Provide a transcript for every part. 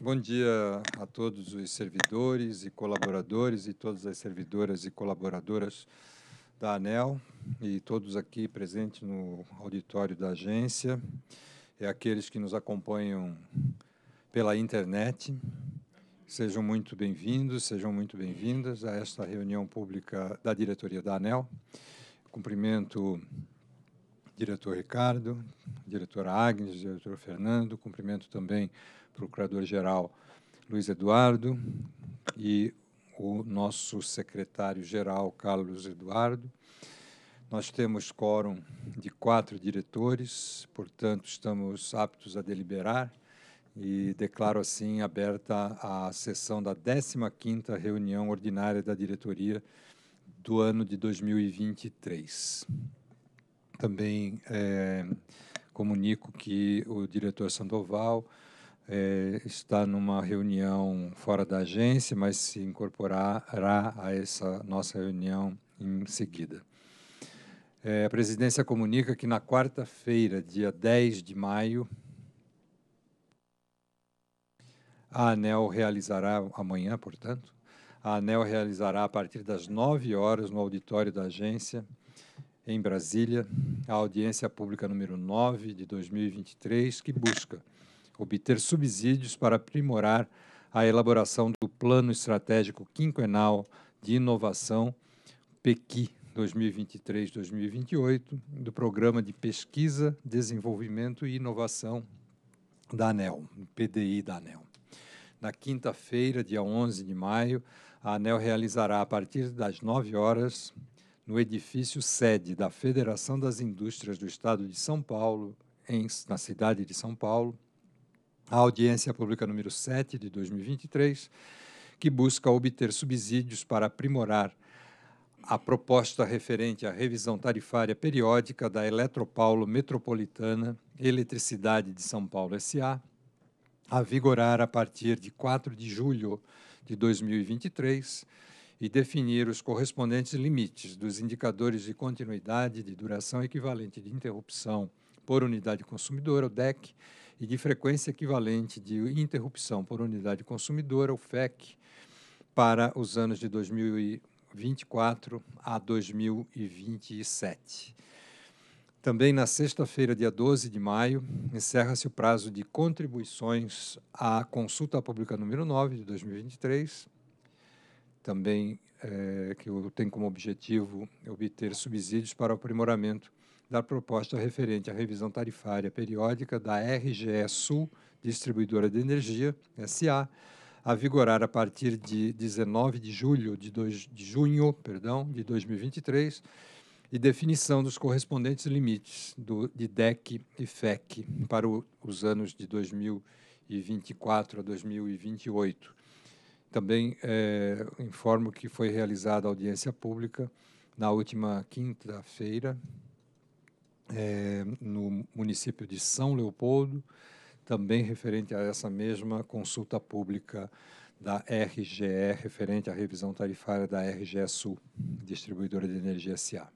Bom dia a todos os servidores e colaboradores e todas as servidoras e colaboradoras da ANEL e todos aqui presentes no auditório da agência e é aqueles que nos acompanham pela internet. Sejam muito bem-vindos, sejam muito bem-vindas a esta reunião pública da diretoria da ANEL. Cumprimento diretor Ricardo, diretora Agnes, diretor Fernando, cumprimento também procurador-geral Luiz Eduardo e o nosso secretário-geral Carlos Eduardo. Nós temos quórum de quatro diretores, portanto, estamos aptos a deliberar e declaro assim aberta a sessão da 15ª reunião ordinária da diretoria do ano de 2023. Também é, comunico que o diretor Sandoval é, está numa reunião fora da agência, mas se incorporará a essa nossa reunião em seguida. É, a presidência comunica que na quarta-feira, dia 10 de maio, a ANEL realizará, amanhã, portanto, a ANEL realizará a partir das 9 horas no auditório da agência, em Brasília, a audiência pública número 9 de 2023, que busca obter subsídios para aprimorar a elaboração do Plano Estratégico Quinquenal de Inovação PEQI 2023-2028 do Programa de Pesquisa, Desenvolvimento e Inovação da ANEL, PDI da ANEL. Na quinta-feira, dia 11 de maio, a ANEL realizará, a partir das 9 horas, no edifício sede da Federação das Indústrias do Estado de São Paulo, em, na cidade de São Paulo, a audiência pública número 7 de 2023, que busca obter subsídios para aprimorar a proposta referente à revisão tarifária periódica da Eletropaulo Metropolitana Eletricidade de São Paulo S.A., a vigorar a partir de 4 de julho de 2023 e definir os correspondentes limites dos indicadores de continuidade de duração equivalente de interrupção por unidade consumidora, o DEC, e de frequência equivalente de interrupção por unidade consumidora, o FEC, para os anos de 2024 a 2027. Também na sexta-feira, dia 12 de maio, encerra-se o prazo de contribuições à consulta pública número 9 de 2023, também é, que tem como objetivo obter subsídios para o aprimoramento da proposta referente à revisão tarifária periódica da RGE Sul, distribuidora de energia, SA, a vigorar a partir de 19 de julho de, dois, de junho, perdão, de 2023 e definição dos correspondentes limites do, de DEC e FEC para o, os anos de 2024 a 2028. Também é, informo que foi realizada audiência pública na última quinta-feira, é, no município de São Leopoldo, também referente a essa mesma consulta pública da RGE, referente à revisão tarifária da RGE Sul, distribuidora de energia SA.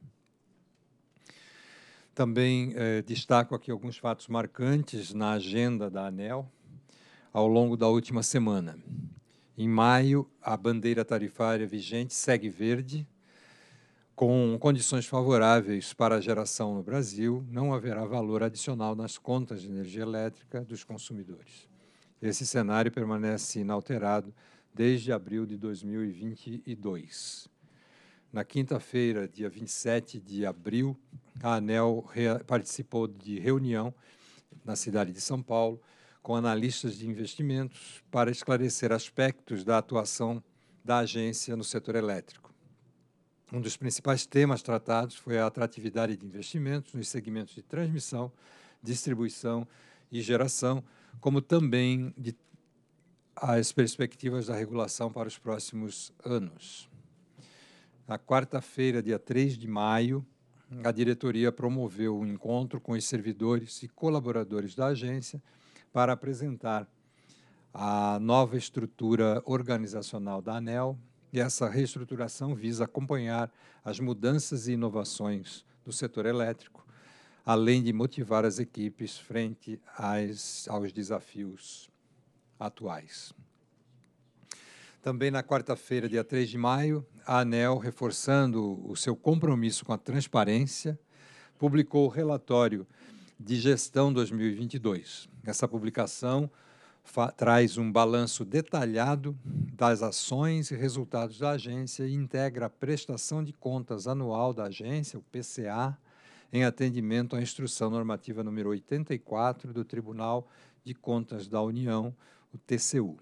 Também eh, destaco aqui alguns fatos marcantes na agenda da ANEL ao longo da última semana. Em maio, a bandeira tarifária vigente segue verde, com condições favoráveis para a geração no Brasil, não haverá valor adicional nas contas de energia elétrica dos consumidores. Esse cenário permanece inalterado desde abril de 2022. Na quinta-feira, dia 27 de abril, a ANEL participou de reunião na cidade de São Paulo com analistas de investimentos para esclarecer aspectos da atuação da agência no setor elétrico um dos principais temas tratados foi a atratividade de investimentos nos segmentos de transmissão, distribuição e geração, como também de as perspectivas da regulação para os próximos anos. Na quarta-feira, dia 3 de maio, a diretoria promoveu um encontro com os servidores e colaboradores da agência para apresentar a nova estrutura organizacional da ANEL e essa reestruturação visa acompanhar as mudanças e inovações do setor elétrico, além de motivar as equipes frente às, aos desafios atuais. Também na quarta-feira, dia 3 de maio, a ANEL, reforçando o seu compromisso com a transparência, publicou o relatório de gestão 2022. Essa publicação traz um balanço detalhado das ações e resultados da agência e integra a prestação de contas anual da agência, o PCA, em atendimento à instrução normativa número 84 do Tribunal de Contas da União, o TCU.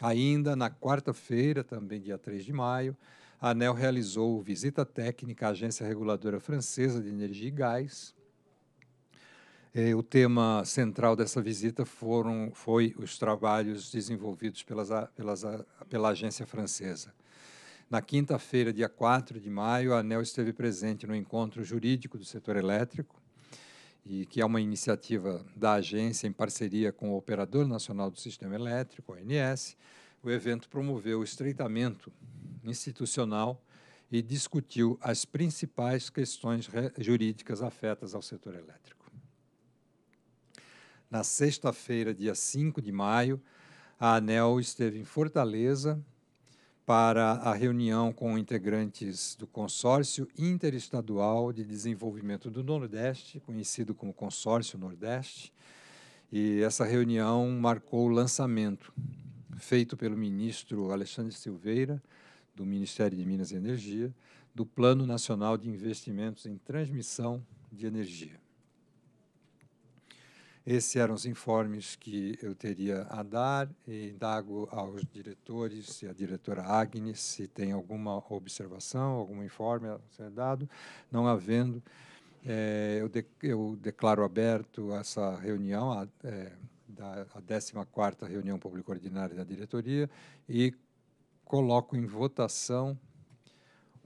Ainda na quarta-feira, também dia 3 de maio, a ANEL realizou visita técnica à Agência Reguladora Francesa de Energia e Gás, é, o tema central dessa visita foram, foi os trabalhos desenvolvidos pelas, pelas, pela agência francesa. Na quinta-feira, dia 4 de maio, a ANEL esteve presente no encontro jurídico do setor elétrico, e que é uma iniciativa da agência em parceria com o Operador Nacional do Sistema Elétrico, ONS. O evento promoveu o estreitamento institucional e discutiu as principais questões jurídicas afetas ao setor elétrico na sexta-feira, dia 5 de maio, a ANEL esteve em Fortaleza para a reunião com integrantes do Consórcio Interestadual de Desenvolvimento do Nordeste, conhecido como Consórcio Nordeste, e essa reunião marcou o lançamento feito pelo ministro Alexandre Silveira, do Ministério de Minas e Energia, do Plano Nacional de Investimentos em Transmissão de Energia. Esses eram os informes que eu teria a dar e indago aos diretores e à diretora Agnes se tem alguma observação, algum informe a ser dado. Não havendo, é, eu, de, eu, declaro aberto essa reunião, a, é, da, a 14ª reunião pública ordinária da diretoria e coloco em votação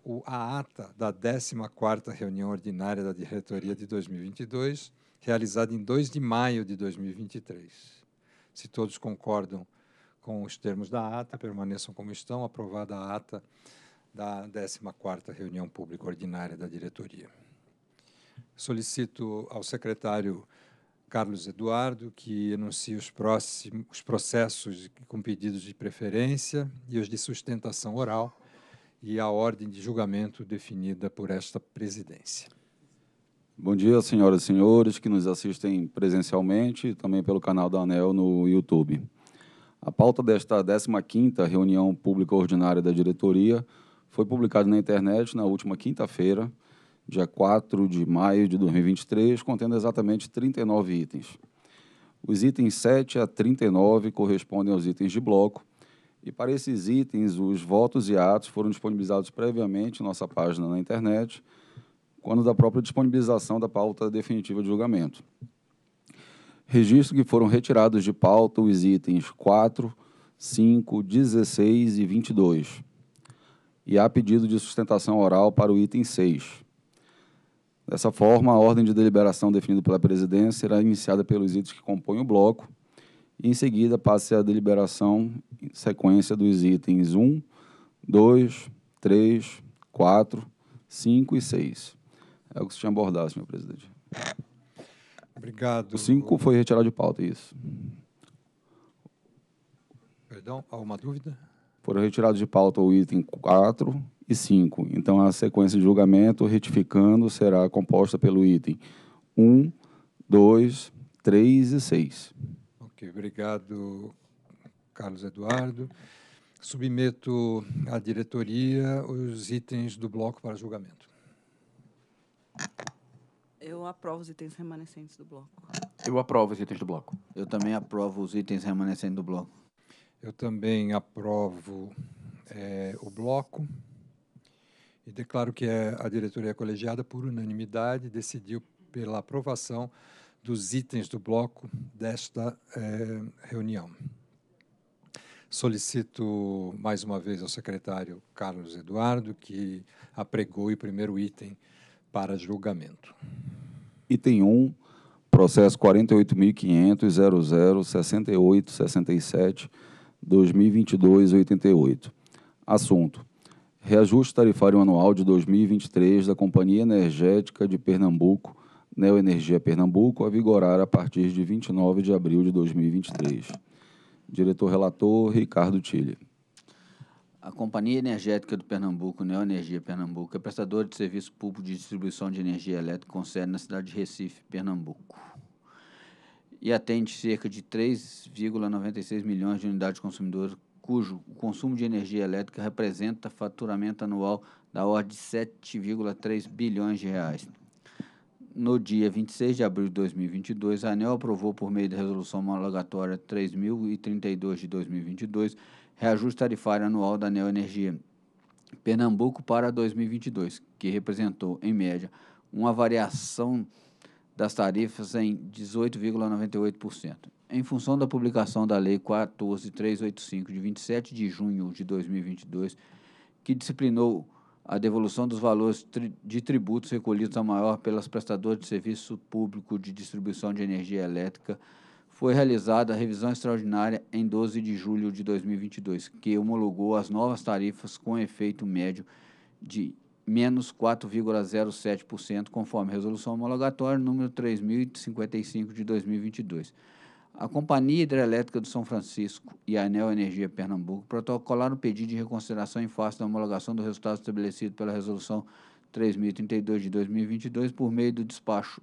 o, a ata da 14ª reunião ordinária da diretoria de 2022, realizada em 2 de maio de 2023. Se todos concordam com os termos da ata, permaneçam como estão, aprovada a ata da 14ª reunião pública ordinária da diretoria. Solicito ao secretário Carlos Eduardo que enuncie os, próximos, os processos com pedidos de preferência e os de sustentação oral e a ordem de julgamento definida por esta presidência. Bom dia, senhoras e senhores que nos assistem presencialmente e também pelo canal da ANEL no YouTube. A pauta desta 15ª reunião pública ordinária da diretoria foi publicada na internet na última quinta-feira, dia 4 de maio de 2023, contendo exatamente 39 itens. Os itens 7 a 39 correspondem aos itens de bloco, e para esses itens, os votos e atos foram disponibilizados previamente em nossa página na internet, quando da própria disponibilização da pauta definitiva de julgamento. Registro que foram retirados de pauta os itens 4, 5, 16 e 22. E há pedido de sustentação oral para o item 6. Dessa forma, a ordem de deliberação definida pela presidência será iniciada pelos itens que compõem o bloco e, em seguida, passe a deliberação em sequência dos itens 1, 2, 3, 4, 5 e 6. É o que se tinha abordado, senhor presidente. Obrigado. O 5 foi retirado de pauta, isso. Perdão, alguma dúvida? Foram retirados de pauta o item 4 e 5. Então, a sequência de julgamento, retificando, será composta pelo item 1, 2, 3 e 6. Ok, obrigado, Carlos Eduardo. Submeto à diretoria os itens do bloco para julgamento. Eu aprovo os itens remanescentes do bloco. Eu aprovo os itens do bloco. Eu também aprovo os itens remanescentes do bloco. Eu também aprovo é, o bloco. E declaro que é, a diretoria é colegiada, por unanimidade, decidiu pela aprovação dos itens do bloco desta é, reunião. Solicito mais uma vez ao secretário Carlos Eduardo que apregou o primeiro item para julgamento. Item 1, processo 48.500.00.68.67.2022.88. Assunto: Reajuste tarifário anual de 2023 da Companhia Energética de Pernambuco, Neoenergia Pernambuco, a vigorar a partir de 29 de abril de 2023. Diretor relator Ricardo Tilha. A Companhia Energética do Pernambuco, Neoenergia Pernambuco, é prestadora de serviço público de distribuição de energia elétrica com sede na cidade de Recife, Pernambuco. E atende cerca de 3,96 milhões de unidades consumidoras, cujo consumo de energia elétrica representa faturamento anual da ordem de 7,3 bilhões de reais. No dia 26 de abril de 2022, a ANEL aprovou, por meio da Resolução Homologatória 3032 de 2022, reajuste tarifário anual da Neoenergia Pernambuco para 2022, que representou, em média, uma variação das tarifas em 18,98%. Em função da publicação da Lei 14385 de 27 de junho de 2022, que disciplinou a devolução dos valores tri de tributos recolhidos a maior pelas prestadoras de serviço público de distribuição de energia elétrica foi realizada a revisão extraordinária em 12 de julho de 2022, que homologou as novas tarifas com efeito médio de menos 4,07%, conforme resolução homologatória número 3055 de 2022. A Companhia Hidrelétrica do São Francisco e a Enel Energia Pernambuco protocolaram o pedido de reconsideração em face da homologação do resultado estabelecido pela resolução 3032 de 2022 por meio do despacho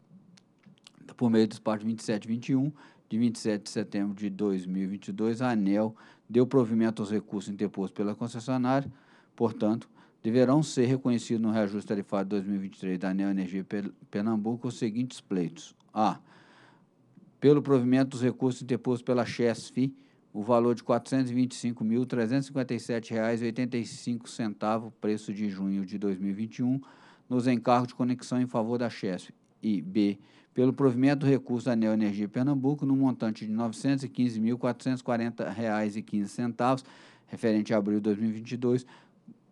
por meio do despacho 2721 de 27 de setembro de 2022, a ANEL deu provimento aos recursos interpostos pela concessionária, portanto, deverão ser reconhecidos no reajuste tarifário 2023 da ANEL Energia Pernambuco os seguintes pleitos. A. Pelo provimento dos recursos interpostos pela CHESF, o valor de R$ 425.357,85, preço de junho de 2021, nos encargos de conexão em favor da CHESF. E B pelo provimento do recurso da Neoenergia Pernambuco no montante de R$ 915.440,15, referente a abril de 2022,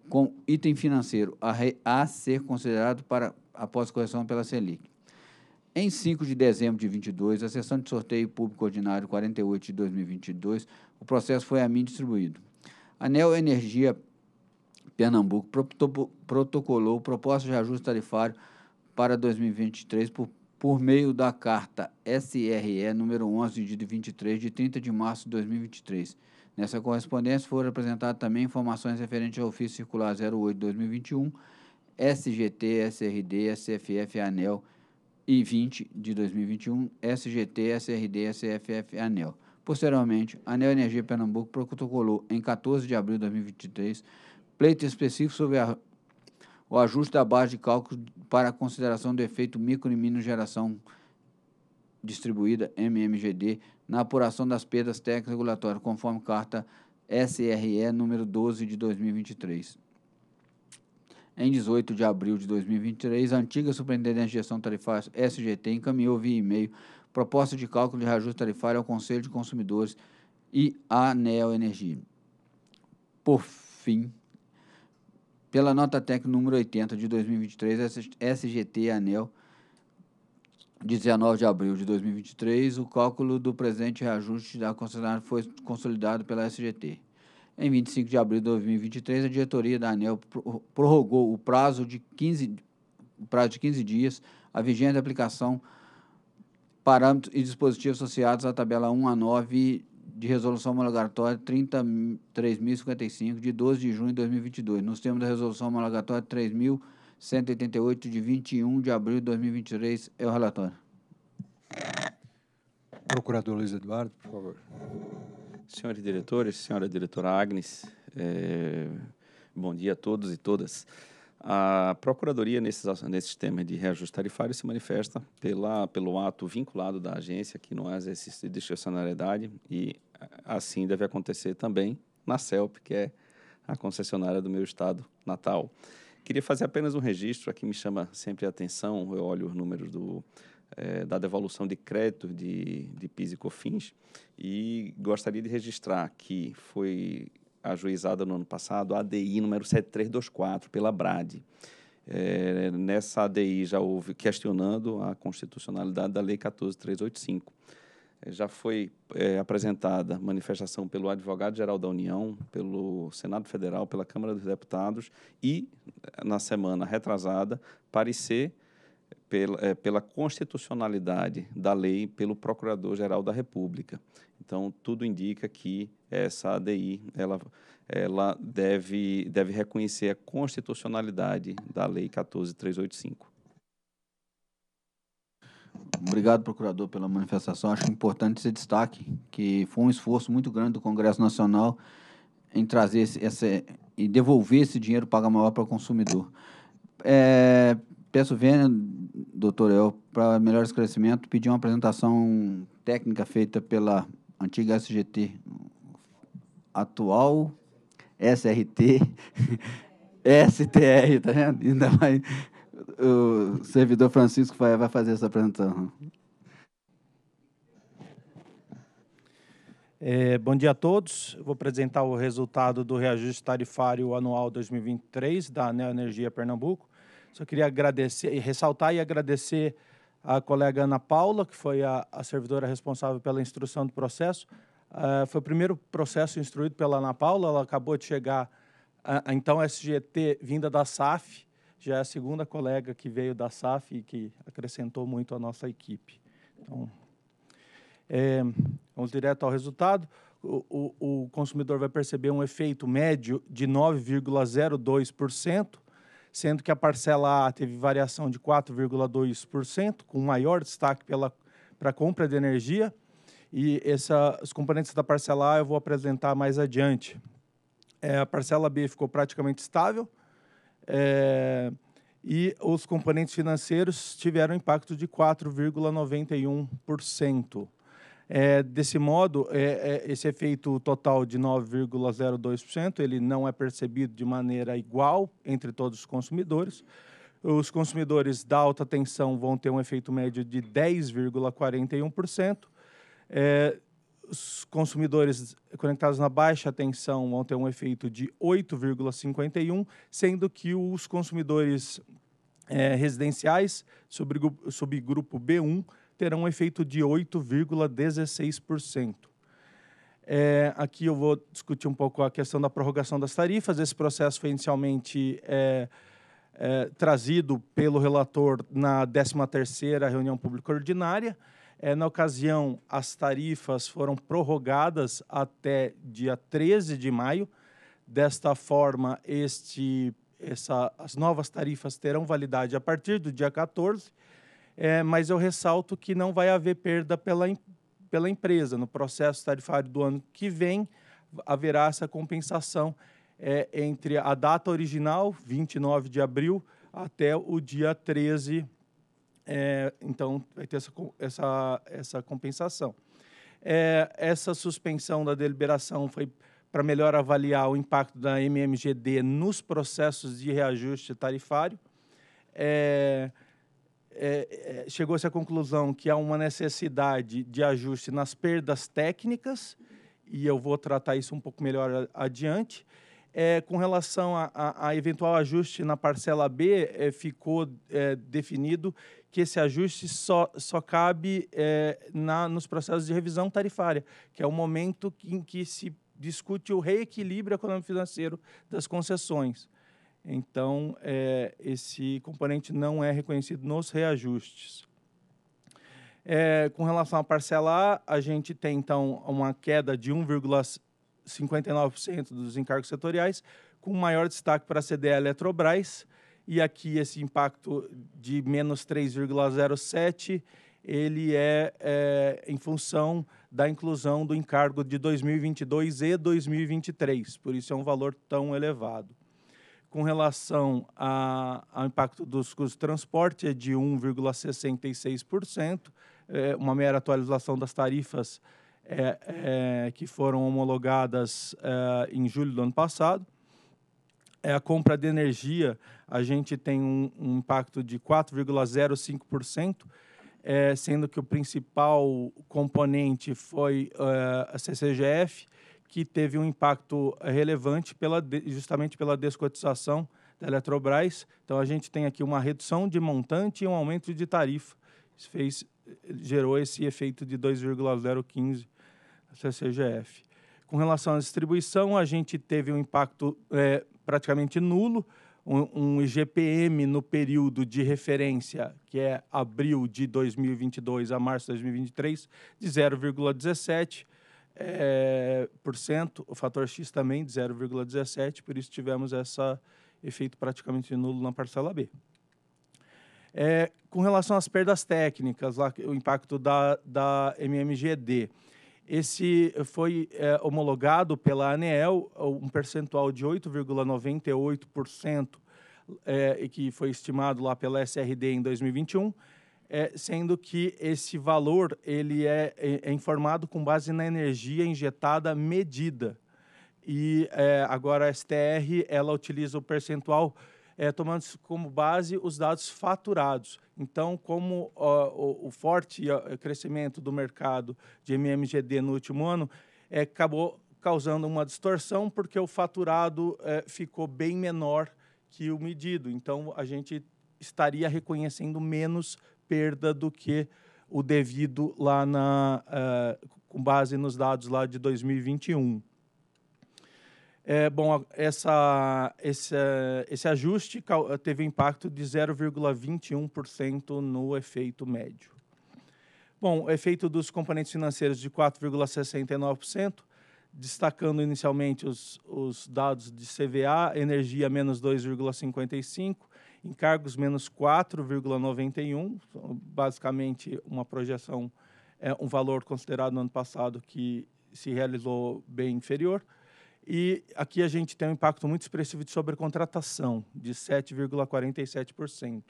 com item financeiro a, re, a ser considerado para após correção pela Selic. Em 5 de dezembro de 2022, a sessão de sorteio público ordinário 48 de 2022, o processo foi a mim distribuído. A Neoenergia Pernambuco protocolou proposta de ajuste tarifário para 2023 por por meio da carta SRE número 11 de 23 de 30 de março de 2023. Nessa correspondência foram apresentadas também informações referentes ao ofício circular 08/2021, SGT, SRD, SFF ANEL e 20 de 2021, SGT, SRD, SFF ANEL. Posteriormente, a Anel Energia Pernambuco protocolou em 14 de abril de 2023 pleito específico sobre a o ajuste da base de cálculo para a consideração do efeito micro e mini geração distribuída MMGD na apuração das perdas técnicas regulatórias, conforme carta SRE número 12 de 2023. Em 18 de abril de 2023, a antiga Superintendência de Gestão Tarifária SGT encaminhou via e-mail proposta de cálculo de reajuste tarifário ao Conselho de Consumidores e à Neo Energia. Por fim, pela nota técnica número 80 de 2023, SGT Anel, 19 de abril de 2023, o cálculo do presente reajuste da concessionária foi consolidado pela SGT. Em 25 de abril de 2023, a diretoria da ANEL prorrogou o prazo de 15, prazo de 15 dias a vigência vigente aplicação parâmetros e dispositivos associados à tabela 1 a 9 de resolução homologatória 33.055, de 12 de junho de 2022, nos termos da resolução homologatória 3.188, de 21 de abril de 2023. É o relatório. Procurador Luiz Eduardo, por favor. Senhores diretores, senhora diretora Agnes, é, bom dia a todos e todas. A Procuradoria, nesses, nesses temas de reajuste tarifário, se manifesta pela, pelo ato vinculado da agência, que não há é exercício de discricionariedade, e assim deve acontecer também na CELP, que é a concessionária do meu estado natal. Queria fazer apenas um registro, aqui me chama sempre a atenção, eu olho os números do, é, da devolução de crédito de, de PIS e COFINS e gostaria de registrar que foi ajuizada no ano passado, a ADI número 7324, pela BRAD. É, nessa ADI já houve questionando a constitucionalidade da Lei 14385. É, já foi é, apresentada manifestação pelo Advogado-Geral da União, pelo Senado Federal, pela Câmara dos Deputados e, na semana retrasada, parecer pela, é, pela constitucionalidade da lei pelo Procurador-Geral da República. Então, tudo indica que essa ADI ela, ela deve, deve reconhecer a constitucionalidade da Lei 14385. Obrigado, procurador, pela manifestação. Acho importante esse destaque, que foi um esforço muito grande do Congresso Nacional em trazer esse, essa, e devolver esse dinheiro paga maior para o consumidor. É, peço vênia, doutor El, para melhor esclarecimento, pedir uma apresentação técnica feita pela antiga SGT, atual SRT, STR, tá vendo? Ainda mais o servidor Francisco vai, vai fazer essa apresentação. É, bom dia a todos. vou apresentar o resultado do reajuste tarifário anual 2023 da Neoenergia Pernambuco. Só queria agradecer, ressaltar e agradecer a colega Ana Paula, que foi a, a servidora responsável pela instrução do processo, Uh, foi o primeiro processo instruído pela Ana Paula, ela acabou de chegar, a, a, então, SGT vinda da SAF, já é a segunda colega que veio da SAF e que acrescentou muito à nossa equipe. Então, é, vamos direto ao resultado. O, o, o, consumidor vai perceber um efeito médio de 9,02%, sendo que a parcela A teve variação de 4,2%, com maior destaque para a compra de energia, e essa, os componentes da parcela A eu vou apresentar mais adiante. É, a parcela B ficou praticamente estável é, e os componentes financeiros tiveram impacto de 4,91%. É, desse modo, é, é, esse efeito total de 9,02% ele não é percebido de maneira igual entre todos os consumidores. Os consumidores da alta tensão vão ter um efeito médio de 10,41%. É, os consumidores conectados na baixa tensão vão ter um efeito de 8,51, sendo que os consumidores é, residenciais, sobre subgrupo B1, terão um efeito de 8,16%. É, aqui eu vou discutir um pouco a questão da prorrogação das tarifas. Esse processo foi inicialmente é, é trazido pelo relator na 13ª reunião pública ordinária, é, na ocasião, as tarifas foram prorrogadas até dia 13 de maio. Desta forma, este, essa, as novas tarifas terão validade a partir do dia 14, é, mas eu ressalto que não vai haver perda pela, pela empresa. No processo tarifário do ano que vem, haverá essa compensação é, entre a data original, 29 de abril, até o dia 13 é, então vai ter essa, essa, essa compensação. É, essa suspensão da deliberação foi para melhor avaliar o impacto da MMGD nos processos de reajuste tarifário. É, é, é, chegou-se à conclusão que há uma necessidade de ajuste nas perdas técnicas, e eu vou tratar isso um pouco melhor adiante. É, com relação a, a, a, eventual ajuste na parcela B, é, ficou é, definido que esse ajuste só, só cabe é, na, nos processos de revisão tarifária, que é o momento em que se discute o reequilíbrio econômico-financeiro das concessões. Então, é, esse componente não é reconhecido nos reajustes. É, com relação à parcela A, a gente tem, então, uma queda de 1,5%, 59% dos encargos setoriais, com maior destaque para a CDE Eletrobras, e aqui esse impacto de menos 3,07 ele é, é, em função da inclusão do encargo de 2022 e 2023, por isso é um valor tão elevado. Com relação a, ao impacto dos custos de transporte, é de 1,66%, é uma mera atualização das tarifas é, é, que foram homologadas é, em julho do ano passado. É, a compra de energia, a gente tem um, um impacto de 4,05%, é, sendo que o principal componente foi a CCGF, que teve um impacto relevante pela, justamente pela descotização da Eletrobras. Então, a gente tem aqui uma redução de montante e um aumento de tarifa. Isso fez gerou esse efeito de 2,015 CCGF. Com relação à distribuição, a gente teve um impacto é, praticamente nulo, um, um, IGPM no período de referência, que é abril de 2022 a março de 2023, de 0,17%. É, por cento, o fator X também de 0,17, por isso tivemos esse efeito praticamente nulo na parcela B. É, com relação às perdas técnicas, lá, o impacto da, da MMGD, esse foi é, homologado pela ANEEL, um percentual de 8,98%, é, que foi estimado lá pela SRD em 2021, é, sendo que esse valor ele é, é, é, informado com base na energia injetada medida. E é, agora a STR ela utiliza o percentual é, tomando como base os dados faturados. Então, como ó, o, o, forte crescimento do mercado de MMGD no último ano é, acabou causando uma distorção, porque o faturado é, ficou bem menor que o medido. Então, a gente estaria reconhecendo menos perda do que o devido lá na, uh, com base nos dados lá de 2021. É, bom, essa, esse, é, esse ajuste teve impacto de 0,21% no efeito médio. Bom, o efeito dos componentes financeiros de 4,69%, destacando inicialmente os, os dados de CVA, energia menos 2,55%, encargos menos 4,91%, basicamente uma projeção, é, um valor considerado no ano passado que se realizou bem inferior. E aqui a gente tem um impacto muito expressivo de sobrecontratação, de 7,47%.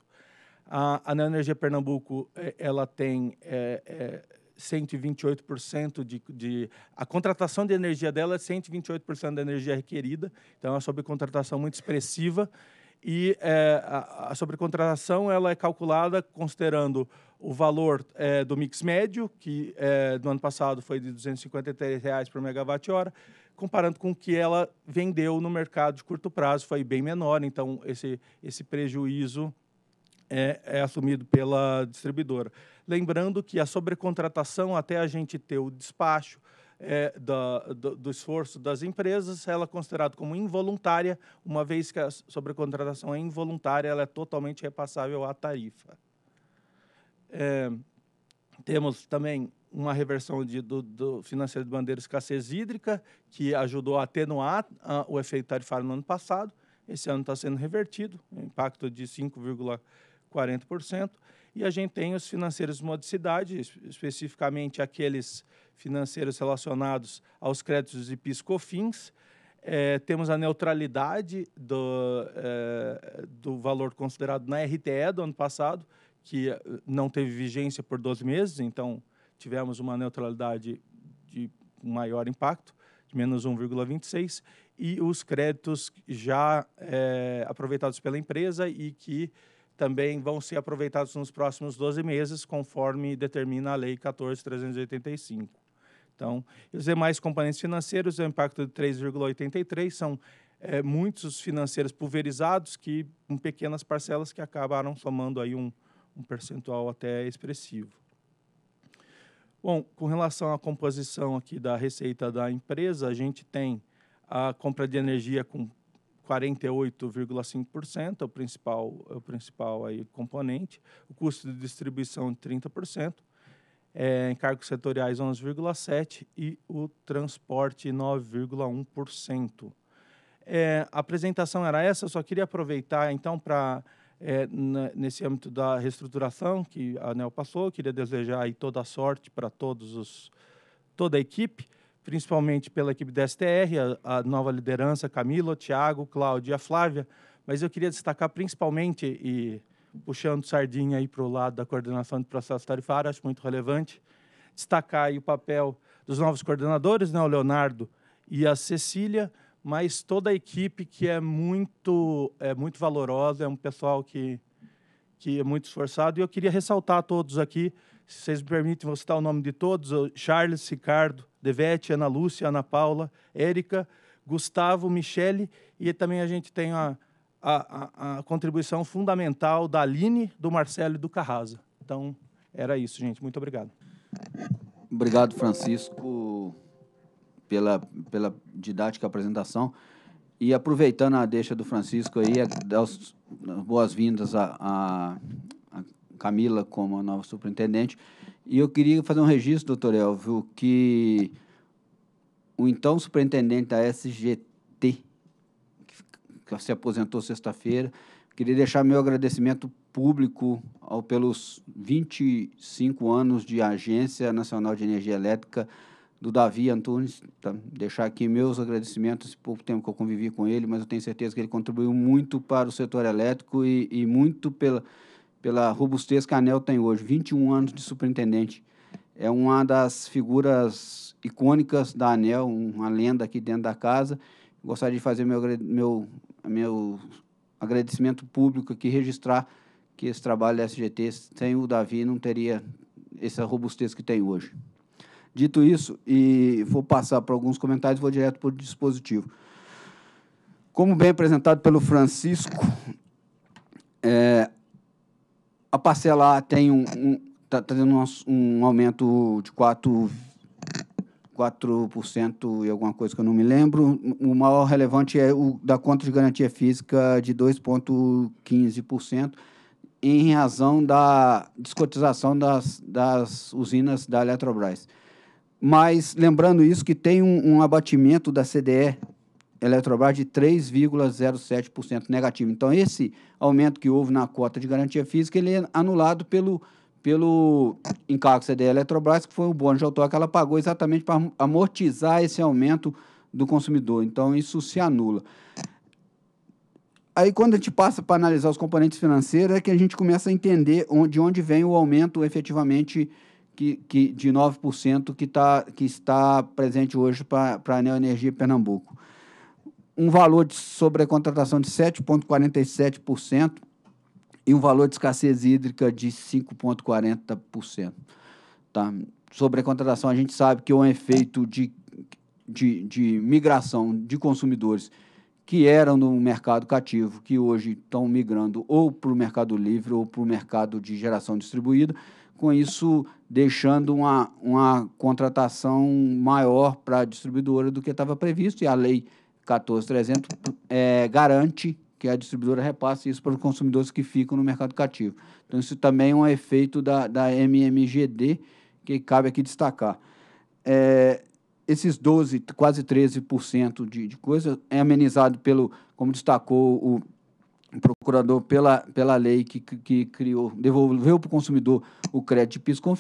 A, a Energia Pernambuco, é, ela tem é, é, 128% de, de... A contratação de energia dela é 128% da energia requerida, então é uma sobrecontratação muito expressiva. E é, a, a sobrecontratação ela é calculada considerando o valor é, do mix médio, que no é, ano passado foi de R$ 253 reais por megawatt-hora, comparando com o que ela vendeu no mercado de curto prazo, foi bem menor. Então, esse, esse prejuízo é, é assumido pela distribuidora. Lembrando que a sobrecontratação, até a gente ter o despacho, é, do, do, esforço das empresas, ela é considerada como involuntária, uma vez que a sobrecontratação é involuntária, ela é totalmente repassável à tarifa. É, temos também uma reversão de, do, do financeiro de bandeira escassez hídrica, que ajudou a atenuar a, ah, o efeito tarifário no ano passado. Esse ano está sendo revertido, impacto de 5,40%. E a gente tem os financeiros de modicidade, especificamente aqueles financeiros relacionados aos créditos de PIS-COFINS. É, temos a neutralidade do, é, do valor considerado na RTE do ano passado, que eh, não teve vigência por 12 meses, então tivemos uma neutralidade de maior impacto, de menos 1,26, e os créditos já é, aproveitados pela empresa e que também vão ser aproveitados nos próximos 12 meses, conforme determina a Lei 14.385. Então, os demais componentes financeiros, o impacto de 3,83 são é, muitos financeiros pulverizados que com pequenas parcelas que acabaram somando aí um, um percentual até expressivo. Bom, com relação à composição aqui da receita da empresa, a gente tem a compra de energia com 48,5%, é o principal, é o principal aí, componente, o custo de distribuição 30%, é, encargos setoriais 11,7% e o transporte 9,1%. É, a apresentação era essa, eu só queria aproveitar então para é, nesse âmbito da reestruturação que a ANEL passou. queria desejar aí toda a sorte para todos os, toda a equipe, principalmente pela equipe da STR, a, a nova liderança, Camilo, Tiago, Cláudia e a Flávia. Mas eu queria destacar principalmente, e puxando sardinha aí para o lado da coordenação de processo tarifário, acho muito relevante, destacar o papel dos novos coordenadores, né, o Leonardo e a Cecília, mas toda a equipe que é muito é muito valorosa, é um pessoal que que é muito esforçado. E eu queria ressaltar a todos aqui, se vocês me permitem, vou citar o nome de todos: Charles, Ricardo, Devete, Ana Lúcia, Ana Paula, Érica, Gustavo, Michele e também a gente tem a, a, a contribuição fundamental da Aline, do Marcelo e do Carrasa. Então, era isso, gente. Muito obrigado. Obrigado, Francisco pela, pela didática apresentação. E aproveitando a deixa do Francisco aí, é dar as boas-vindas a, a, Camila como a nova superintendente. E eu queria fazer um registro, doutor Elvio, que o então superintendente da SGT, que se aposentou sexta-feira, queria deixar meu agradecimento público ao, pelos 25 anos de Agência Nacional de Energia Elétrica, do Davi Antunes, tá? deixar aqui meus agradecimentos, esse pouco tempo que eu convivi com ele, mas eu tenho certeza que ele contribuiu muito para o setor elétrico e, e muito pela, pela robustez que a ANEL tem hoje. 21 anos de superintendente. É uma das figuras icônicas da ANEL, uma lenda aqui dentro da casa. Gostaria de fazer meu, meu, meu agradecimento público aqui, registrar que esse trabalho da SGT, sem o Davi, não teria essa robustez que tem hoje. Dito isso, e vou passar para alguns comentários, vou direto para o dispositivo. Como bem apresentado pelo Francisco, é, a parcela A tem um, está tá tendo um, um, aumento de 4, 4% e alguma coisa que eu não me lembro. O maior relevante é o da conta de garantia física de 2,15%, em razão da descotização das, das usinas da Eletrobras. Mas lembrando isso, que tem um, um abatimento da CDE Eletrobras de 3,07% negativo. Então, esse aumento que houve na cota de garantia física, ele é anulado pelo, pelo encargo CDE Eletrobras, que foi o bônus de autor que ela pagou exatamente para amortizar esse aumento do consumidor. Então, isso se anula. Aí, quando a gente passa para analisar os componentes financeiros, é que a gente começa a entender de onde vem o aumento efetivamente que, que, de 9% que, tá, que está presente hoje para a Neoenergia Pernambuco. Um valor de sobrecontratação de 7,47% e um valor de escassez hídrica de 5,40%. Tá? Sobrecontratação, a gente sabe que é um efeito de, de, de migração de consumidores que eram no mercado cativo, que hoje estão migrando ou para o mercado livre ou para o mercado de geração distribuída. Com isso, deixando uma, uma contratação maior para a distribuidora do que estava previsto, e a lei 14300 é, garante que a distribuidora repasse isso para os consumidores que ficam no mercado cativo. Então, isso também é um efeito da, da MMGD que cabe aqui destacar. É, esses 12, quase 13% de, de coisa é amenizado pelo, como destacou o procurador pela, pela lei que, que criou, devolveu para o consumidor o crédito de PIS com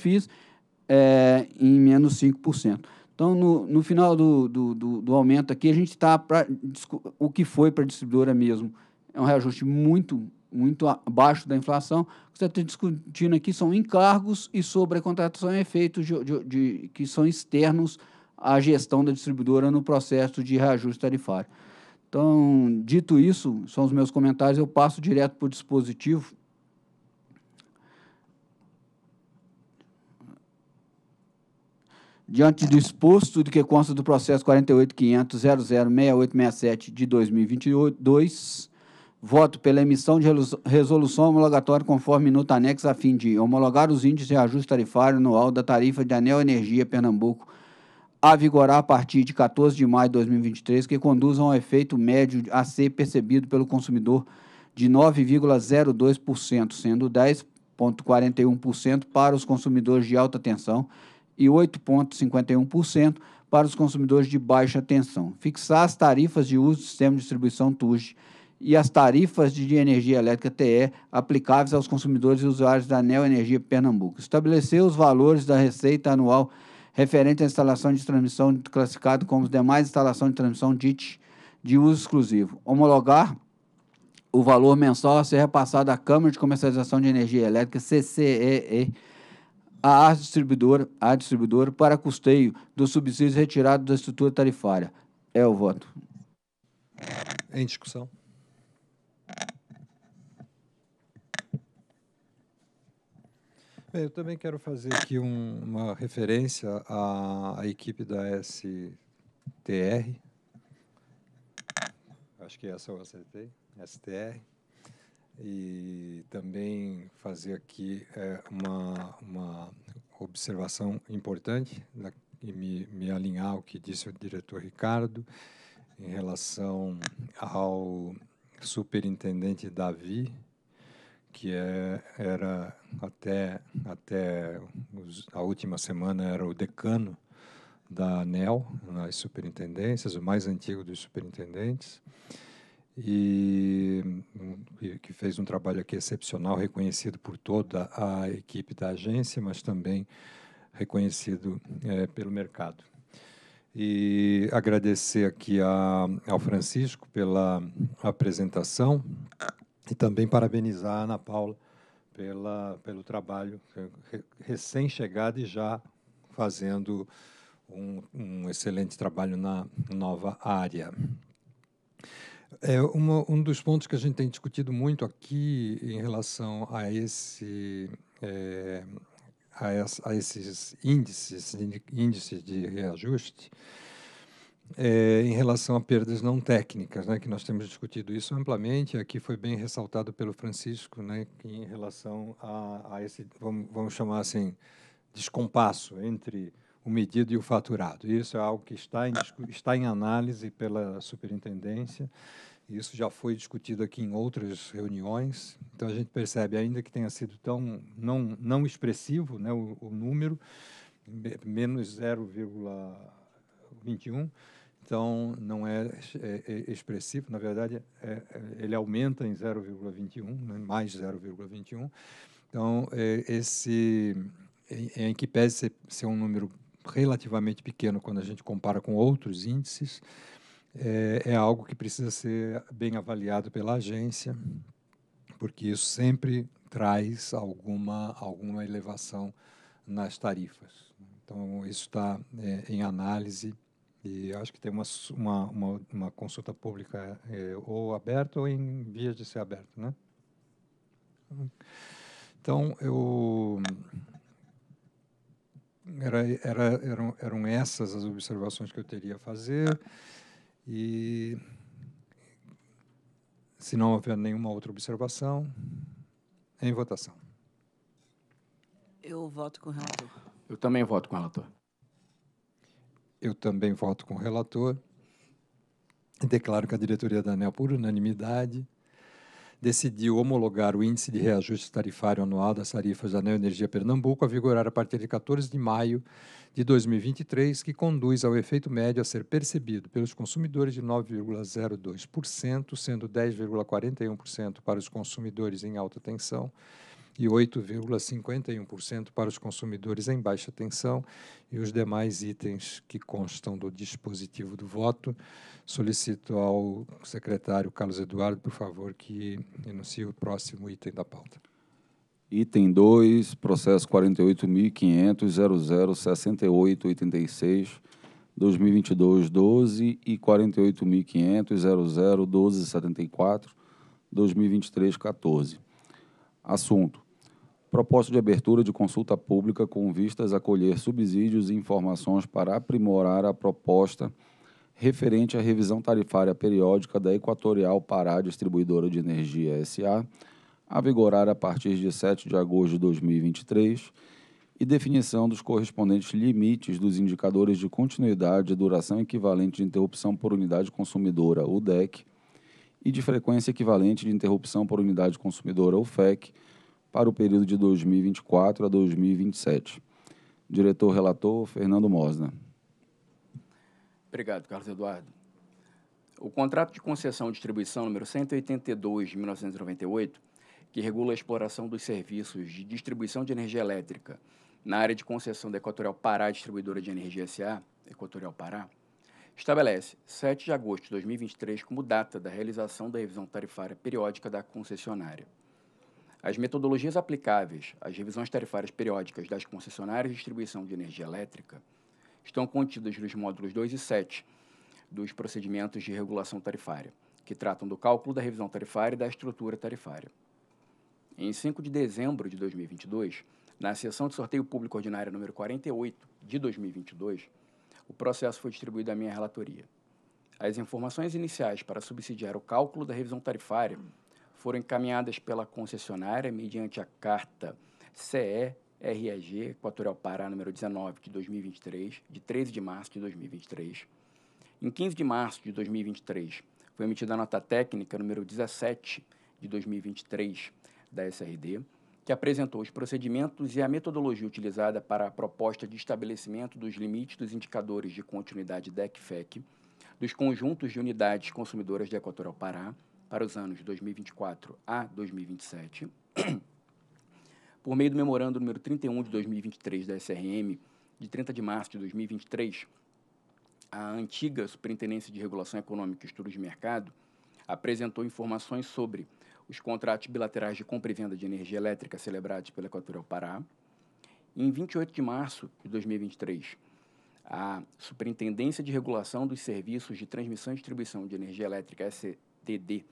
é, em menos 5%. Então, no, no final do, do, do, do aumento aqui, a gente está para o que foi para a distribuidora mesmo. É um reajuste muito, muito abaixo da inflação. O que você está discutindo aqui são encargos e sobre contratação e efeitos de, de, de, que são externos à gestão da distribuidora no processo de reajuste tarifário. Então, dito isso, são os meus comentários, eu passo direto para o dispositivo. Diante do exposto do que consta do processo 48.500.006867 de 2022, voto pela emissão de resolução homologatória conforme minuto anexo a fim de homologar os índices de ajuste tarifário anual da tarifa de Anel Energia Pernambuco a vigorar a partir de 14 de maio de 2023, que conduzam ao efeito médio a ser percebido pelo consumidor de 9,02%, sendo 10,41% para os consumidores de alta tensão e 8,51% para os consumidores de baixa tensão. Fixar as tarifas de uso do sistema de distribuição TUSD e as tarifas de energia elétrica TE aplicáveis aos consumidores e usuários da Neo Energia Pernambuco. Estabelecer os valores da receita anual referente à instalação de transmissão classificado como demais instalação de transmissão DIT de uso exclusivo. Homologar o valor mensal a ser repassado à Câmara de Comercialização de Energia Elétrica, CCEE, à distribuidora, a distribuidora para custeio dos subsídios retirados da estrutura tarifária. É o voto. Em discussão. Bem, é, eu também quero fazer aqui um, uma referência à, à, equipe da STR. Acho que essa eu acertei, STR. E também fazer aqui é, uma, uma observação importante na, e me, me alinhar ao que disse o diretor Ricardo em relação ao superintendente Davi, que é, era até, até os, a última semana era o decano da ANEL, nas superintendências, o mais antigo dos superintendentes, e que fez um trabalho aqui excepcional, reconhecido por toda a equipe da agência, mas também reconhecido é, pelo mercado. E agradecer aqui a, ao Francisco pela apresentação e também parabenizar a Ana Paula pela, pelo trabalho recém-chegada e já fazendo um, um, excelente trabalho na nova área. É uma, um dos pontos que a gente tem discutido muito aqui em relação a esse é, a, a, esses índices índices de reajuste é, em relação a perdas não técnicas, né, que nós temos discutido isso amplamente, aqui foi bem ressaltado pelo Francisco, né, em relação a, a esse, vamos, vamos, chamar assim, descompasso entre o medido e o faturado. Isso é algo que está em, está em análise pela superintendência, isso já foi discutido aqui em outras reuniões, então a gente percebe, ainda que tenha sido tão não, não expressivo né, o, o número, menos 0, 21, então não é, é, é, expressivo, na verdade é, é ele aumenta em 0,21, né, mais 0,21. Então, esse, em, em que pese ser, ser um número relativamente pequeno quando a gente compara com outros índices, é, é, algo que precisa ser bem avaliado pela agência, porque isso sempre traz alguma, alguma elevação nas tarifas. Então, isso está é, em análise e acho que tem uma, uma, uma, uma consulta pública é, ou aberta ou em vias de ser aberta. Né? Então, eu. Era, era, eram, eram essas as observações que eu teria a fazer. E. Se não houver nenhuma outra observação, em votação. Eu voto com o relator. Eu também voto com o relator eu também voto com o relator e declaro que a diretoria da ANEL, por unanimidade, decidiu homologar o Índice de Reajuste Tarifário Anual das Tarifas da ANEL Energia Pernambuco a vigorar a partir de 14 de maio de 2023, que conduz ao efeito médio a ser percebido pelos consumidores de 9,02%, sendo 10,41% para os consumidores em alta tensão e 8,51% para os consumidores em baixa tensão e os demais itens que constam do dispositivo do voto. Solicito ao secretário Carlos Eduardo, por favor, que enuncie o próximo item da pauta. Item 2, processo 48.500.006886. 2022 e 48.500 00 Assunto: Proposta de abertura de consulta pública com vistas a colher subsídios e informações para aprimorar a proposta referente à revisão tarifária periódica da Equatorial Pará Distribuidora de Energia SA, a vigorar a partir de 7 de agosto de 2023, e definição dos correspondentes limites dos indicadores de continuidade e duração equivalente de interrupção por unidade consumidora, UDEC, e de frequência equivalente de interrupção por unidade consumidora, UFEC, para o período de 2024 a 2027. Diretor-relator Fernando Mosna. Obrigado, Carlos Eduardo. O contrato de concessão e distribuição número 182 de 1998, que regula a exploração dos serviços de distribuição de energia elétrica na área de concessão da Equatorial Pará Distribuidora de Energia SA, Equatorial Pará, estabelece 7 de agosto de 2023 como data da realização da revisão tarifária periódica da concessionária. As metodologias aplicáveis às revisões tarifárias periódicas das concessionárias de distribuição de energia elétrica estão contidas nos módulos 2 e 7 dos procedimentos de regulação tarifária, que tratam do cálculo da revisão tarifária e da estrutura tarifária. Em 5 de dezembro de 2022, na sessão de sorteio público ordinária número 48 de 2022, o processo foi distribuído à minha relatoria. As informações iniciais para subsidiar o cálculo da revisão tarifária foram encaminhadas pela concessionária mediante a carta CE REG Equatorial Pará número 19 de 2023, de 13 de março de 2023. Em 15 de março de 2023, foi emitida a nota técnica número 17 de 2023 da SRD, que apresentou os procedimentos e a metodologia utilizada para a proposta de estabelecimento dos limites dos indicadores de continuidade DECFEC dos conjuntos de unidades consumidoras de Equatorial Pará para os anos 2024 a 2027, por meio do memorando número 31 de 2023 da SRM, de 30 de março de 2023, a antiga Superintendência de Regulação Econômica e Estudos de Mercado apresentou informações sobre os contratos bilaterais de compra e venda de energia elétrica celebrados pela Equatorial Pará. Em 28 de março de 2023, a Superintendência de Regulação dos Serviços de Transmissão e Distribuição de Energia Elétrica, STD,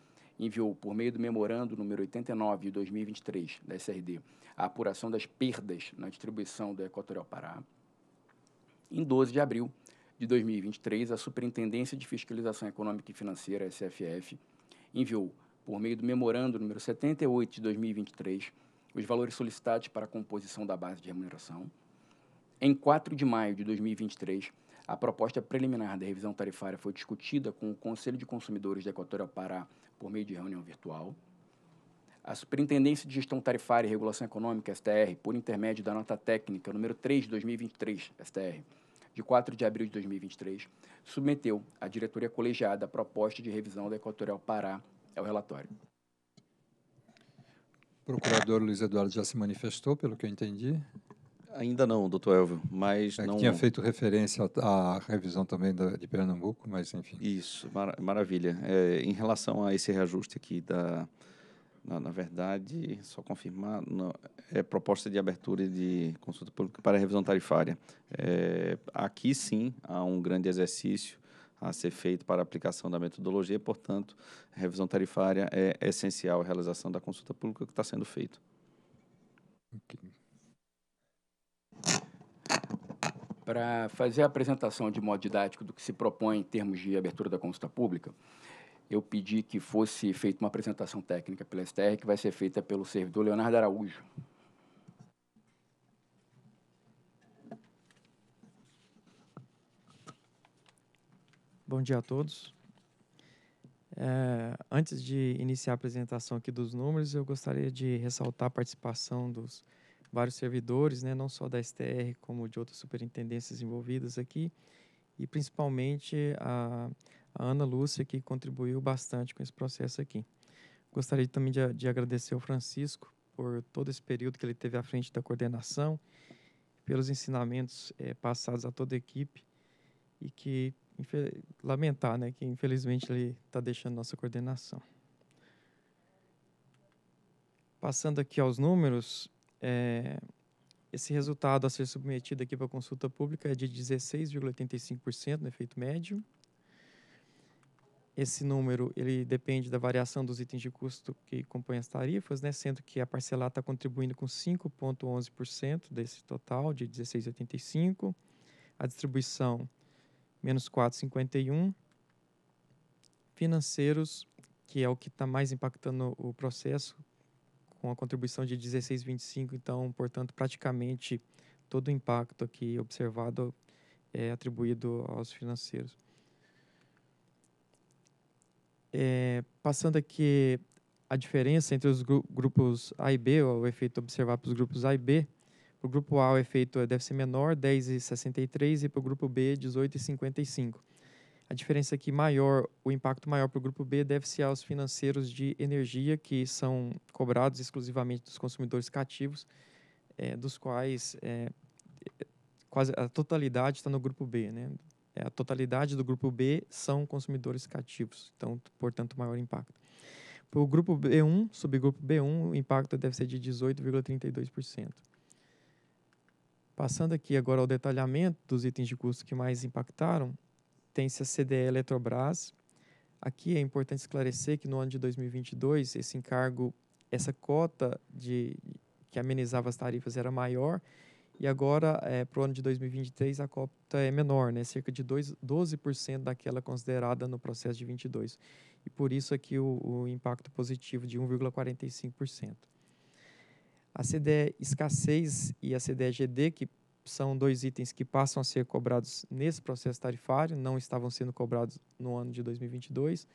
enviou, por meio do memorando número 89 de 2023 da SRD, a apuração das perdas na distribuição do Equatorial Pará. Em 12 de abril de 2023, a Superintendência de Fiscalização Econômica e Financeira, SFF, enviou, por meio do memorando número 78 de 2023, os valores solicitados para a composição da base de remuneração. Em 4 de maio de 2023, a proposta preliminar da revisão tarifária foi discutida com o Conselho de Consumidores da Equatorial Pará por meio de reunião virtual. A Superintendência de Gestão Tarifária e Regulação Econômica, STR, por intermédio da nota técnica número 3 de 2023, STR, de 4 de abril de 2023, submeteu à diretoria colegiada a proposta de revisão da Equatorial Pará ao é relatório. O procurador Luiz Eduardo já se manifestou, pelo que eu entendi. Ainda não, doutor Elvio, mas é não... Tinha feito referência à revisão também da, de Pernambuco, mas enfim. Isso, mar maravilha. É, em relação a esse reajuste aqui da... Na, na verdade, só confirmar, é proposta de abertura de consulta pública para revisão tarifária. É, aqui sim há um grande exercício a ser feito para a aplicação da metodologia, portanto, revisão tarifária é essencial à realização da consulta pública que está sendo feita. Okay. para fazer a apresentação de modo didático do que se propõe em termos de abertura da consulta pública, eu pedi que fosse feita uma apresentação técnica pela STR, que vai ser feita pelo servidor Leonardo Araújo. Bom dia a todos. É, antes de iniciar a apresentação aqui dos números, eu gostaria de ressaltar a participação dos vários servidores, né, não só da STR, como de outras superintendências envolvidas aqui, e principalmente a, a Ana Lúcia, que contribuiu bastante com esse processo aqui. Gostaria também de, de agradecer ao Francisco por todo esse período que ele teve à frente da coordenação, pelos ensinamentos é, passados a toda a equipe, e que lamentar, né, que infelizmente ele está deixando nossa coordenação. Passando aqui aos números, é, esse resultado a ser submetido aqui para consulta pública é de 16,85% no efeito médio. Esse número ele depende da variação dos itens de custo que compõem as tarifas, né, sendo que a parcelar está contribuindo com 5,11% desse total de 16,85%, a distribuição menos 4,51%, financeiros, que é o que está mais impactando o processo, com a contribuição de 16,25, então, portanto, praticamente todo o impacto aqui observado é atribuído aos financeiros. É, passando aqui a diferença entre os grupos A e B, o efeito observado para os grupos A e B, para o grupo A o efeito deve ser menor, 10,63, e para o grupo B, 18,55. A diferença aqui é maior, o impacto maior para o grupo B deve ser aos financeiros de energia que são cobrados exclusivamente dos consumidores cativos, é, dos quais é, é quase a totalidade está no grupo B, né? É, a totalidade do grupo B são consumidores cativos, então, portanto, maior impacto. Para o grupo B1, subgrupo B1, o impacto deve ser de 18,32%. Passando aqui agora ao detalhamento dos itens de custo que mais impactaram, tem-se a CDE Eletrobras. Aqui é importante esclarecer que no ano de 2022 esse encargo, essa cota de que amenizava as tarifas era maior e agora é, eh, para o ano de 2023 a cota é menor, né? cerca de dois, 12% daquela considerada no processo de 22. E por isso aqui é o, o impacto positivo de 1,45%. A CDE escassez e a CDE GD, que são dois itens que passam a ser cobrados nesse processo tarifário, não estavam sendo cobrados no ano de 2022,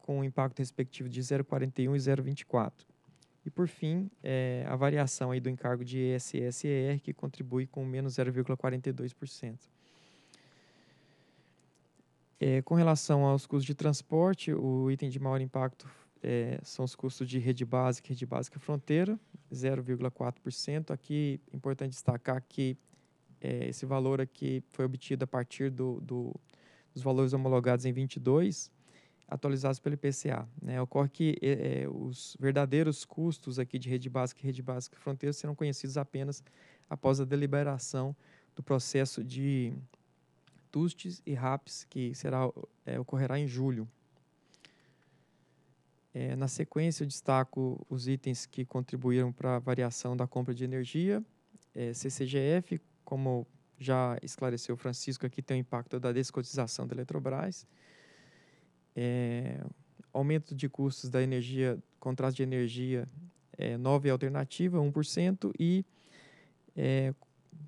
com um impacto respectivo de 0,41 e 0,24. E, por fim, é a variação aí do encargo de ESS e ER, que contribui com menos 0,42%. É, com relação aos custos de transporte, o item de maior impacto é, são os custos de rede básica e rede básica fronteira, 0,4%. Aqui, importante destacar que é, esse valor aqui foi obtido a partir do, do, dos valores homologados em 22, atualizados pelo IPCA. Né? Ocorre que é, é, os verdadeiros custos aqui de rede básica e rede básica fronteira serão conhecidos apenas após a deliberação do processo de TUSTES e RAPS, que será, é, ocorrerá em julho. É, na sequência, eu destaco os itens que contribuíram para a variação da compra de energia. É, CCGF, como já esclareceu o Francisco, aqui tem o impacto da descotização da Eletrobras. É, aumento de custos da energia, contrato de energia, é, 9 alternativa, 1%, e é,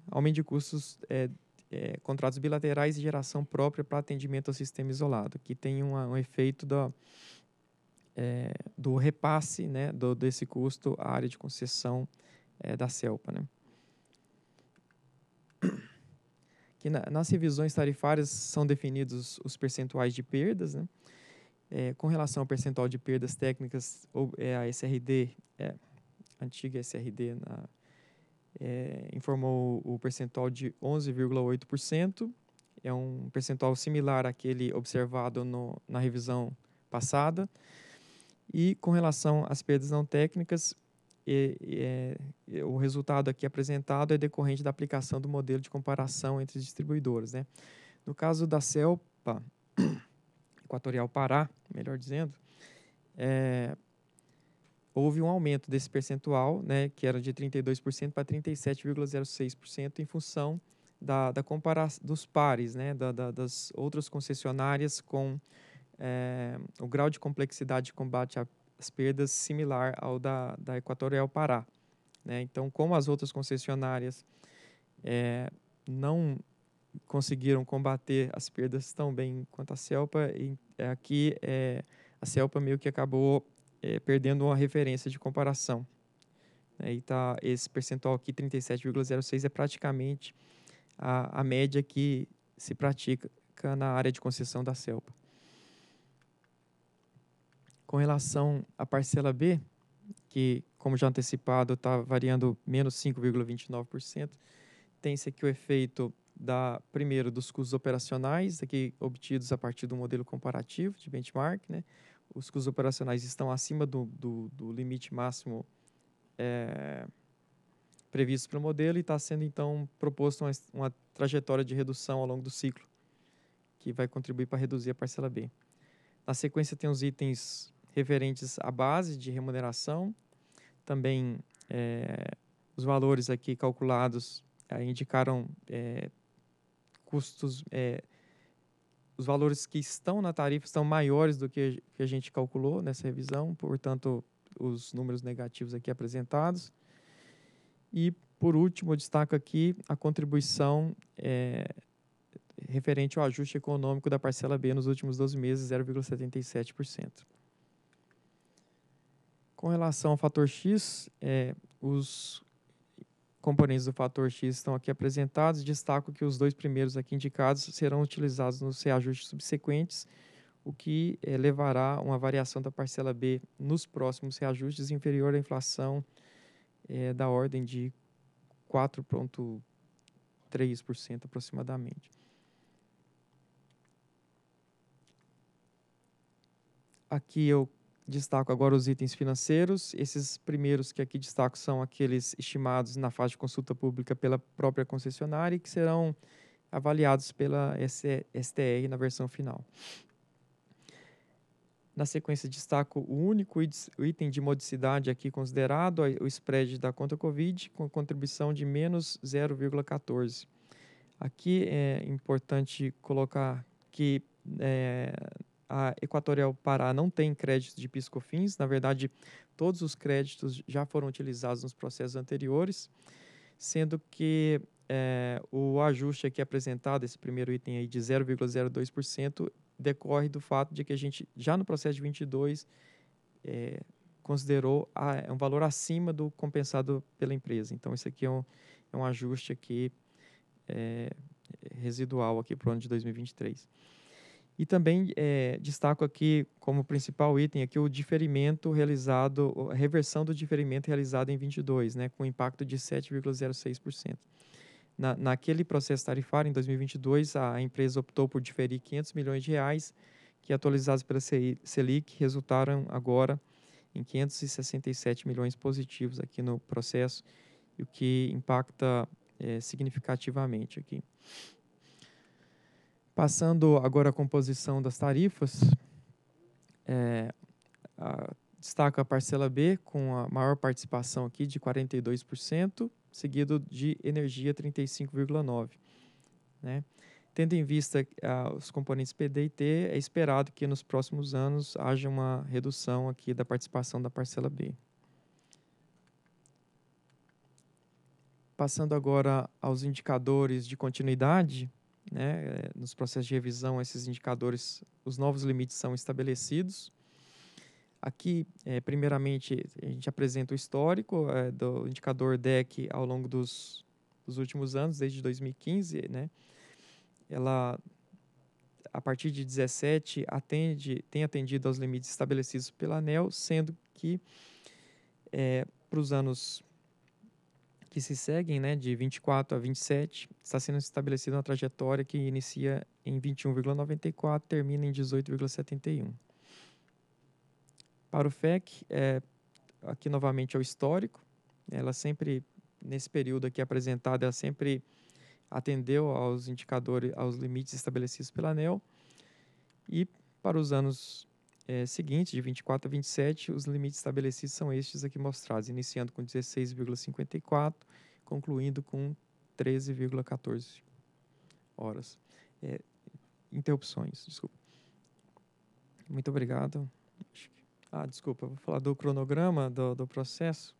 aumento de custos é, é, contratos bilaterais e geração própria para atendimento ao sistema isolado, que tem uma, um efeito da é, do repasse né, do, desse custo à área de concessão é, da CELPA. Né? Que na, nas revisões tarifárias são definidos os percentuais de perdas. Né? É, com relação ao percentual de perdas técnicas, ou, é, a SRD, é, a antiga SRD, na, é, informou o percentual de 11,8%, é um percentual similar àquele observado no, na revisão passada. E com relação às perdas não técnicas, é, o resultado aqui apresentado é decorrente da aplicação do modelo de comparação entre distribuidoras. Né? No caso da CELPA, Equatorial Pará, melhor dizendo, é, houve um aumento desse percentual, né, que era de 32% para 37,06% em função da, da comparação dos pares, né, da, da, das outras concessionárias com é, o grau de complexidade de combate às perdas similar ao da, da Equatorial Pará. Né? Então, como as outras concessionárias é, não conseguiram combater as perdas tão bem quanto a Celpa, e aqui é, a Celpa meio que acabou é, perdendo uma referência de comparação. Né? E tá, esse percentual aqui, 37,06, é praticamente a, a média que se pratica na área de concessão da Celpa. Com relação à parcela B, que, como já antecipado, está variando menos 5,29%, tem-se aqui o efeito da, primeiro, dos custos operacionais, aqui obtidos a partir do modelo comparativo de benchmark, né? Os custos operacionais estão acima do, do, do limite máximo é, previsto para o modelo e está sendo, então, proposto uma, uma trajetória de redução ao longo do ciclo, que vai contribuir para reduzir a parcela B. Na sequência, tem os itens referentes à base de remuneração, também é, os valores aqui calculados é, indicaram é, custos, é, os valores que estão na tarifa estão maiores do que, que a gente calculou nessa revisão, portanto, os números negativos aqui apresentados. E, por último, eu destaco aqui a contribuição é, referente ao ajuste econômico da parcela B nos últimos 12 meses, 0,77%. Com relação ao fator X, é, os componentes do fator X estão aqui apresentados. Destaco que os dois primeiros aqui indicados serão utilizados nos reajustes subsequentes, o que é, levará a uma variação da parcela B nos próximos reajustes inferior à inflação é, da ordem de 4,3% aproximadamente. Aqui eu Destaco agora os itens financeiros. Esses primeiros que aqui destaco são aqueles estimados na fase de consulta pública pela própria concessionária e que serão avaliados pela STR na versão final. Na sequência, destaco o único item de modicidade aqui considerado, o spread da conta Covid, com contribuição de menos 0,14. Aqui é importante colocar que é, a Equatorial Pará não tem crédito de piscofins, na verdade, todos os créditos já foram utilizados nos processos anteriores, sendo que é, o ajuste aqui apresentado, esse primeiro item aí de 0,02%, decorre do fato de que a gente, já no processo de 22, é, considerou a, é um valor acima do compensado pela empresa. Então, isso aqui é um, é um ajuste aqui é, residual aqui para o ano de 2023. E também é, destaco aqui como principal item aqui o diferimento realizado, a reversão do diferimento realizado em 22, né, com impacto de 7,06%. Na, naquele processo tarifário, em 2022, a empresa optou por diferir 500 milhões de reais, que atualizados pela Selic resultaram agora em 567 milhões positivos aqui no processo, o que impacta é, significativamente aqui. Passando agora à composição das tarifas, é, a, destaca a parcela B com a maior participação aqui de 42%, seguido de energia 35,9%. Né? Tendo em vista a, ah, os componentes PD e T, é esperado que nos próximos anos haja uma redução aqui da participação da parcela B. Passando agora aos indicadores de continuidade, né? Eh, nos processos de revisão, esses indicadores, os novos limites são estabelecidos. Aqui, é, primeiramente, a gente apresenta o histórico é, do indicador DEC ao longo dos, dos últimos anos, desde 2015. Né? Ela, a partir de 17, atende, tem atendido aos limites estabelecidos pela ANEL, sendo que é, para os anos que se seguem, né, de 24 a 27, está sendo estabelecida uma trajetória que inicia em 21,94 termina em 18,71. Para o FEC, é, aqui novamente é o histórico, ela sempre, nesse período aqui apresentado, ela sempre atendeu aos indicadores, aos limites estabelecidos pela ANEL, e para os anos é, seguinte, de 24 a 27, os limites estabelecidos são estes aqui mostrados, iniciando com 16,54, concluindo com 13,14 horas. É, interrupções, desculpa. Muito obrigado. Ah, desculpa, vou falar do cronograma do, do processo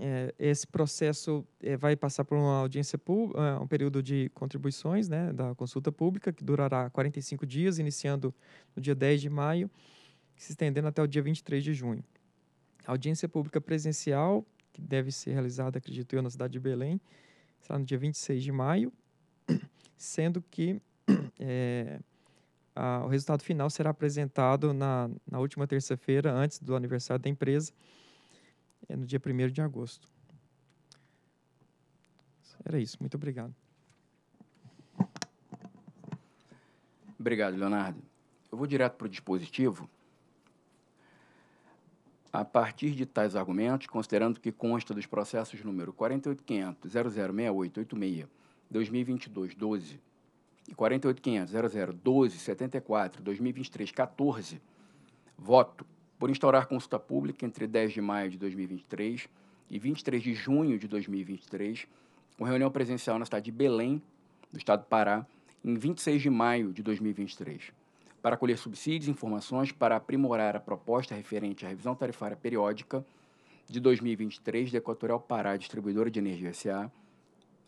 é, esse processo é, vai passar por uma audiência pública, é, um período de contribuições né, da consulta pública, que durará 45 dias, iniciando no dia 10 de maio, se estendendo até o dia 23 de junho. A audiência pública presencial, que deve ser realizada, acredito eu, na cidade de Belém, será no dia 26 de maio, sendo que é, a, o resultado final será apresentado na, na última terça-feira, antes do aniversário da empresa, é no dia 1 de agosto. Era isso. Muito obrigado. Obrigado, Leonardo. Eu vou direto para o dispositivo. A partir de tais argumentos, considerando que consta dos processos número 48500 2022 12 e 48500 2023 14, voto por instaurar consulta pública entre 10 de maio de 2023 e 23 de junho de 2023, com reunião presencial na cidade de Belém, do estado do Pará, em 26 de maio de 2023, para colher subsídios e informações para aprimorar a proposta referente à revisão tarifária periódica de 2023 da Equatorial Pará Distribuidora de Energia SA,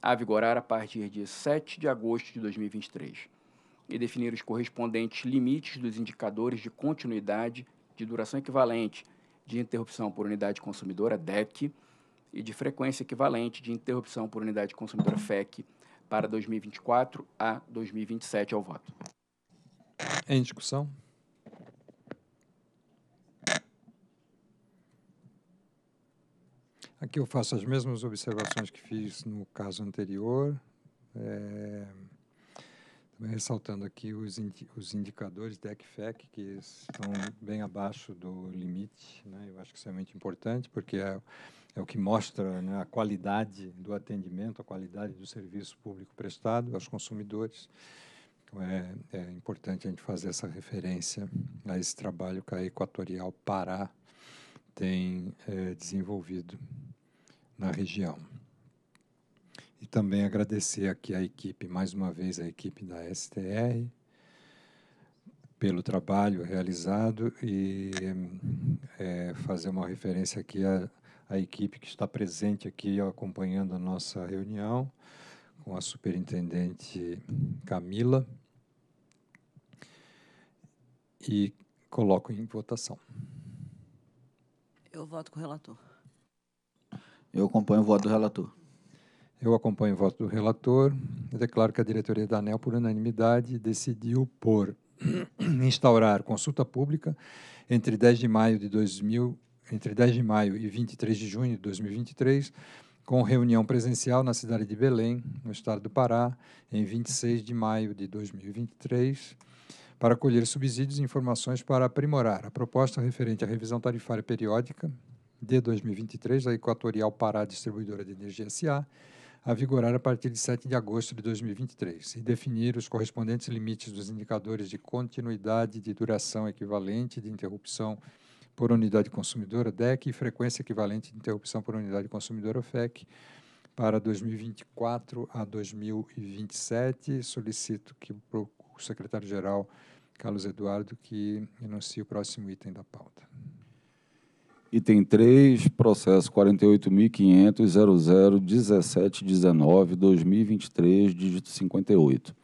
a vigorar a partir de 7 de agosto de 2023, e definir os correspondentes limites dos indicadores de continuidade de duração equivalente de interrupção por unidade consumidora, DEC, e de frequência equivalente de interrupção por unidade consumidora, FEC, para 2024 a 2027 ao voto. Em discussão? Aqui eu faço as mesmas observações que fiz no caso anterior. É ressaltando aqui os, indi os indicadores DECFEC, que estão bem abaixo do limite. Né? Eu acho que isso é muito importante, porque é, é o que mostra né, a qualidade do atendimento, a qualidade do serviço público prestado aos consumidores. Então, é, é importante a gente fazer essa referência a esse trabalho que a Equatorial Pará tem é, desenvolvido na região e também agradecer aqui a equipe, mais uma vez a equipe da STR, pelo trabalho realizado e é, fazer uma referência aqui à, à equipe que está presente aqui acompanhando a nossa reunião, com a superintendente Camila, e coloco em votação. Eu voto com o relator. Eu acompanho o voto do relator. Eu acompanho o voto do relator e declaro que a diretoria da ANEL, por unanimidade, decidiu por instaurar consulta pública entre 10 de maio de 2000, entre 10 de maio e 23 de junho de 2023, com reunião presencial na cidade de Belém, no estado do Pará, em 26 de maio de 2023, para colher subsídios e informações para aprimorar a proposta referente à revisão tarifária periódica de 2023 da Equatorial Pará Distribuidora de Energia SA a vigorar a partir de 7 de agosto de 2023 e definir os correspondentes limites dos indicadores de continuidade de duração equivalente de interrupção por unidade consumidora, DEC, e frequência equivalente de interrupção por unidade consumidora, FEC, para 2024 a 2027. Solicito que o secretário-geral, Carlos Eduardo, que enuncie o próximo item da pauta. Item 3, processo 48.500.001719.2023, dígito 58.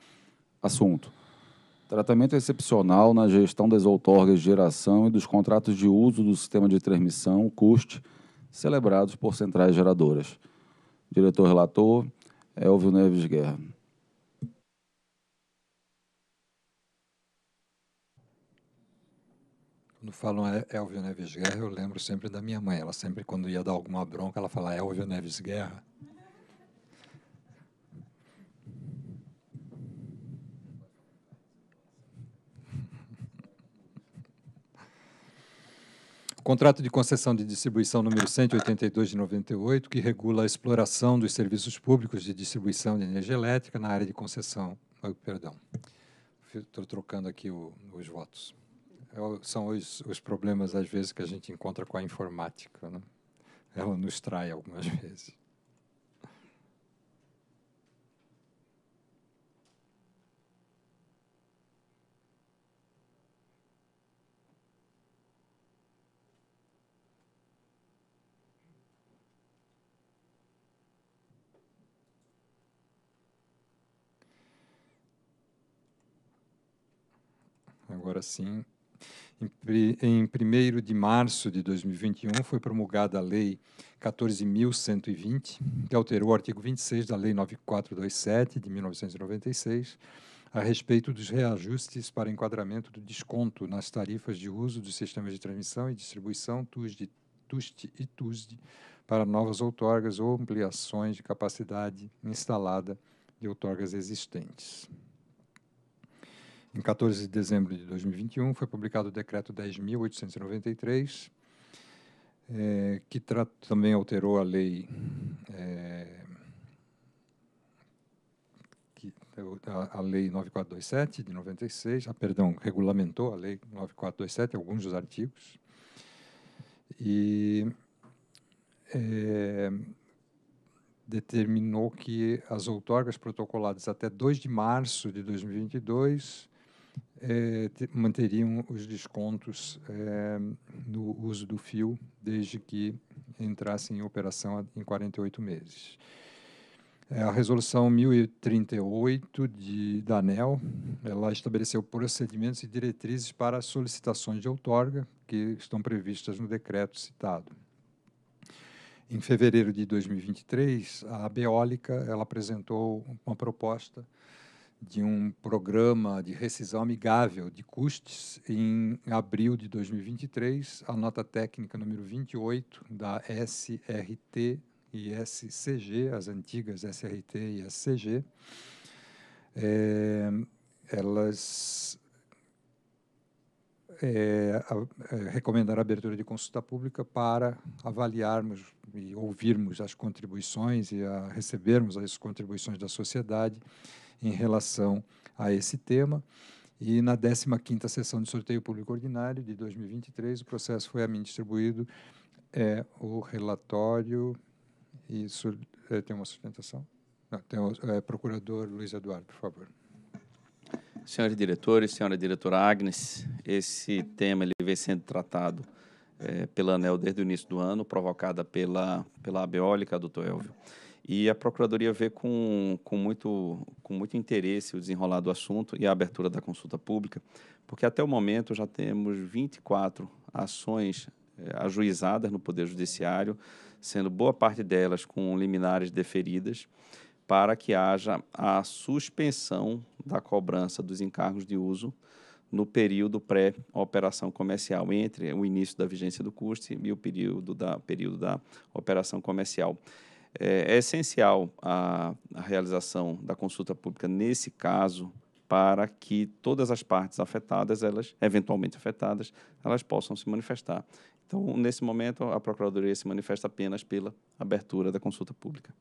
Assunto. Tratamento excepcional na gestão das outorgas de geração e dos contratos de uso do sistema de transmissão, CUST, celebrados por centrais geradoras. Diretor-relator, Elvio Neves Guerra. Quando falam é, Elvio Neves Guerra, eu lembro sempre da minha mãe. Ela sempre, quando ia dar alguma bronca, ela falava é Elvio Neves Guerra. O contrato de concessão de distribuição número 182 de 98, que regula a exploração dos serviços públicos de distribuição de energia elétrica na área de concessão. Perdão, estou trocando aqui o, os votos. É são os, os problemas, às vezes, que a gente encontra com a informática. Né? Ela nos trai algumas vezes. agora sim em 1 de março de 2021, foi promulgada a Lei 14.120, que alterou o artigo 26 da Lei 9427, de 1996, a respeito dos reajustes para enquadramento do desconto nas tarifas de uso dos sistemas de transmissão e distribuição TUSD, TUST e TUSD para novas outorgas ou ampliações de capacidade instalada de outorgas existentes. Em 14 de dezembro de 2021 foi publicado o decreto 10.893, é, eh, que também alterou a lei é, a, a, lei 9427 de 96, ah, perdão, regulamentou a lei 9427 alguns dos artigos e é, determinou que as outorgas protocoladas até 2 de março de 2022 é, manteriam os descontos é, no uso do fio desde que entrasse em operação em 48 meses. É, a resolução 1038 de, da ANEL, ela estabeleceu procedimentos e diretrizes para solicitações de outorga que estão previstas no decreto citado. Em fevereiro de 2023, a Beólica ela apresentou uma proposta de um programa de rescisão amigável de custos em abril de 2023, a nota técnica número 28 da SRT e SCG, as antigas SRT e SCG, é, elas é, a, é, recomendar a abertura de consulta pública para avaliarmos e ouvirmos as contribuições e recebermos as contribuições da sociedade em relação a esse tema. E na 15ª sessão de sorteio público ordinário de 2023, o processo foi a mim distribuído é o relatório Isso é, tem uma sustentação? Não, tem o é, procurador Luiz Eduardo, por favor. Senhores diretores, senhora diretora Agnes, esse tema ele vem sendo tratado é, pela ANEL desde o início do ano, provocada pela, pela abeólica, doutor Elvio. E a Procuradoria vê com, com, muito, com muito interesse o desenrolar do assunto e a abertura da consulta pública, porque até o momento já temos 24 ações eh, ajuizadas no Poder Judiciário, sendo boa parte delas com liminares deferidas, para que haja a suspensão da cobrança dos encargos de uso no período pré-operação comercial, entre o início da vigência do custo e o período da, período da operação comercial. É, é essencial a, a realização da consulta pública nesse caso para que todas as partes afetadas, elas eventualmente afetadas, elas possam se manifestar. Então, nesse momento, a Procuradoria se manifesta apenas pela abertura da consulta pública.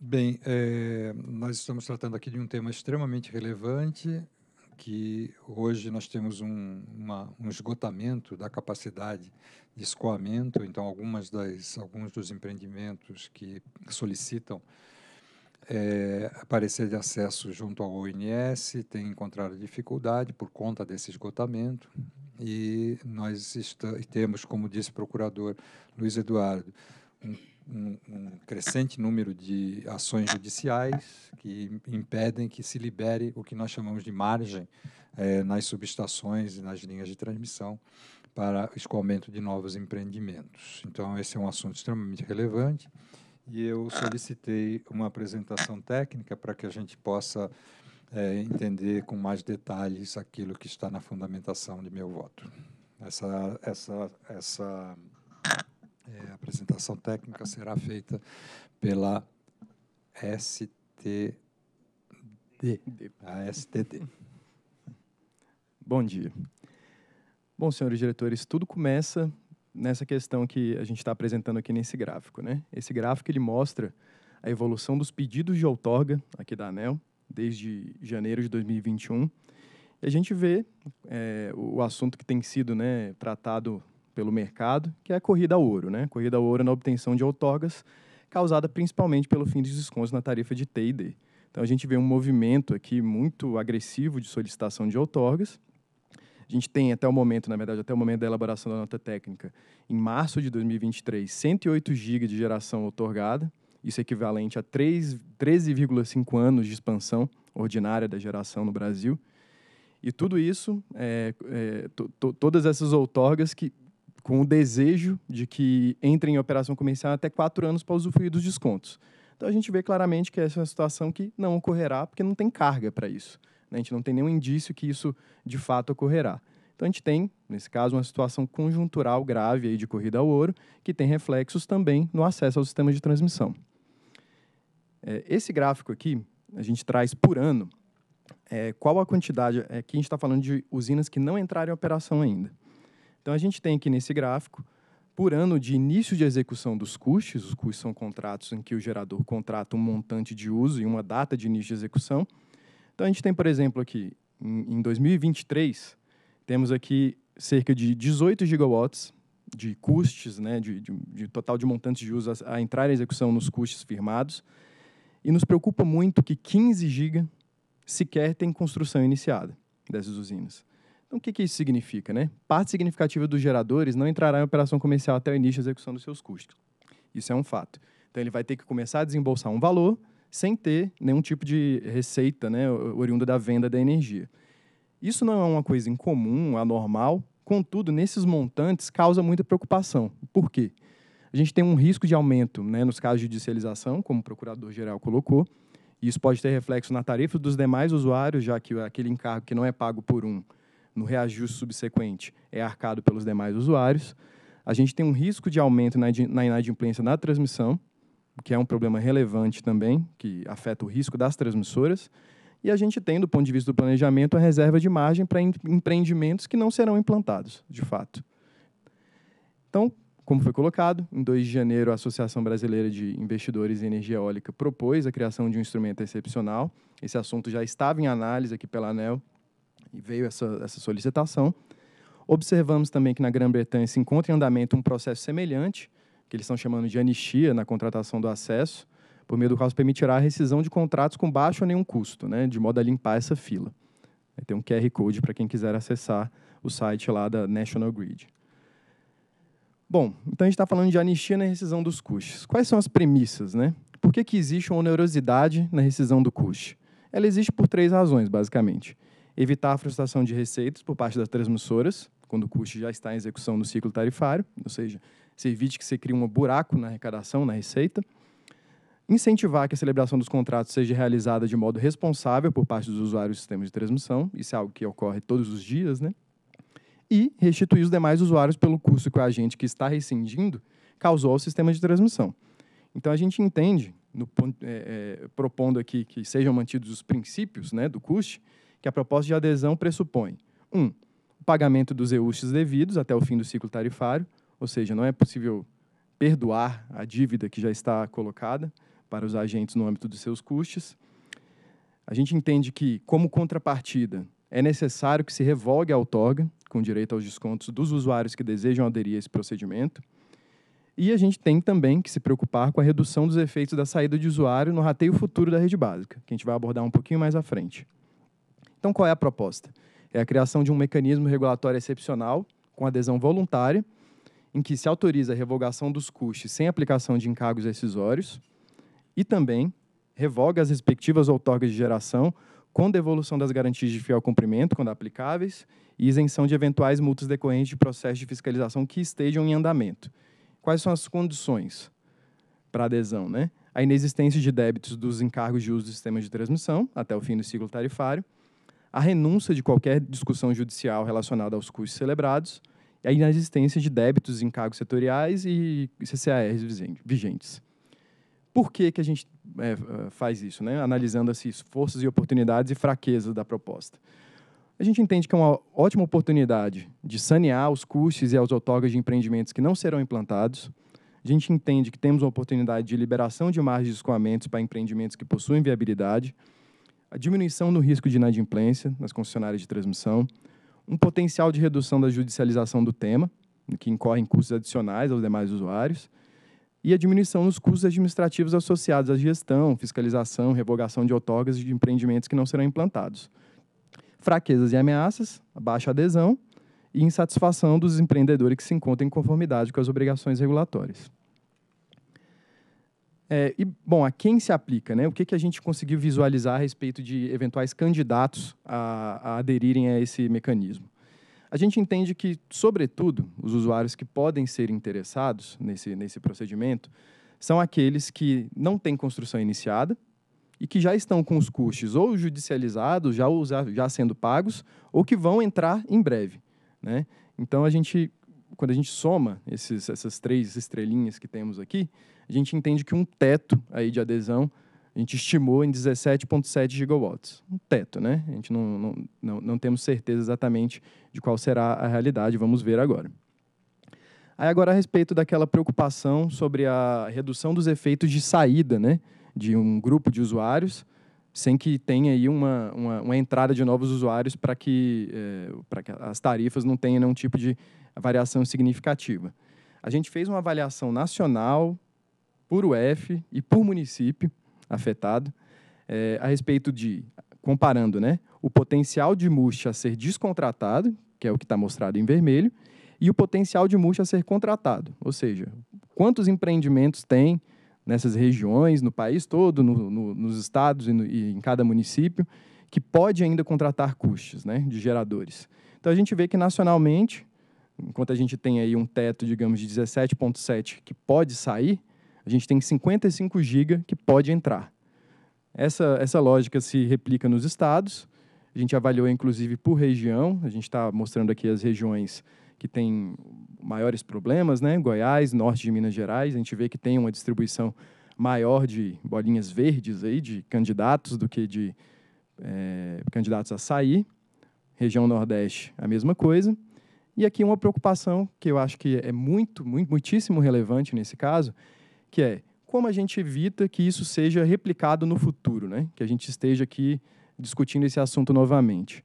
Bem, é, nós estamos tratando aqui de um tema extremamente relevante, que hoje nós temos um, uma, um, esgotamento da capacidade de escoamento, então algumas das, alguns dos empreendimentos que solicitam é, de acesso junto ao ONS têm encontrado dificuldade por conta desse esgotamento e nós temos, como disse o procurador Luiz Eduardo, um um, crescente número de ações judiciais que impedem que se libere o que nós chamamos de margem é, nas subestações e nas linhas de transmissão para escoamento de novos empreendimentos. Então, esse é um assunto extremamente relevante e eu solicitei uma apresentação técnica para que a gente possa é, entender com mais detalhes aquilo que está na fundamentação de meu voto. Essa, essa, essa é, a apresentação técnica será feita pela STD. A STD. Bom dia. Bom, senhores diretores, tudo começa nessa questão que a gente está apresentando aqui nesse gráfico. Né? Esse gráfico ele mostra a evolução dos pedidos de outorga aqui da ANEL desde janeiro de 2021. E a gente vê é, o assunto que tem sido né, tratado pelo mercado, que é a corrida ao ouro, né? Corrida ao ouro na obtenção de outorgas, causada principalmente pelo fim dos descontos na tarifa de T e D. Então a gente vê um movimento aqui muito agressivo de solicitação de outorgas. A gente tem até o momento, na verdade, até o momento da elaboração da nota técnica, em março de 2023, 108 GB de geração outorgada. Isso é equivalente a 13,5 anos de expansão ordinária da geração no Brasil. E tudo isso, é, é, todas essas outorgas que com o desejo de que entrem em operação comercial até quatro anos para usufruir dos descontos. Então a gente vê claramente que essa é uma situação que não ocorrerá porque não tem carga para isso. Né? A gente não tem nenhum indício que isso de fato ocorrerá. Então a gente tem, nesse caso, uma situação conjuntural grave aí de corrida ao ouro, que tem reflexos também no acesso ao sistema de transmissão. É, esse gráfico aqui, a gente traz por ano é, qual a quantidade, aqui é, a gente está falando de usinas que não entraram em operação ainda. Então a gente tem aqui nesse gráfico, por ano de início de execução dos custos, os custos são contratos em que o gerador contrata um montante de uso e uma data de início de execução. Então a gente tem, por exemplo, aqui em 2023, temos aqui cerca de 18 gigawatts de custos, né, de, de, de, total de montantes de uso a, a entrar em execução nos custos firmados. E nos preocupa muito que 15 giga sequer tem construção iniciada dessas usinas. Então, o que, que isso significa? Né? Parte significativa dos geradores não entrará em operação comercial até o início da execução dos seus custos. Isso é um fato. Então, ele vai ter que começar a desembolsar um valor sem ter nenhum tipo de receita né, oriunda da venda da energia. Isso não é uma coisa incomum, anormal, contudo, nesses montantes causa muita preocupação. Por quê? A gente tem um risco de aumento né, nos casos de judicialização, como o procurador-geral colocou, e isso pode ter reflexo na tarifa dos demais usuários, já que aquele encargo que não é pago por um no reajuste subsequente é arcado pelos demais usuários. A gente tem um risco de aumento na inadimplência na transmissão, que é um problema relevante também, que afeta o risco das transmissoras. E a gente tem, do ponto de vista do planejamento, a reserva de margem para empreendimentos que não serão implantados, de fato. Então, como foi colocado, em 2 de janeiro, a Associação Brasileira de Investidores em Energia Eólica propôs a criação de um instrumento excepcional. Esse assunto já estava em análise aqui pela ANEL e veio essa, essa solicitação. Observamos também que na Grã-Bretanha se encontra em andamento um processo semelhante, que eles estão chamando de anistia na contratação do acesso, por meio do qual se permitirá a rescisão de contratos com baixo ou nenhum custo, né, de modo a limpar essa fila. Tem um QR Code para quem quiser acessar o site lá da National Grid. Bom, então a gente está falando de anistia na rescisão dos custos. Quais são as premissas, né? Por que, que existe uma onerosidade na rescisão do custo? Ela existe por três razões, basicamente evitar a frustração de receitas por parte das transmissoras, quando o custo já está em execução no ciclo tarifário, ou seja, se evite que você crie um buraco na arrecadação, na receita, incentivar que a celebração dos contratos seja realizada de modo responsável por parte dos usuários do sistema de transmissão, isso é algo que ocorre todos os dias, né? E restituir os demais usuários pelo custo que o agente que está rescindindo causou ao sistema de transmissão. Então a gente entende, no, é, é, propondo aqui que sejam mantidos os princípios né, do custo, que a proposta de adesão pressupõe: 1. Um, o pagamento dos EUSTs devidos até o fim do ciclo tarifário, ou seja, não é possível perdoar a dívida que já está colocada para os agentes no âmbito dos seus custos. A gente entende que, como contrapartida, é necessário que se revogue a outorga, com direito aos descontos dos usuários que desejam aderir a esse procedimento. E a gente tem também que se preocupar com a redução dos efeitos da saída de usuário no rateio futuro da rede básica, que a gente vai abordar um pouquinho mais à frente. Então, qual é a proposta? É a criação de um mecanismo regulatório excepcional, com adesão voluntária, em que se autoriza a revogação dos custos sem aplicação de encargos decisórios e também revoga as respectivas outorgas de geração com devolução das garantias de fiel cumprimento, quando aplicáveis, e isenção de eventuais multas decorrentes de processos de fiscalização que estejam em andamento. Quais são as condições para adesão? Né? A inexistência de débitos dos encargos de uso do sistema de transmissão até o fim do ciclo tarifário, a renúncia de qualquer discussão judicial relacionada aos custos celebrados e a inexistência de débitos em cargos setoriais e CCARs vigentes. Por que, que a gente é, é faz isso, né? analisando as assim, forças e oportunidades e fraquezas da proposta? A gente entende que é uma ótima oportunidade de sanear os custos e as outorgas de empreendimentos que não serão implantados. A gente entende que temos uma oportunidade de liberação de margens de escoamentos para empreendimentos que possuem viabilidade a diminuição no risco de inadimplência nas concessionárias de transmissão, um potencial de redução da judicialização do tema, que incorre em custos adicionais aos demais usuários, e a diminuição nos custos administrativos associados à gestão, fiscalização, revogação de outorgas de empreendimentos que não serão implantados. Fraquezas e ameaças, baixa adesão e insatisfação dos empreendedores que se encontram em conformidade com as obrigações regulatórias. É, e, bom, a quem se aplica, né? O que, que a gente conseguiu visualizar a respeito de eventuais candidatos a, a aderirem a esse mecanismo? A gente entende que, sobretudo, os usuários que podem ser interessados nesse, nesse procedimento são aqueles que não têm construção iniciada e que já estão com os custos ou judicializados, já, já sendo pagos, ou que vão entrar em breve. Né? Então, a gente quando a gente soma esses, essas três estrelinhas que temos aqui, a gente entende que um teto aí de adesão a gente estimou em 17,7 gigawatts. Um teto, né? A gente não, não, não, não temos certeza exatamente de qual será a realidade, vamos ver agora. Aí agora a respeito daquela preocupação sobre a redução dos efeitos de saída, né? De um grupo de usuários, sem que tenha aí uma, uma, uma entrada de novos usuários para que, é, para que as tarifas não tenham nenhum tipo de variação significativa. A gente fez uma avaliação nacional, por UF e por município afetado, é, a respeito de, comparando, né, o potencial de murcha a ser descontratado, que é o que está mostrado em vermelho, e o potencial de murcha a ser contratado, ou seja, quantos empreendimentos tem nessas regiões, no país todo, no, no, nos estados e, no, e em cada município, que pode ainda contratar custos né, de geradores. Então, a gente vê que, nacionalmente, enquanto a gente tem aí um teto, digamos, de 17.7 que pode sair, a gente tem 55 GB que pode entrar. Essa, essa lógica se replica nos estados, a gente avaliou inclusive por região, a gente está mostrando aqui as regiões que têm maiores problemas, né? Goiás, norte de Minas Gerais, a gente vê que tem uma distribuição maior de bolinhas verdes aí, de candidatos do que de é, candidatos a sair. Região Nordeste, a mesma coisa. E aqui uma preocupação que eu acho que é muito, muito, muitíssimo relevante nesse caso, que é como a gente evita que isso seja replicado no futuro, né? Que a gente esteja aqui discutindo esse assunto novamente.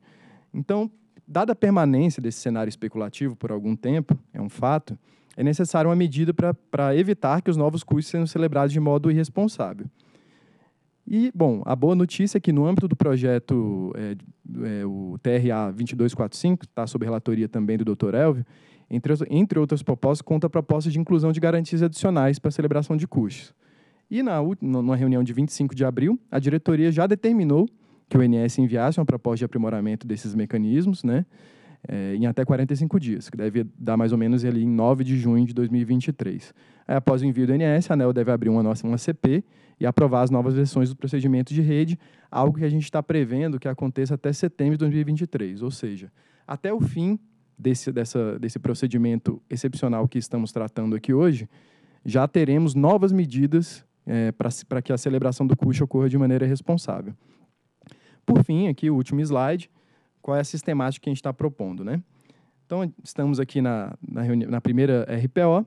Então, dada a permanência desse cenário especulativo por algum tempo, é um fato, é necessária uma medida para evitar que os novos custos sejam celebrados de modo irresponsável. E, bom, a boa notícia é que no âmbito do projeto, é, é, o TRA 2245, está sob relatoria também do Dr. Elvio, entre, entre outras propostas, conta a proposta de inclusão de garantias adicionais para celebração de custos. E na, numa reunião de 25 de abril, a diretoria já determinou que o INS enviasse uma proposta de aprimoramento desses mecanismos, né? é, em até 45 dias, que deve dar mais ou menos ali em 9 de junho de 2023. após o envio do NS, a ANEL deve abrir uma nossa uma CP e aprovar as novas versões do procedimento de rede, algo que a gente está prevendo que aconteça até setembro de 2023, ou seja, até o fim desse, dessa, desse procedimento excepcional que estamos tratando aqui hoje, já teremos novas medidas é, para que a celebração do curso ocorra de maneira responsável. Por fim, aqui o último slide, qual é a sistemática que a gente está propondo, né? Então, estamos aqui na, na, na primeira RPO.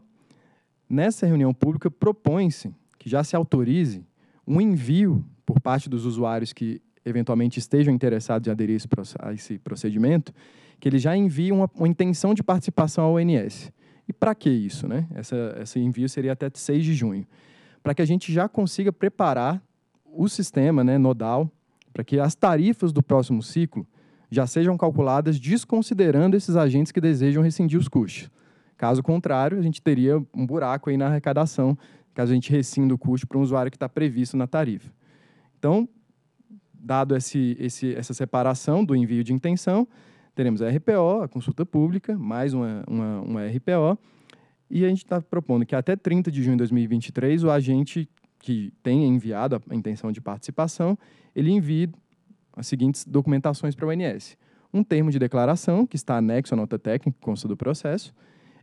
Nessa reunião pública, propõe-se que já se autorize um envio por parte dos usuários que eventualmente estejam interessados em aderir a esse procedimento, que ele já envie uma, uma intenção de participação ao ONS. E para que isso? Né? Essa, esse envio seria até 6 de junho. Para que a gente já consiga preparar o sistema né, nodal, para que as tarifas do próximo ciclo já sejam calculadas desconsiderando esses agentes que desejam rescindir os custos. Caso contrário, a gente teria um buraco aí na arrecadação, caso a gente rescinda o custo para um usuário que está previsto na tarifa. Então, dado esse, esse, essa separação do envio de intenção, teremos a RPO, a consulta pública, mais uma, uma, uma RPO, e a gente está propondo que até 30 de junho de 2023 o agente que tenha enviado a intenção de participação, ele envie as seguintes documentações para o INS: um termo de declaração, que está anexo à nota técnica que consta do processo,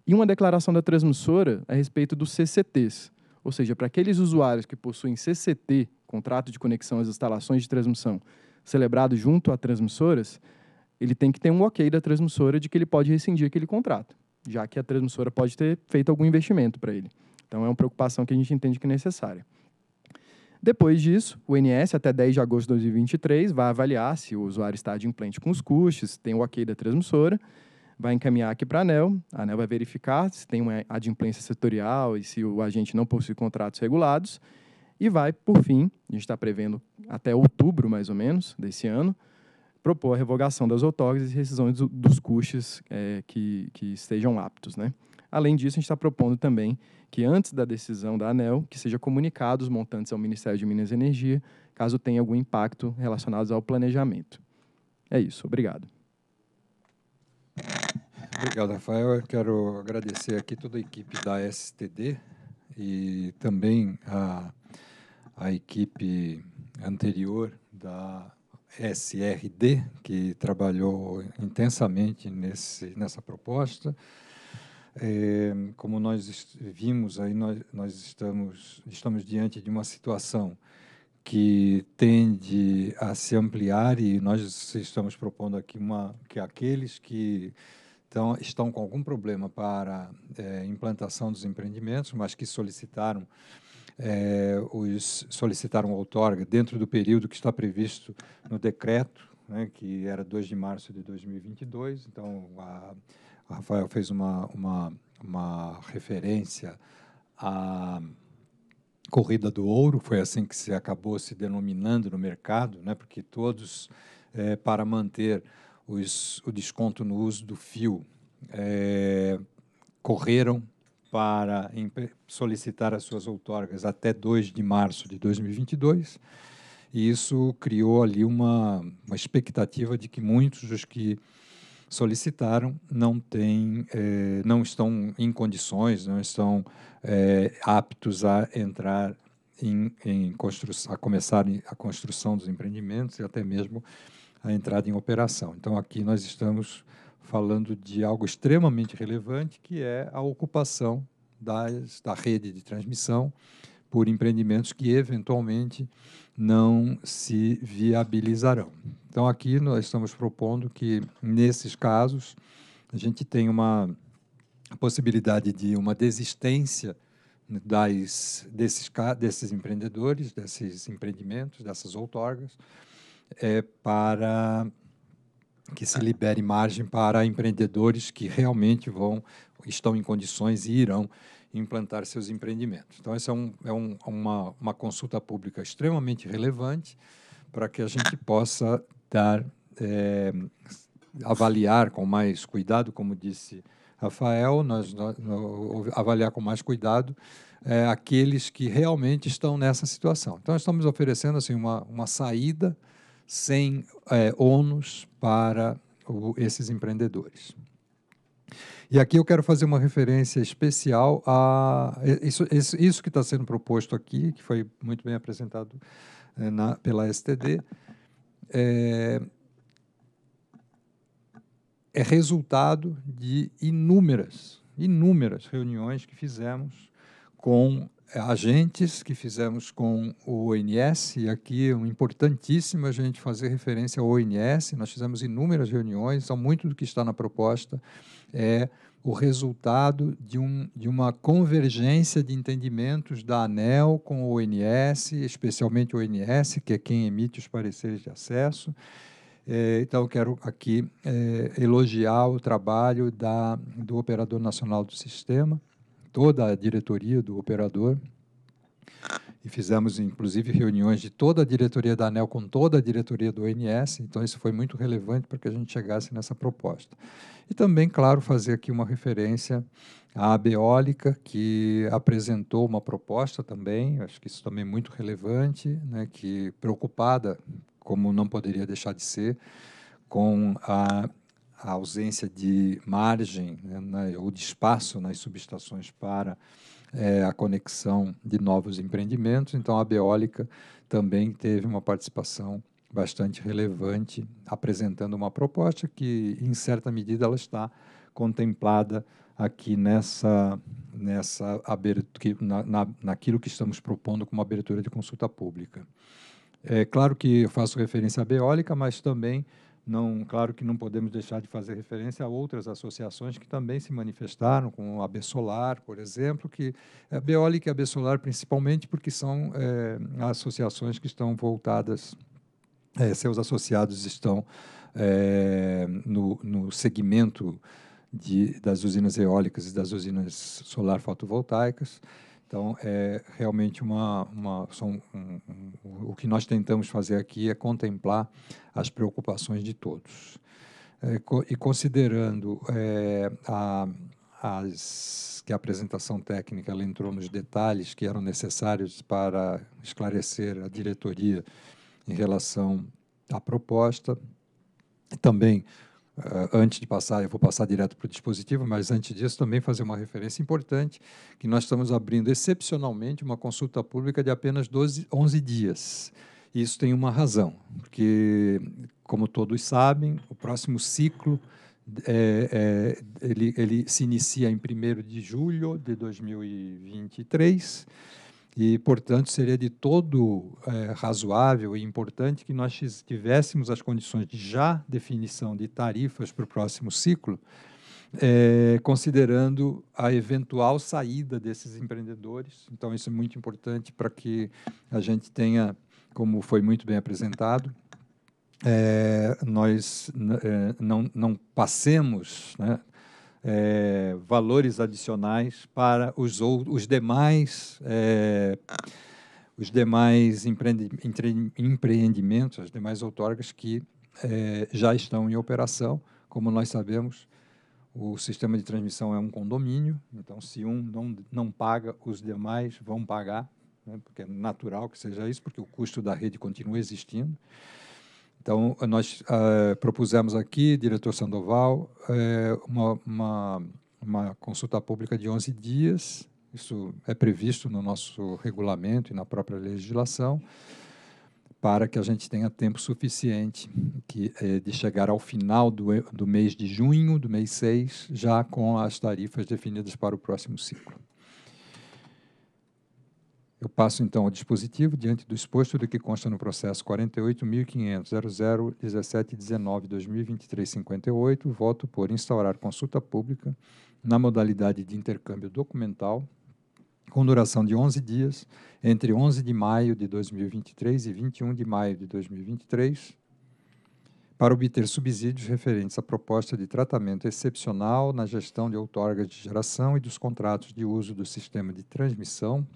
e uma declaração da transmissora a respeito dos CCTs, ou seja, para aqueles usuários que possuem CCT, contrato de conexão às instalações de transmissão, celebrado junto a transmissoras, ele tem que ter um ok da transmissora de que ele pode rescindir aquele contrato, já que a transmissora pode ter feito algum investimento para ele. Então, é uma preocupação que a gente entende que é necessária. Depois disso, o INS, até 10 de agosto de 2023, vai avaliar se o usuário está de implante com os custos, tem o ok da transmissora, vai encaminhar aqui para a ANEL, a ANEL vai verificar se tem uma adimplência setorial e se o agente não possui contratos regulados, e vai, por fim, a gente está prevendo até outubro, mais ou menos, desse ano, propor a revogação das outorgas e rescisão dos custos é, que, que estejam aptos, né? Além disso, a gente está propondo também que antes da decisão da ANEL, que seja comunicados os montantes ao Ministério de Minas e Energia, caso tenha algum impacto relacionado ao planejamento. É isso, obrigado. Obrigado, Rafael. Eu quero agradecer aqui toda a equipe da STD e também a, a equipe anterior da SRD, que trabalhou intensamente nesse, nessa proposta. É, como nós vimos aí, nós, nós estamos, estamos diante de uma situação que tende a se ampliar e nós estamos propondo aqui uma, que aqueles que então, estão com algum problema para é, implantação dos empreendimentos, mas que solicitaram é, os solicitaram outorga dentro do período que está previsto no decreto, né, que era 2 de março de 2022. Então, a, o Rafael fez uma, uma, uma referência à corrida do ouro, foi assim que se acabou se denominando no mercado, né? porque todos, é, para manter os, o desconto no uso do fio, é, correram para solicitar as suas outorgas até 2 de março de 2022. E isso criou ali uma, uma expectativa de que muitos dos que solicitaram não tem eh, não estão em condições, não estão eh, aptos a entrar em, em construção, a começar a construção dos empreendimentos e até mesmo a entrada em operação. Então aqui nós estamos falando de algo extremamente relevante que é a ocupação das, da rede de transmissão por empreendimentos que eventualmente não se viabilizarão. Então, aqui nós estamos propondo que, nesses casos, a gente tenha uma possibilidade de uma desistência das, desses, desses empreendedores, desses empreendimentos, dessas outorgas, é, para que se libere margem para empreendedores que realmente vão estão em condições e irão implantar seus empreendimentos. Então, essa é, um, é um, uma, uma consulta pública extremamente relevante para que a gente possa dar, é, avaliar com mais cuidado, como disse Rafael, nós, avaliar com mais cuidado é, aqueles que realmente estão nessa situação. Então, estamos oferecendo assim, uma, uma saída sem é, ônus para o, esses empreendedores. E aqui eu quero fazer uma referência especial a isso, isso que está sendo proposto aqui, que foi muito bem apresentado eh, na, pela STD, é, é resultado de inúmeras, inúmeras reuniões que fizemos com agentes que fizemos com o ONS, e aqui é importantíssimo a gente fazer referência ao ONS, nós fizemos inúmeras reuniões, são muito do que está na proposta, é o resultado de, um, de uma convergência de entendimentos da ANEL com o ONS, especialmente o ONS, que é quem emite os pareceres de acesso. É, então, quero aqui é, elogiar o trabalho da, do Operador Nacional do Sistema, toda a diretoria do operador, e fizemos inclusive reuniões de toda a diretoria da ANEL com toda a diretoria do ONS, então isso foi muito relevante para que a gente chegasse nessa proposta. E também, claro, fazer aqui uma referência à Beólica que apresentou uma proposta também, acho que isso também é muito relevante, né, que preocupada, como não poderia deixar de ser, com a a ausência de margem né, ou de espaço nas subestações para é, a conexão de novos empreendimentos. Então, a Beólica também teve uma participação bastante relevante, apresentando uma proposta que, em certa medida, ela está contemplada aqui nessa nessa abertura na, na, naquilo que estamos propondo como abertura de consulta pública. É claro que eu faço referência à Beólica, mas também não, claro que não podemos deixar de fazer referência a outras associações que também se manifestaram, como a Bessolar, por exemplo, que a é, Beólica e a Bessolar principalmente porque são é, associações que estão voltadas, é, seus associados estão é, no, no segmento de, das usinas eólicas e das usinas solar fotovoltaicas. Então, é realmente uma, uma são, um, um, o que nós tentamos fazer aqui é contemplar as preocupações de todos. É, co e considerando é, a, as, que a apresentação técnica ela entrou nos detalhes que eram necessários para esclarecer a diretoria em relação à proposta, também Uh, antes de passar, eu vou passar direto para o dispositivo, mas antes disso também fazer uma referência importante, que nós estamos abrindo excepcionalmente uma consulta pública de apenas 12, 11 dias. Isso tem uma razão, porque, como todos sabem, o próximo ciclo é, é, ele, ele se inicia em 1 de julho de 2023 e, portanto, seria de todo é, razoável e importante que nós tivéssemos as condições de já definição de tarifas para o próximo ciclo, é, considerando a eventual saída desses empreendedores. Então, isso é muito importante para que a gente tenha, como foi muito bem apresentado, é, nós é, não, não passemos né, é, valores adicionais para os, os demais é, os demais empreendimentos, as demais outorgas que é, já estão em operação. Como nós sabemos, o sistema de transmissão é um condomínio, então se um não, não paga, os demais vão pagar, né, porque é natural que seja isso, porque o custo da rede continua existindo. Então, nós uh, propusemos aqui, diretor Sandoval, uh, uma, uma, uma, consulta pública de 11 dias. Isso é previsto no nosso regulamento e na própria legislação, para que a gente tenha tempo suficiente que, uh, de chegar ao final do, do mês de junho, do mês 6, já com as tarifas definidas para o próximo ciclo. Eu passo então ao dispositivo diante do exposto do que consta no processo 48.500.001719.2023.58. voto por instaurar consulta pública na modalidade de intercâmbio documental com duração de 11 dias entre 11 de maio de 2023 e 21 de maio de 2023 para obter subsídios referentes à proposta de tratamento excepcional na gestão de outorgas de geração e dos contratos de uso do sistema de transmissão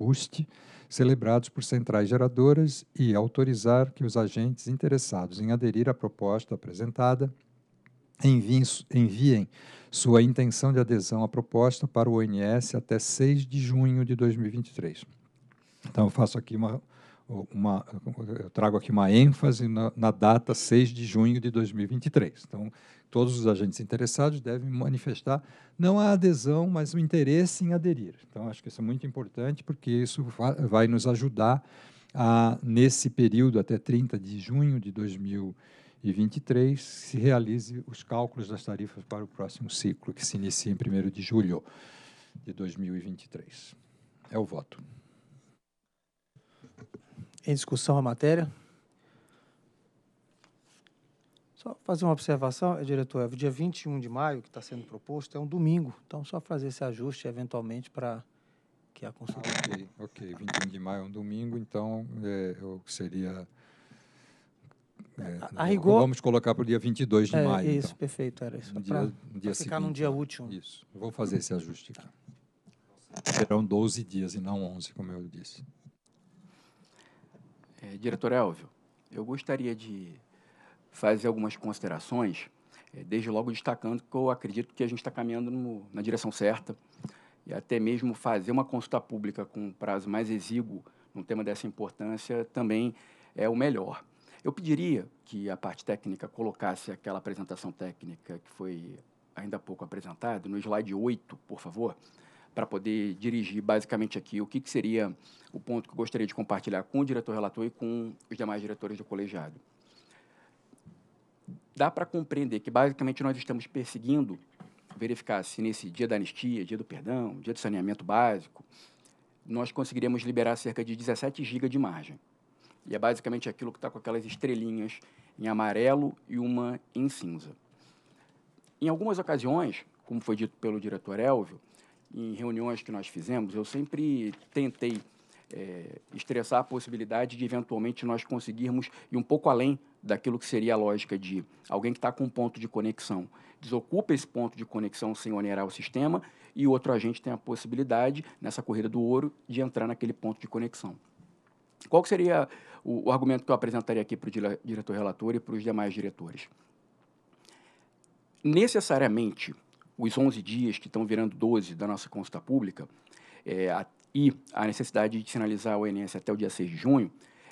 UST, celebrados por centrais geradoras e autorizar que os agentes interessados em aderir à proposta apresentada enviem, enviem sua intenção de adesão à proposta para o ONS até 6 de junho de 2023. Então, eu faço aqui uma uma, eu trago aqui uma ênfase na, na, data 6 de junho de 2023. Então, todos os agentes interessados devem manifestar não a adesão, mas o interesse em aderir. Então, acho que isso é muito importante, porque isso vai nos ajudar a, nesse período até 30 de junho de 2023, se realize os cálculos das tarifas para o próximo ciclo, que se inicia em 1 de julho de 2023. É o voto. Em discussão a matéria. Só fazer uma observação, é, diretor, o dia 21 de maio que está sendo proposto é um domingo, então só fazer esse ajuste eventualmente para que a consulta... Ok, ok, 21 de maio é um domingo, então é, é eu seria... É, a rigor... Vamos colocar para o dia 22 de é, maio. Então. Isso, então. perfeito, era isso. Um ficar seguinte, num dia útil. Isso, vou fazer esse ajuste aqui. Serão 12 dias e não 11, como eu disse. É, diretor Elvio, eu gostaria de fazer algumas considerações, é, desde logo destacando que eu acredito que a gente está caminhando no, na direção certa e até mesmo fazer uma consulta pública com um prazo mais exíguo num tema dessa importância também é o melhor. Eu pediria que a parte técnica colocasse aquela apresentação técnica que foi ainda há pouco apresentada, no slide 8, por favor, para poder dirigir basicamente aqui o que, que, seria o ponto que eu gostaria de compartilhar com o diretor relator e com os demais diretores do colegiado. Dá para compreender que basicamente nós estamos perseguindo verificar se nesse dia da anistia, dia do perdão, dia do saneamento básico, nós conseguiríamos liberar cerca de 17 GB de margem. E é basicamente aquilo que está com aquelas estrelinhas em amarelo e uma em cinza. Em algumas ocasiões, como foi dito pelo diretor Elvio, em reuniões que nós fizemos, eu sempre tentei é, estressar a possibilidade de eventualmente nós conseguirmos ir um pouco além daquilo que seria a lógica de alguém que está com um ponto de conexão desocupa esse ponto de conexão sem onerar o sistema e outro agente tem a possibilidade, nessa corrida do ouro, de entrar naquele ponto de conexão. Qual seria o, o argumento que eu apresentaria aqui para o diretor relator e para os demais diretores? Necessariamente, os 11 dias que estão virando 12 da nossa consulta pública é, a, e a necessidade de sinalizar o INSS até o dia 6 de junho,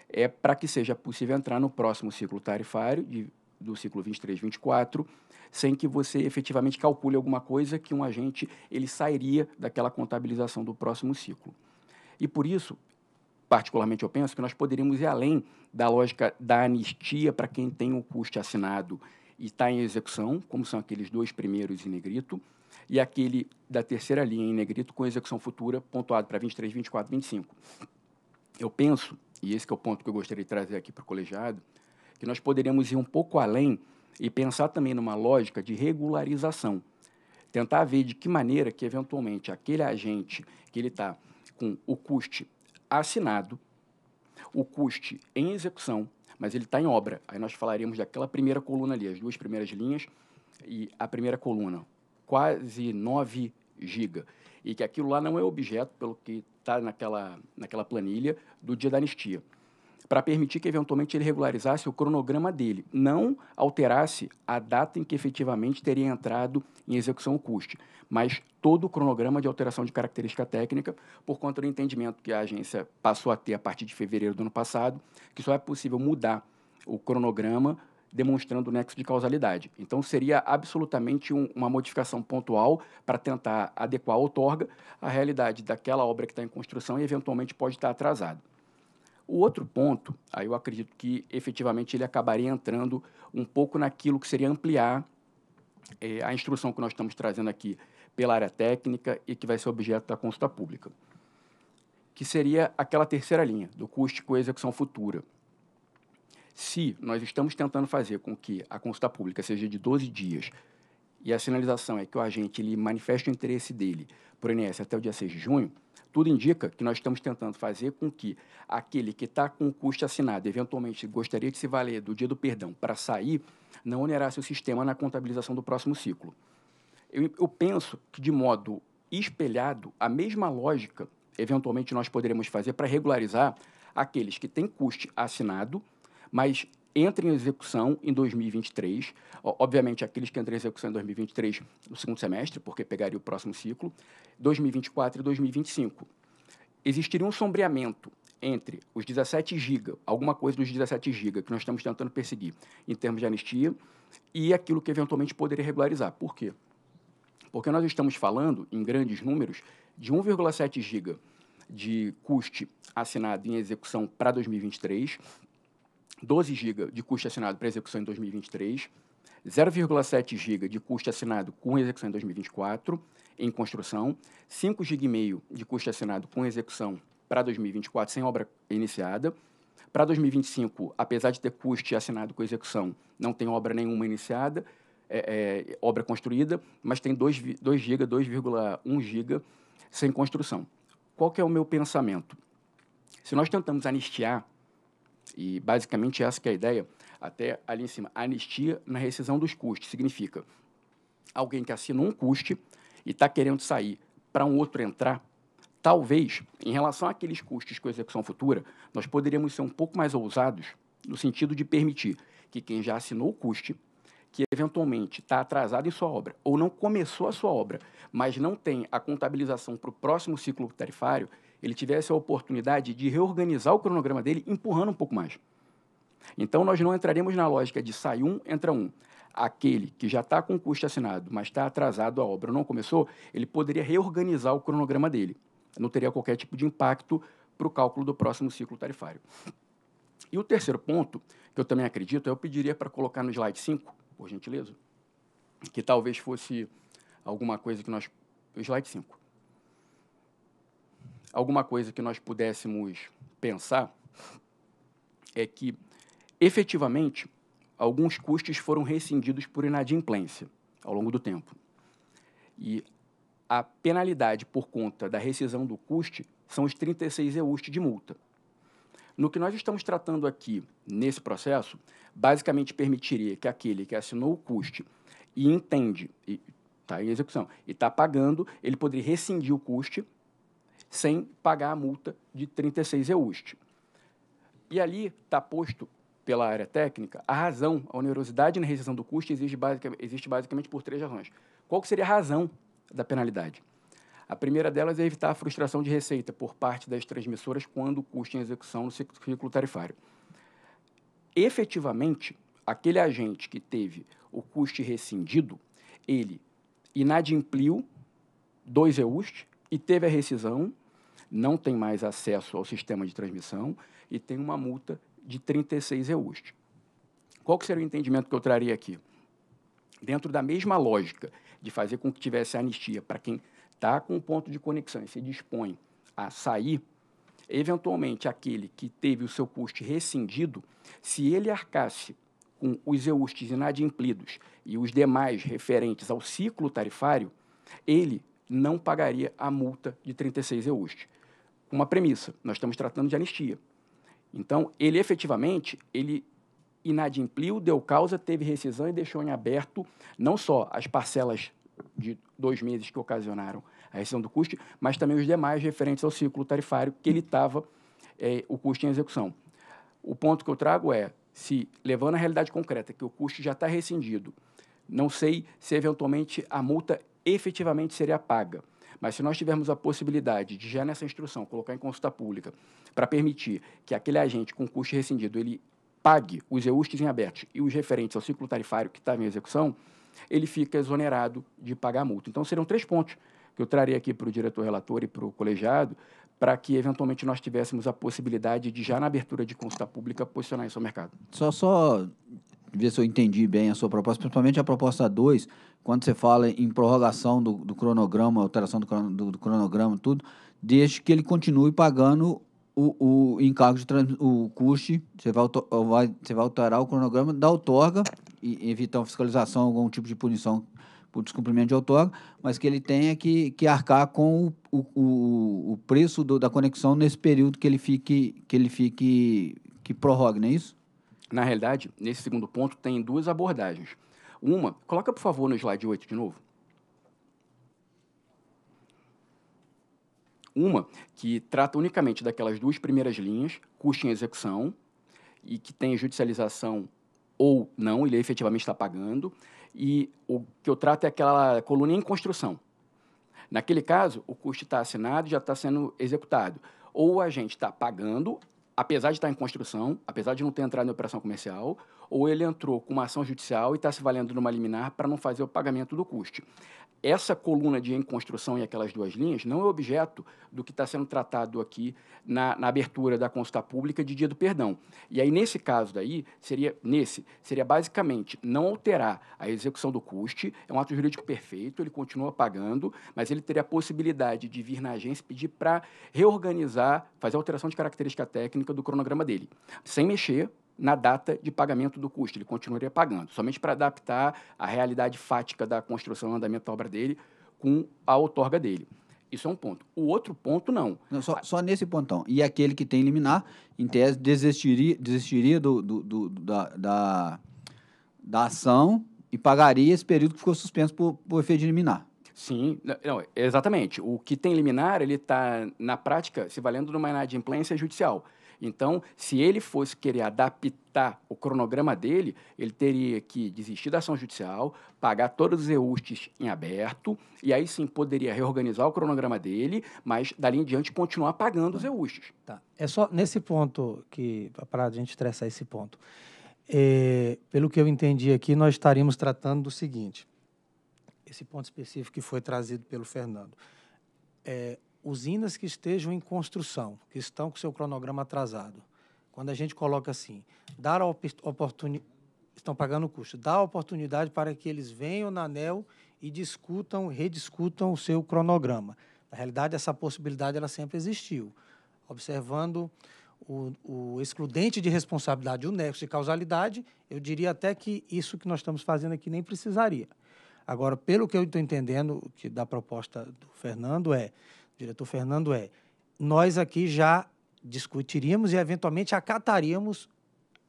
é para que seja possível entrar no próximo ciclo tarifário de, do ciclo 23-24, sem que você efetivamente calcule alguma coisa que um agente ele sairia daquela contabilização do próximo ciclo. E por isso, particularmente eu penso que nós poderíamos ir além da lógica da anistia para quem tem o um custo assinado e está em execução, como são aqueles dois primeiros em negrito, e aquele da terceira linha em negrito com execução futura pontuado para 23, 24, 25. Eu penso, e esse é o ponto que eu gostaria de trazer aqui para o colegiado, que nós poderíamos ir um pouco além e pensar também numa lógica de regularização. Tentar ver de que maneira que, eventualmente, aquele agente que ele está com o custe assinado, o custe em execução mas ele está em obra. Aí nós falaríamos daquela primeira coluna ali, as duas primeiras linhas e a primeira coluna, quase 9 giga. E que aquilo lá não é objeto, pelo que está naquela, naquela planilha, do dia da anistia para permitir que eventualmente ele regularizasse o cronograma dele, não alterasse a data em que efetivamente teria entrado em execução o custe, mas todo o cronograma de alteração de característica técnica, por conta do entendimento que a agência passou a ter a partir de fevereiro do ano passado, que só é possível mudar o cronograma demonstrando o nexo de causalidade. Então, seria absolutamente um, uma modificação pontual para tentar adequar a outorga à realidade daquela obra que está em construção e, eventualmente, pode estar tá atrasado. O outro ponto, aí eu acredito que efetivamente ele acabaria entrando um pouco naquilo que seria ampliar é, a instrução que nós estamos trazendo aqui pela área técnica e que vai ser objeto da consulta pública, que seria aquela terceira linha, do custo com execução futura. Se nós estamos tentando fazer com que a consulta pública seja de 12 dias e a sinalização é que o agente ele manifesta o interesse dele por INSS até o dia 6 de junho, tudo indica que nós estamos tentando fazer com que aquele que está com o custo assinado, eventualmente gostaria de se valer do dia do perdão para sair, não onerasse o sistema na contabilização do próximo ciclo. Eu, eu penso que, de modo espelhado, a mesma lógica, eventualmente, nós poderemos fazer para regularizar aqueles que têm custo assinado, mas entra em execução em 2023. Obviamente, aqueles que entram em execução em 2023 no segundo semestre, porque pegaria o próximo ciclo, 2024 e 2025. Existiria um sombreamento entre os 17 GB, alguma coisa dos 17 GB que nós estamos tentando perseguir em termos de anistia, e aquilo que eventualmente poderia regularizar. Por quê? Porque nós estamos falando, em grandes números, de 1,7 GB de custe assinado em execução para 2023 12 GB de custo assinado para execução em 2023, 0,7 GB de custo assinado com execução em 2024, em construção, 5 GB e meio de custo assinado com execução para 2024 sem obra iniciada. Para 2025, apesar de ter custo assinado com execução, não tem obra nenhuma iniciada, é, é, obra construída, mas tem 2 GB, 2,1 GB sem construção. Qual que é o meu pensamento? Se nós tentamos anistiar e basicamente essa que é a ideia, até ali em cima, anistia na rescisão dos custos. Significa alguém que assinou um custe e está querendo sair para um outro entrar, talvez, em relação àqueles custos com execução futura, nós poderíamos ser um pouco mais ousados no sentido de permitir que quem já assinou o custe, que eventualmente está atrasado em sua obra ou não começou a sua obra, mas não tem a contabilização para o próximo ciclo tarifário, ele tivesse a oportunidade de reorganizar o cronograma dele, empurrando um pouco mais. Então, nós não entraremos na lógica de sai um, entra um. Aquele que já está com o custo assinado, mas está atrasado, a obra não começou, ele poderia reorganizar o cronograma dele. Não teria qualquer tipo de impacto para o cálculo do próximo ciclo tarifário. E o terceiro ponto, que eu também acredito, eu pediria para colocar no slide 5, por gentileza, que talvez fosse alguma coisa que nós. Slide 5 alguma coisa que nós pudéssemos pensar é que, efetivamente, alguns custos foram rescindidos por inadimplência ao longo do tempo. E a penalidade por conta da rescisão do custe são os 36 EUST de multa. No que nós estamos tratando aqui, nesse processo, basicamente permitiria que aquele que assinou o custe e entende, está em execução, e está pagando, ele poderia rescindir o custe sem pagar a multa de 36 EUST. E ali está posto pela área técnica a razão, a onerosidade na rescisão do custo existe basicamente, existe basicamente por três razões. Qual seria a razão da penalidade? A primeira delas é evitar a frustração de receita por parte das transmissoras quando o custo em execução no ciclo tarifário. Efetivamente, aquele agente que teve o custo rescindido, ele inadimpliu dois EUST, e teve a rescisão, não tem mais acesso ao sistema de transmissão e tem uma multa de 36 EUs. Qual que seria o entendimento que eu traria aqui? Dentro da mesma lógica de fazer com que tivesse anistia para quem está com um ponto de conexão e se dispõe a sair, eventualmente aquele que teve o seu custo rescindido, se ele arcasse com os eustes inadimplidos e os demais referentes ao ciclo tarifário, ele não pagaria a multa de 36 EUST. Uma premissa, nós estamos tratando de anistia. Então, ele efetivamente, ele inadimpliu, deu causa, teve rescisão e deixou em aberto não só as parcelas de dois meses que ocasionaram a rescisão do custo, mas também os demais referentes ao ciclo tarifário que ele estava é, o custo em execução. O ponto que eu trago é, se levando a realidade concreta que o custo já está rescindido, não sei se eventualmente a multa efetivamente seria paga. Mas se nós tivermos a possibilidade de já nessa instrução colocar em consulta pública para permitir que aquele agente com custo rescindido ele pague os EUSTs em aberto e os referentes ao ciclo tarifário que estava em execução, ele fica exonerado de pagar a multa. Então serão três pontos que eu trarei aqui para o diretor relator e para o colegiado para que eventualmente nós tivéssemos a possibilidade de já na abertura de consulta pública posicionar isso ao mercado. Só só ver se eu entendi bem a sua proposta, principalmente a proposta 2, quando você fala em prorrogação do, do cronograma, alteração do, do, do, cronograma, tudo, desde que ele continue pagando o, o encargo de trans, o custe, você vai, vai, você vai alterar o cronograma da outorga e evitar fiscalização, algum tipo de punição por descumprimento de outorga, mas que ele tenha que, que arcar com o, o, o preço do, da conexão nesse período que ele fique, que ele fique, que prorrogue, não é isso? Na realidade, nesse segundo ponto, tem duas abordagens. Uma, coloca por favor no slide 8 de novo. Uma que trata unicamente daquelas duas primeiras linhas, custo em execução, e que tem judicialização ou não, ele efetivamente está pagando, e o que eu trato é aquela coluna em construção. Naquele caso, o custo está assinado e já está sendo executado. Ou a gente está pagando apesar de estar em construção, apesar de não ter entrado em operação comercial, ou ele entrou com uma ação judicial e está se valendo numa liminar para não fazer o pagamento do custe. Essa coluna de em construção e aquelas duas linhas não é objeto do que está sendo tratado aqui na, na, abertura da consulta pública de dia do perdão. E aí, nesse caso daí, seria, nesse, seria basicamente não alterar a execução do custe, é um ato jurídico perfeito, ele continua pagando, mas ele teria a possibilidade de vir na agência pedir para reorganizar, fazer alteração de característica técnica do cronograma dele, sem mexer na data de pagamento do custo, ele continuaria pagando, somente para adaptar a realidade fática da construção e andamento da obra dele com a outorga dele. Isso é um ponto. O outro ponto, não. não só, só, nesse pontão. E aquele que tem liminar, em tese, desistiria, desistiria do, do, do da, da, da, ação e pagaria esse período que ficou suspenso por, por efeito de liminar. Sim, não, exatamente. O que tem liminar, ele está, na prática, se valendo de uma inadimplência judicial. Então, se ele fosse querer adaptar o cronograma dele, ele teria que desistir da ação judicial, pagar todos os EUSTs em aberto, e aí sim poderia reorganizar o cronograma dele, mas dali em diante continuar pagando os tá. EUSTs. Tá. É só nesse ponto que, para a gente estressar esse ponto. É, pelo que eu entendi aqui, nós estaríamos tratando do seguinte: esse ponto específico que foi trazido pelo Fernando. É, usinas que estejam em construção, que estão com seu cronograma atrasado. Quando a gente coloca assim, dar a oportunidade, estão pagando o custo, dar a oportunidade para que eles venham na ANEL e discutam, rediscutam o seu cronograma. Na realidade, essa possibilidade ela sempre existiu. Observando o, o excludente de responsabilidade, o nexo de causalidade, eu diria até que isso que nós estamos fazendo aqui nem precisaria. Agora, pelo que eu estou entendendo que da proposta do Fernando é diretor Fernando, é nós aqui já discutiríamos e eventualmente acataríamos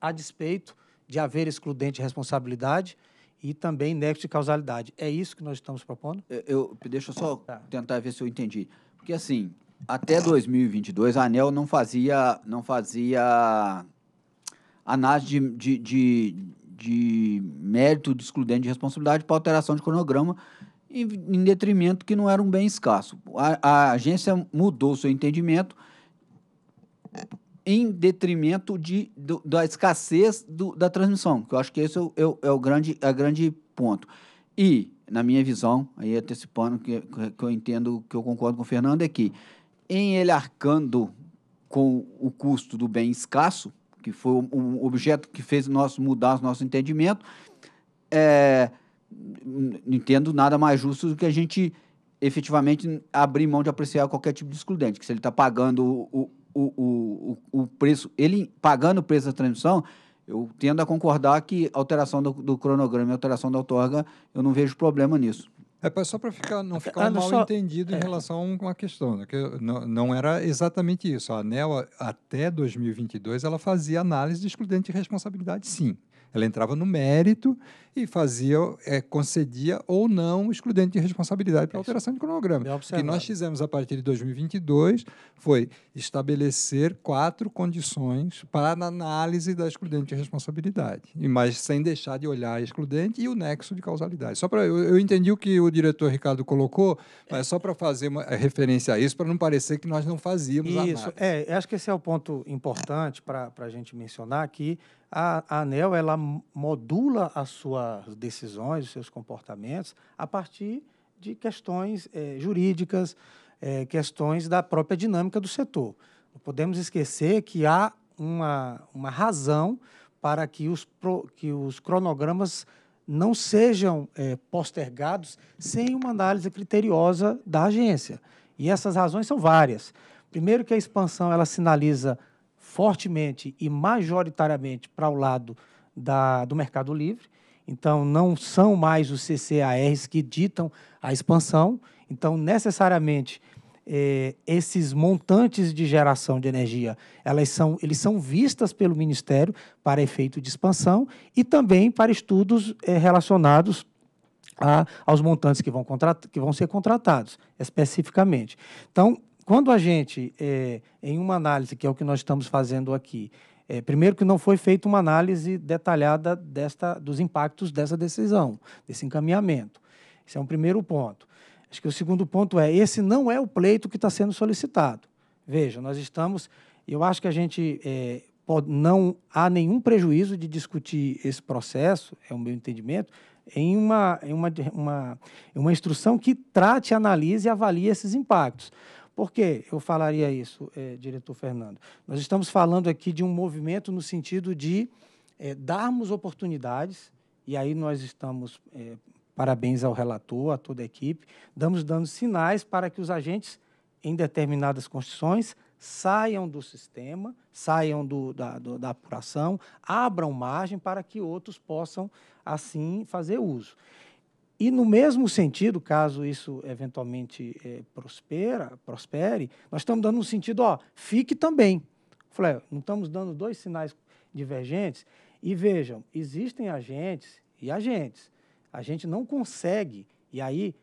a despeito de haver excludente de responsabilidade e também nexo de causalidade. É isso que nós estamos propondo? Eu, eu deixa eu só tá. tentar ver se eu entendi. Porque assim, até 2022 a ANEL não fazia não fazia análise de, de, de, de mérito de excludente de responsabilidade para alteração de cronograma em, em detrimento que não era um bem escasso. A, a agência mudou seu entendimento em detrimento de, do, da escassez do, da transmissão, que eu acho que esse é, é o, é o grande, é o grande ponto. E, na minha visão, aí antecipando que, que eu entendo, que eu concordo com o Fernando, é que em ele arcando com o custo do bem escasso, que foi um objeto que fez nós mudar o nosso entendimento, é, não entendo nada mais justo do que a gente efetivamente abrir mão de apreciar qualquer tipo de excludente, que se ele está pagando o, o, o, o, preço, ele pagando o preço da transmissão, eu tendo a concordar que alteração do, do cronograma e alteração da outorga, eu não vejo problema nisso. É só para ficar, não ah, ficar mal entendido em é. relação a uma questão, né? que não, não, era exatamente isso. A ANEL, até 2022, ela fazia análise de excludente de responsabilidade, sim. Ela entrava no mérito e fazia, é, concedia ou não excludente de responsabilidade para é alteração de cronograma. O que nós fizemos a partir de 2022 foi estabelecer quatro condições para a análise da excludente de responsabilidade, e mas sem deixar de olhar a excludente e o nexo de causalidade. Só para eu, eu entendi o que o diretor Ricardo colocou, mas só para fazer uma é, referência a isso, para não parecer que nós não fazíamos isso, Isso, é, acho que esse é o ponto importante para a gente mencionar, que a, a ANEL ela modula a sua suas decisões, os seus comportamentos, a partir de questões eh, jurídicas, eh, questões da própria dinâmica do setor. Não podemos esquecer que há uma, uma razão para que os, pro, que os cronogramas não sejam eh, postergados sem uma análise criteriosa da agência. E essas razões são várias. Primeiro que a expansão ela sinaliza fortemente e majoritariamente para o lado da, do Mercado Livre, então, não são mais os CCARs que ditam a expansão. Então, necessariamente, é, esses montantes de geração de energia, elas são, eles são vistas pelo Ministério para efeito de expansão e também para estudos é, relacionados a, aos montantes que vão, que vão ser contratados, especificamente. Então, quando a gente, é, em uma análise, que é o que nós estamos fazendo aqui, é, primeiro que não foi feita uma análise detalhada desta, dos impactos dessa decisão, desse encaminhamento. Esse é um primeiro ponto. Acho que o segundo ponto é, esse não é o pleito que está sendo solicitado. Veja, nós estamos, eu acho que a gente é, pode, não há nenhum prejuízo de discutir esse processo, é o meu entendimento, em uma, em uma, uma, uma instrução que trate, analise e avalie esses impactos. Por que eu falaria isso, é, diretor Fernando? Nós estamos falando aqui de um movimento no sentido de é, darmos oportunidades, e aí nós estamos, é, parabéns ao relator, a toda a equipe, damos dando sinais para que os agentes, em determinadas condições, saiam do sistema, saiam do, da, do, da apuração, abram margem para que outros possam, assim, fazer uso. E no mesmo sentido, caso isso eventualmente é, prospera, prospere, nós estamos dando um sentido, ó, fique também. Falei, não estamos dando dois sinais divergentes. E vejam, existem agentes e agentes. A gente não consegue, e aí,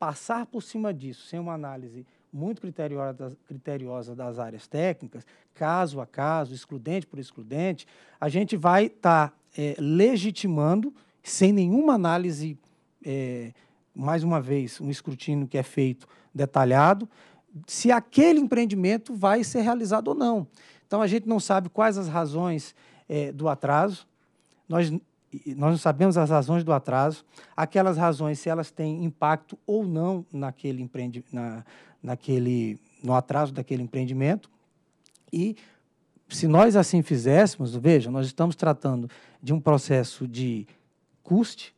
passar por cima disso, sem uma análise muito criteriosa, das áreas técnicas, caso a caso, excludente por excludente, a gente vai estar tá, é, legitimando, sem nenhuma análise é, mais uma vez, um escrutínio que é feito detalhado, se aquele empreendimento vai ser realizado ou não. Então, a gente não sabe quais as razões é, do atraso, nós, nós não sabemos as razões do atraso, aquelas razões, se elas têm impacto ou não naquele, empreendi na, naquele no atraso daquele empreendimento. E se nós assim fizéssemos, veja, nós estamos tratando de um processo de custe,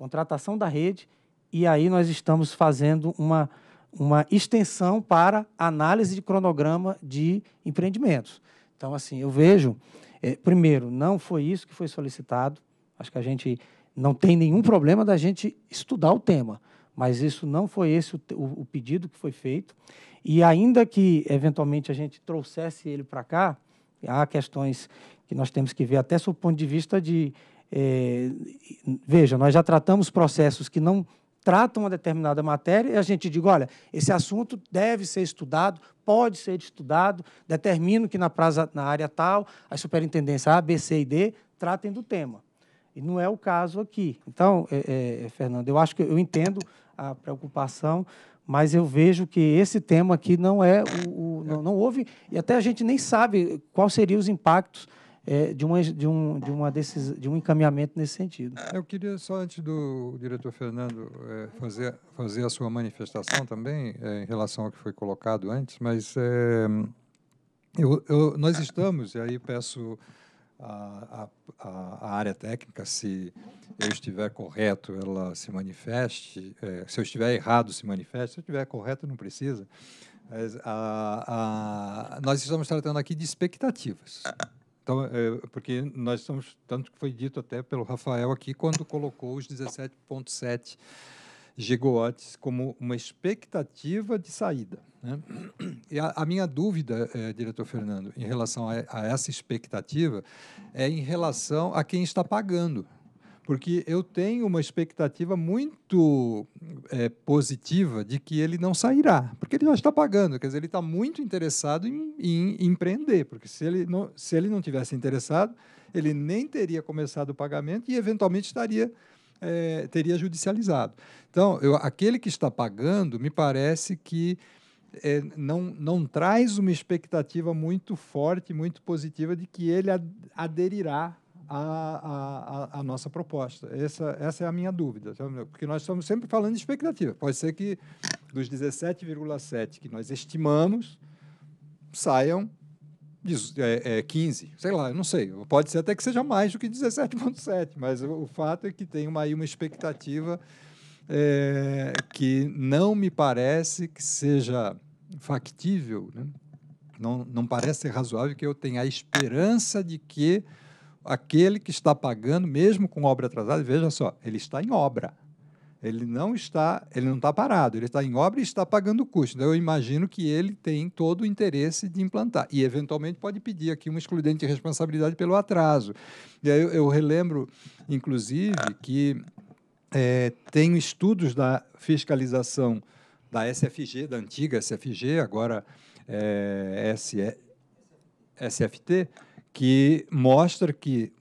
contratação da rede, e aí nós estamos fazendo uma, uma extensão para análise de cronograma de empreendimentos. Então, assim, eu vejo, é, primeiro, não foi isso que foi solicitado, acho que a gente não tem nenhum problema da gente estudar o tema, mas isso não foi esse o, o, o pedido que foi feito, e ainda que eventualmente a gente trouxesse ele para cá, há questões que nós temos que ver até sob o ponto de vista de é, veja, nós já tratamos processos que não tratam uma determinada matéria e a gente diga, olha, esse assunto deve ser estudado, pode ser estudado, determino que na, praza, na área tal, a superintendência A, B, C e D tratem do tema. E não é o caso aqui. Então, é, é, é Fernando, eu acho que eu entendo a preocupação, mas eu vejo que esse tema aqui não é o, o não, não houve e até a gente nem sabe quais seriam os impactos é, de, uma, de, um, de, uma decis, de um encaminhamento nesse sentido. É, eu queria só, antes do diretor Fernando é, fazer, fazer a sua manifestação também, é, em relação ao que foi colocado antes, mas é, eu, eu, nós estamos, e aí peço a, a, a, área técnica, se eu estiver correto, ela se manifeste, é, se eu estiver errado, se manifeste, se eu estiver correto, não precisa. Mas, a, nós estamos tratando aqui de expectativas então, é, porque nós estamos, tanto que foi dito até pelo Rafael aqui, quando colocou os 17,7 gigawatts como uma expectativa de saída. Né? E a, a, minha dúvida, é, diretor Fernando, em relação a, a essa expectativa, é em relação a quem está pagando porque eu tenho uma expectativa muito é, positiva de que ele não sairá, porque ele já está pagando, quer dizer, ele está muito interessado em, em, empreender, porque se ele, não, se ele não tivesse interessado, ele nem teria começado o pagamento e eventualmente estaria é, teria judicializado. Então, eu, aquele que está pagando, me parece que é, não, não traz uma expectativa muito forte, muito positiva de que ele aderirá a, a, a, nossa proposta. Essa, essa é a minha dúvida, porque nós estamos sempre falando de expectativa. Pode ser que dos 17,7 que nós estimamos, saiam 15, é, é, sei lá, eu não sei. Pode ser até que seja mais do que 17,7, mas o, fato é que tem uma, aí uma expectativa é, que não me parece que seja factível, né? não, não parece razoável que eu tenha a esperança de que aquele que está pagando, mesmo com obra atrasada, veja só, ele está em obra. Ele não está, ele não está parado, ele está em obra e está pagando o custo. Então, eu imagino que ele tem todo o interesse de implantar. E, eventualmente, pode pedir aqui um excludente de responsabilidade pelo atraso. E aí eu, eu relembro, inclusive, que é, tenho estudos da fiscalização da SFG, da antiga SFG, agora é, SFT, que mostra que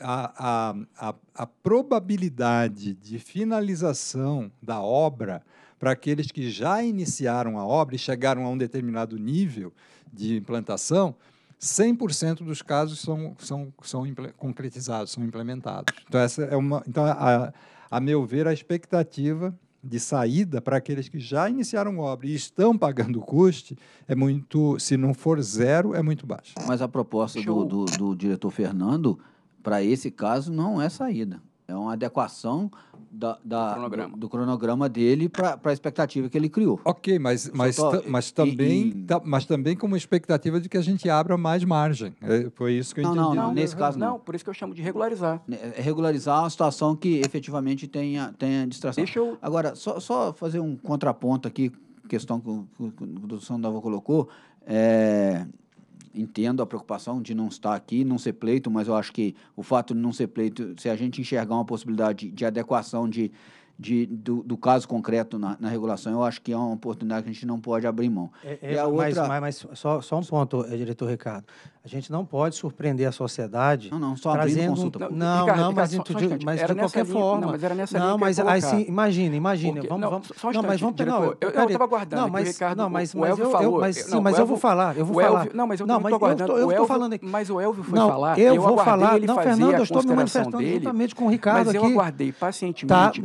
a, a, a, a probabilidade de finalização da obra para aqueles que já iniciaram a obra e chegaram a um determinado nível de implantação, 100% dos casos são, são, são concretizados, são implementados. Então, essa é uma, então a, a meu ver, a expectativa de saída para aqueles que já iniciaram obra e estão pagando o custe é muito, se não for zero, é muito baixo. Mas a proposta do, do, do diretor Fernando para esse caso não é saída. É uma adequação da, da do, cronograma. Do, do, cronograma dele para a expectativa que ele criou. Ok, mas, mas, tô, mas, também, e, e... mas também com uma expectativa de que a gente abra mais margem. É, foi isso que eu não, entendi. Não, não, nesse caso não. Não, por isso que eu chamo de regularizar. É, é, regularizar uma situação que efetivamente tenha, tenha distração. Deixa eu... Agora, só, só fazer um contraponto aqui, questão que o, que o colocou. É, entendo a preocupação de não estar aqui, não ser pleito, mas eu acho que o fato de não ser pleito, se a gente enxergar uma possibilidade de adequação de de, do, do, caso concreto na, na, regulação. Eu acho que é uma oportunidade que a gente não pode abrir mão. É, é, outra... mas, mas, mas só, só, um ponto, eh, diretor Ricardo. A gente não pode surpreender a sociedade. Não, não, só trazendo... consulta. Não, não, Ricardo, não mas, Ricardo, de, mas de qualquer linha, forma. Não, mas era nessa Não, mas assim, imagina, imagina. Vamos, não, vamos, só um instante, não, mas vamos diretor, eu, eu, estava aguardando. Não, mas, o Ricardo, não, mas, o, mas, eu, falou, mas, eh, sim, não, mas Elvio, eu vou falar. Eu vou falar. não, mas eu não estou aguardando. Eu estou falando aqui. Mas o Elvio foi falar. Eu vou falar. Não, Fernando, eu estou me manifestando juntamente com o Ricardo aqui. Mas eu aguardei tá, pacientemente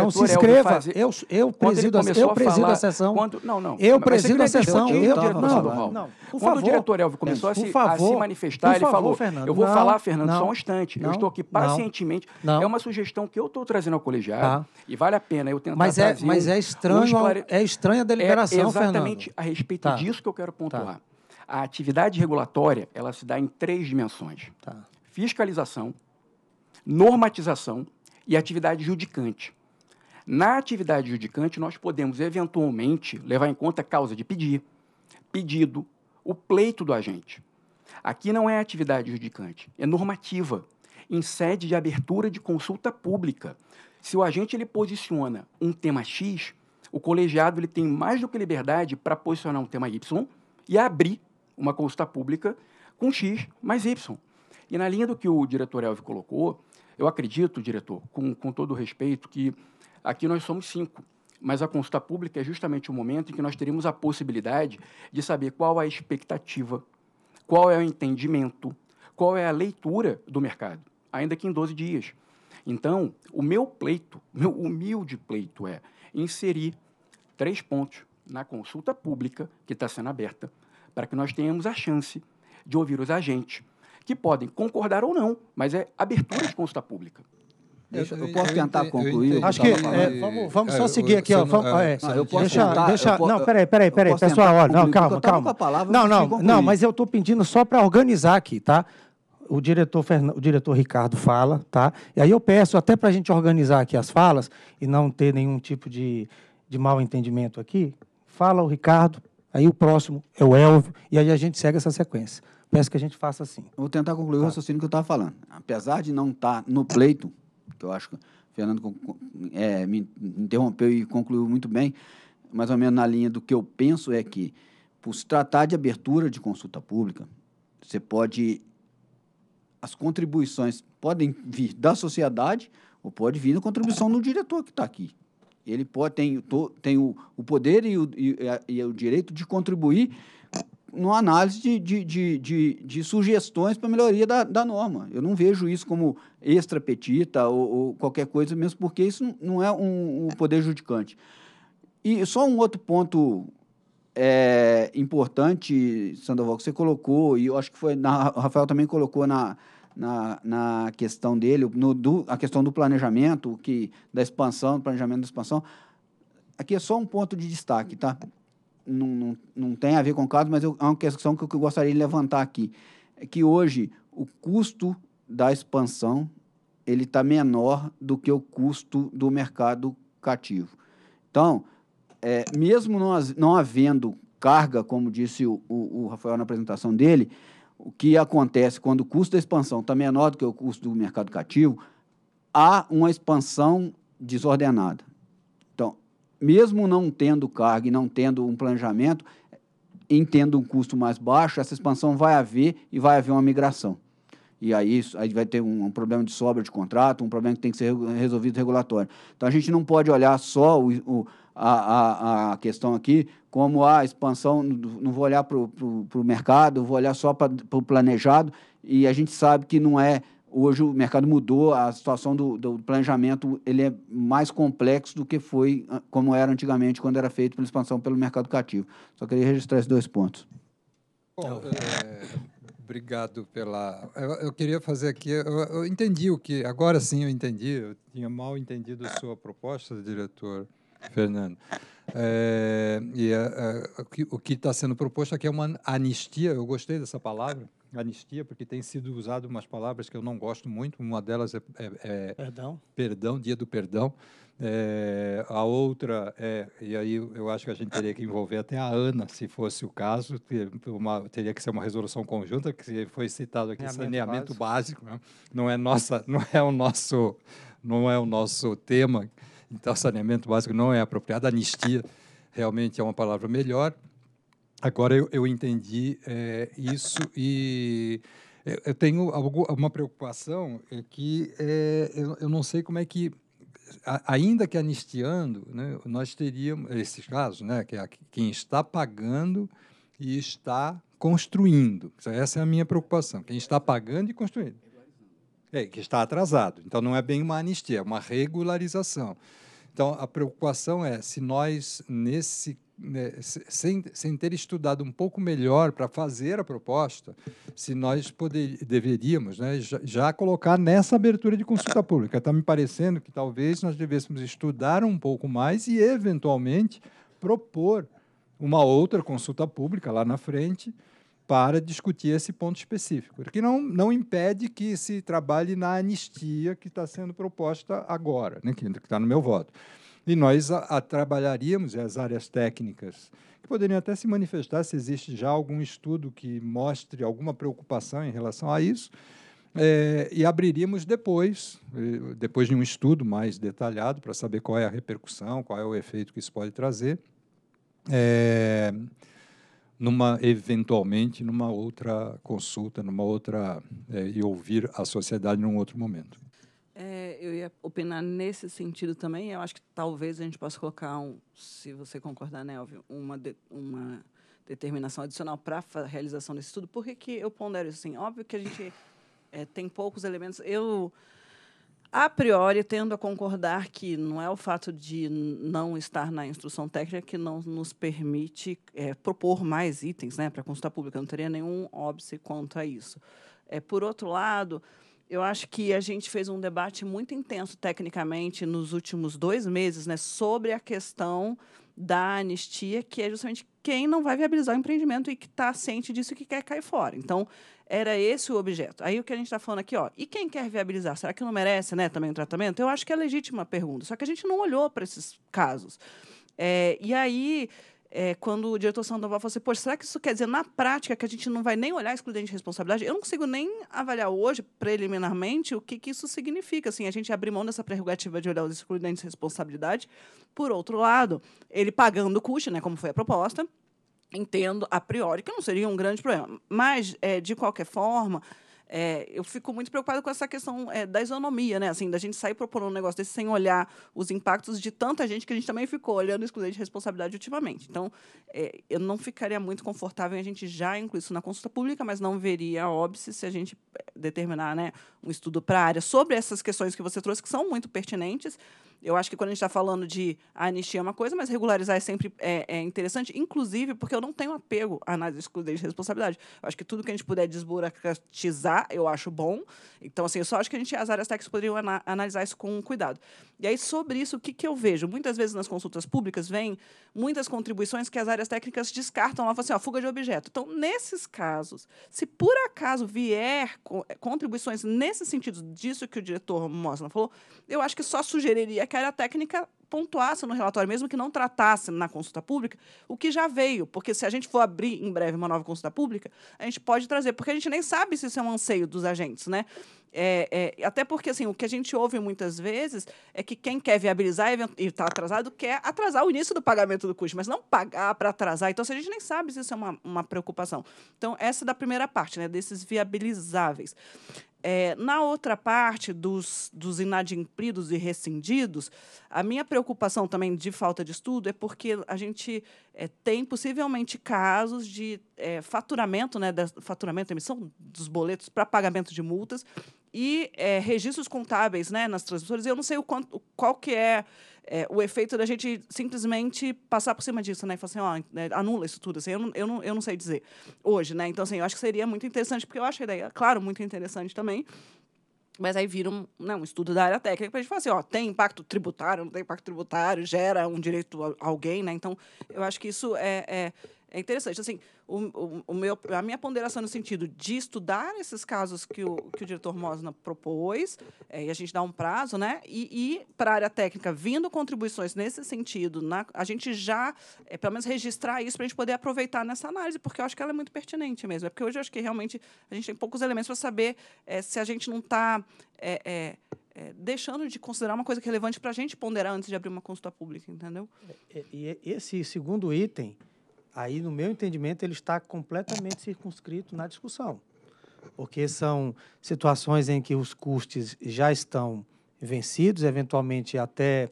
então se é inscreva. É Eu, eu presido, a, eu presido a, falar... a sessão. Quando... Não, não. Eu presido a sessão. Eu, eu, não, não, não. Por quando favor. o diretor Elvio começou a, se, favor, a, se, manifestar, ele favor, falou: Fernando, Eu vou não, falar, Fernando, não, só um instante. Não, eu estou aqui pacientemente. É uma sugestão que eu estou trazendo ao colegiado tá. e vale a pena eu tentar. Mas é, mas é estranho, um é estranha a é deliberação, é exatamente a respeito tá. disso que eu quero pontuar. Tá. A atividade regulatória ela se dá em três dimensões: tá. fiscalização, normatização e atividade judicante. Na atividade judicante, nós podemos eventualmente levar em conta a causa de pedir, pedido, o pleito do agente. Aqui não é atividade judicante, é normativa, em sede de abertura de consulta pública. Se o agente ele posiciona um tema X, o colegiado ele tem mais do que liberdade para posicionar um tema Y e abrir uma consulta pública com X mais Y. E na linha do que o diretor Elvio colocou, eu acredito, diretor, com, com todo respeito, que Aqui nós somos cinco, mas a consulta pública é justamente o momento em que nós teremos a possibilidade de saber qual a expectativa, qual é o entendimento, qual é a leitura do mercado, ainda que em 12 dias. Então, o meu pleito, meu humilde pleito é inserir três pontos na consulta pública que está sendo aberta, para que nós tenhamos a chance de ouvir os agentes, que podem concordar ou não, mas é abertura de consulta pública. Deixa, eu, posso tentar eu, concluir? Eu acho que é, vamos, vamos é, só seguir aqui. Ó, eu posso deixa, não, peraí, peraí, peraí, pessoal, olha, não, calma, calma. Palavra, não, não, não, mas eu estou pedindo só para organizar aqui, tá? O diretor, o diretor Ricardo fala, tá? E aí eu peço até para a gente organizar aqui as falas e não ter nenhum tipo de, de mal entendimento aqui. Fala o Ricardo, aí o próximo é o Elvio, e aí a gente segue essa sequência. Peço que a gente faça assim. Vou tentar concluir tá. o raciocínio que eu estava falando. Apesar de não estar tá no pleito, que eu acho que o Fernando é, me interrompeu e concluiu muito bem, mais ou menos na linha do que eu penso, é que, por se tratar de abertura de consulta pública, você pode. As contribuições podem vir da sociedade ou pode vir da contribuição do diretor que está aqui. Ele pode, tem, tem o, o poder e o, e, e o direito de contribuir numa análise de, de, de, de, de sugestões para melhoria da, da norma. Eu não vejo isso como extrapetita ou, ou qualquer coisa, mesmo porque isso não é um, um poder judicante. E só um outro ponto é, importante, Sandoval, que você colocou, e eu acho que foi. Na, o Rafael também colocou na, na, na questão dele, no, do, a questão do planejamento, que, da expansão, do planejamento da expansão. Aqui é só um ponto de destaque, tá? não, não, não tem a ver com o caso, mas eu, é uma questão que eu, que eu gostaria de levantar aqui. É que hoje o custo da expansão ele está menor do que o custo do mercado cativo. Então, é, mesmo não, não havendo carga, como disse o, o, o, Rafael na apresentação dele, o que acontece quando o custo da expansão está menor do que o custo do mercado cativo, há uma expansão desordenada mesmo não tendo carga e não tendo um planejamento, em tendo um custo mais baixo, essa expansão vai haver e vai haver uma migração. E aí, aí vai ter um, um, problema de sobra de contrato, um problema que tem que ser resolvido regulatório. Então, a gente não pode olhar só o, o, a, a, a, questão aqui como a ah, expansão, não vou olhar para o mercado, vou olhar só para o planejado, e a gente sabe que não é Hoje o mercado mudou, a situação do, do, planejamento ele é mais complexo do que foi ah, como era antigamente quando era feito pela expansão pelo mercado cativo. Só queria registrar esses dois pontos. Bom, é, obrigado pela. Eu, eu, queria fazer aqui. Eu, eu entendi o que. Agora sim eu entendi. Eu tinha mal entendido sua proposta, diretor. Fernando. É, e a, é, a, é, o que está sendo proposto aqui é uma anistia. Eu gostei dessa palavra, anistia, porque tem sido usado umas palavras que eu não gosto muito. Uma delas é, é, é perdão. perdão, dia do perdão. É, a outra é, e aí eu acho que a gente teria que envolver até a Ana, se fosse o caso, ter uma, teria que ser uma resolução conjunta, que foi citado aqui, saneamento, básico. básico né? Não é nossa, não é o nosso, não é o nosso tema. Então, saneamento básico não é apropriado. Anistia realmente é uma palavra melhor. Agora eu, eu entendi é, isso e é, eu tenho uma preocupação é que é, eu, eu, não sei como é que a, ainda que anistiando né, nós teríamos esses casos né que é quem está pagando e está construindo essa é a minha preocupação quem está pagando e construindo é, que está atrasado. Então, não é bem uma anistia, é uma regularização. Então, a preocupação é se nós, nesse né, sem, sem ter estudado um pouco melhor para fazer a proposta, se nós poder, deveríamos né, já, já, colocar nessa abertura de consulta pública. Está me parecendo que talvez nós devêssemos estudar um pouco mais e, eventualmente, propor uma outra consulta pública lá na frente, para discutir esse ponto específico, que não, não impede que se trabalhe na anistia que está sendo proposta agora, né, que está no meu voto. E nós a, a trabalharíamos as áreas técnicas, que poderiam até se manifestar se existe já algum estudo que mostre alguma preocupação em relação a isso, é, e abriríamos depois, eh, depois de um estudo mais detalhado, para saber qual é a repercussão, qual é o efeito que isso pode trazer. É, numa eventualmente numa outra consulta, numa outra é, e ouvir a sociedade num outro momento. É, eu ia opinar nesse sentido também. Eu acho que talvez a gente possa colocar, um, se você concordar, Nelvio, né, uma de, uma determinação adicional para a realização desse estudo. Por que, que eu pondero isso? Assim, óbvio que a gente é, tem poucos elementos. Eu a priori tendo a concordar que não é o fato de não estar na instrução técnica que não nos permite é, propor mais itens né, para a consulta pública, não teria nenhum óbvio quanto a isso. É, por outro lado, eu acho que a gente fez um debate muito intenso tecnicamente nos últimos dois meses né, sobre a questão da anistia, que é justamente quem não vai viabilizar o empreendimento e que está ciente disso e que quer cair fora. Então, era esse o objeto. Aí o que a gente está falando aqui, ó, e quem quer viabilizar? Será que não merece né, também o um tratamento? Eu acho que é legítima a pergunta, só que a gente não olhou para esses casos. É, e aí, é, quando o diretor Sandoval falou assim, poxa, será que isso quer dizer na prática que a gente não vai nem olhar excludente de responsabilidade? Eu não consigo nem avaliar hoje, preliminarmente, o que, que isso significa. Assim, a gente abrir mão dessa prerrogativa de olhar os excludentes de responsabilidade. Por outro lado, ele pagando o custo, né, como foi a proposta, entendo a priori que não seria um grande problema. Mas, é, de qualquer forma, é, eu fico muito preocupado com essa questão é, da isonomia, né? Assim, da gente sair propondo um negócio desse sem olhar os impactos de tanta gente que a gente também ficou olhando exclusivamente de responsabilidade ultimamente. Então, é, eu não ficaria muito confortável em a gente já incluir isso na consulta pública, mas não veria óbvio óbice se a gente é, determinar né, um estudo para a área sobre essas questões que você trouxe, que são muito pertinentes, eu acho que quando a gente está falando de anistia é uma coisa, mas regularizar é sempre é, é interessante, inclusive porque eu não tenho apego à análise exclusiva de responsabilidade. Eu acho que tudo que a gente puder desburocratizar, eu acho bom. Então, assim, eu só acho que a gente, as áreas técnicas poderiam ana analisar isso com cuidado. E aí, sobre isso, o que, que eu vejo? Muitas vezes nas consultas públicas vêm muitas contribuições que as áreas técnicas descartam lá, falam assim, ó, fuga de objeto. Então, nesses casos, se por acaso vier co é, contribuições nesse sentido disso que o diretor Mosna falou, eu acho que só sugeriria requer é a técnica pontuasse no relatório, mesmo que não tratasse na consulta pública, o que já veio, porque se a gente for abrir em breve uma nova consulta pública, a gente pode trazer, porque a gente nem sabe se isso é um anseio dos agentes, né? É, é, até porque assim, o que a gente ouve muitas vezes é que quem quer viabilizar e está atrasado quer atrasar o início do pagamento do custo, mas não pagar para atrasar. Então, assim, a gente nem sabe se isso é uma, uma preocupação. Então, essa é da primeira parte, né, desses viabilizáveis. É, na outra parte dos, dos inadimplidos e rescindidos, a minha preocupação também de falta de estudo é porque a gente é, tem possivelmente casos de é, faturamento, né, da, faturamento, emissão dos boletos para pagamento de multas e é, registros contábeis né, nas transmissoras. Eu não sei o quanto, qual que é é, o efeito da gente simplesmente passar por cima disso, né? E falar assim, ó, né, anula isso tudo, assim, eu não, eu, não, eu não sei dizer hoje, né? Então, assim, eu acho que seria muito interessante, porque eu acho a ideia, é claro, muito interessante também, mas aí vira um, né, um estudo da área técnica para a gente falar assim, ó, tem impacto tributário, não tem impacto tributário, gera um direito a alguém, né? Então, eu acho que isso é, é é interessante. Assim, o, o, o, meu, a minha ponderação no sentido de estudar esses casos que o, que o diretor Mosna propôs, é, e a gente dá um prazo, né? E, e para a área técnica, vindo contribuições nesse sentido, na, a gente já, é, pelo menos, registrar isso para a gente poder aproveitar nessa análise, porque eu acho que ela é muito pertinente mesmo. É porque hoje eu acho que realmente a gente tem poucos elementos para saber é, se a gente não está. É, é, é, deixando de considerar uma coisa que é relevante para a gente ponderar antes de abrir uma consulta pública, entendeu? É, é, e, esse segundo item aí, no meu entendimento, ele está completamente circunscrito na discussão, porque são situações em que os custos já estão vencidos, eventualmente até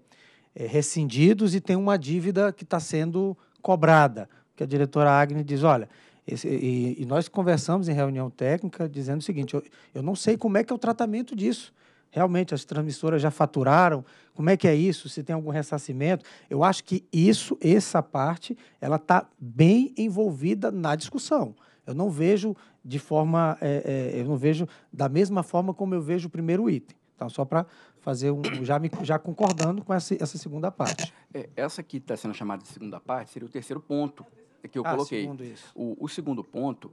é, rescindidos, e tem uma dívida que está sendo cobrada, que a diretora Agnes diz, olha, esse, e, e, nós conversamos em reunião técnica dizendo o seguinte: eu, eu, não sei como é que é o tratamento disso realmente as transmissoras já faturaram? Como é que é isso? Se tem algum ressarcimento? Eu acho que isso, essa parte, ela está bem envolvida na discussão. Eu não vejo de forma, é, é, eu não vejo da mesma forma como eu vejo o primeiro item. Então, só para fazer um, já me, já concordando com essa, essa segunda parte. É, essa que está sendo chamada de segunda parte seria o terceiro ponto que eu ah, coloquei. Segundo o, o segundo ponto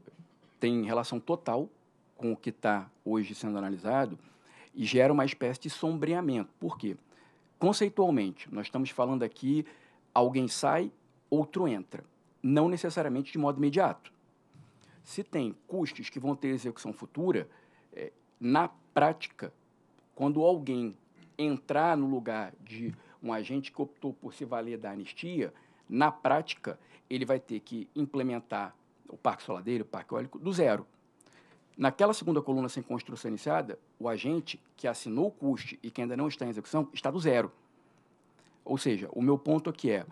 tem relação total com o que está hoje sendo analisado e gera uma espécie de sombreamento. Por quê? Conceitualmente, nós estamos falando aqui, alguém sai, outro entra, não necessariamente de modo imediato. Se tem custos que vão ter execução futura, é, na prática, quando alguém entrar no lugar de um agente que optou por se valer da anistia, na prática, ele vai ter que implementar o Parque Soladeiro, o Parque Eólico, do zero. Naquela segunda coluna sem construção iniciada, o agente que assinou o custe e que ainda não está em execução está do zero. Ou seja, o meu ponto aqui é: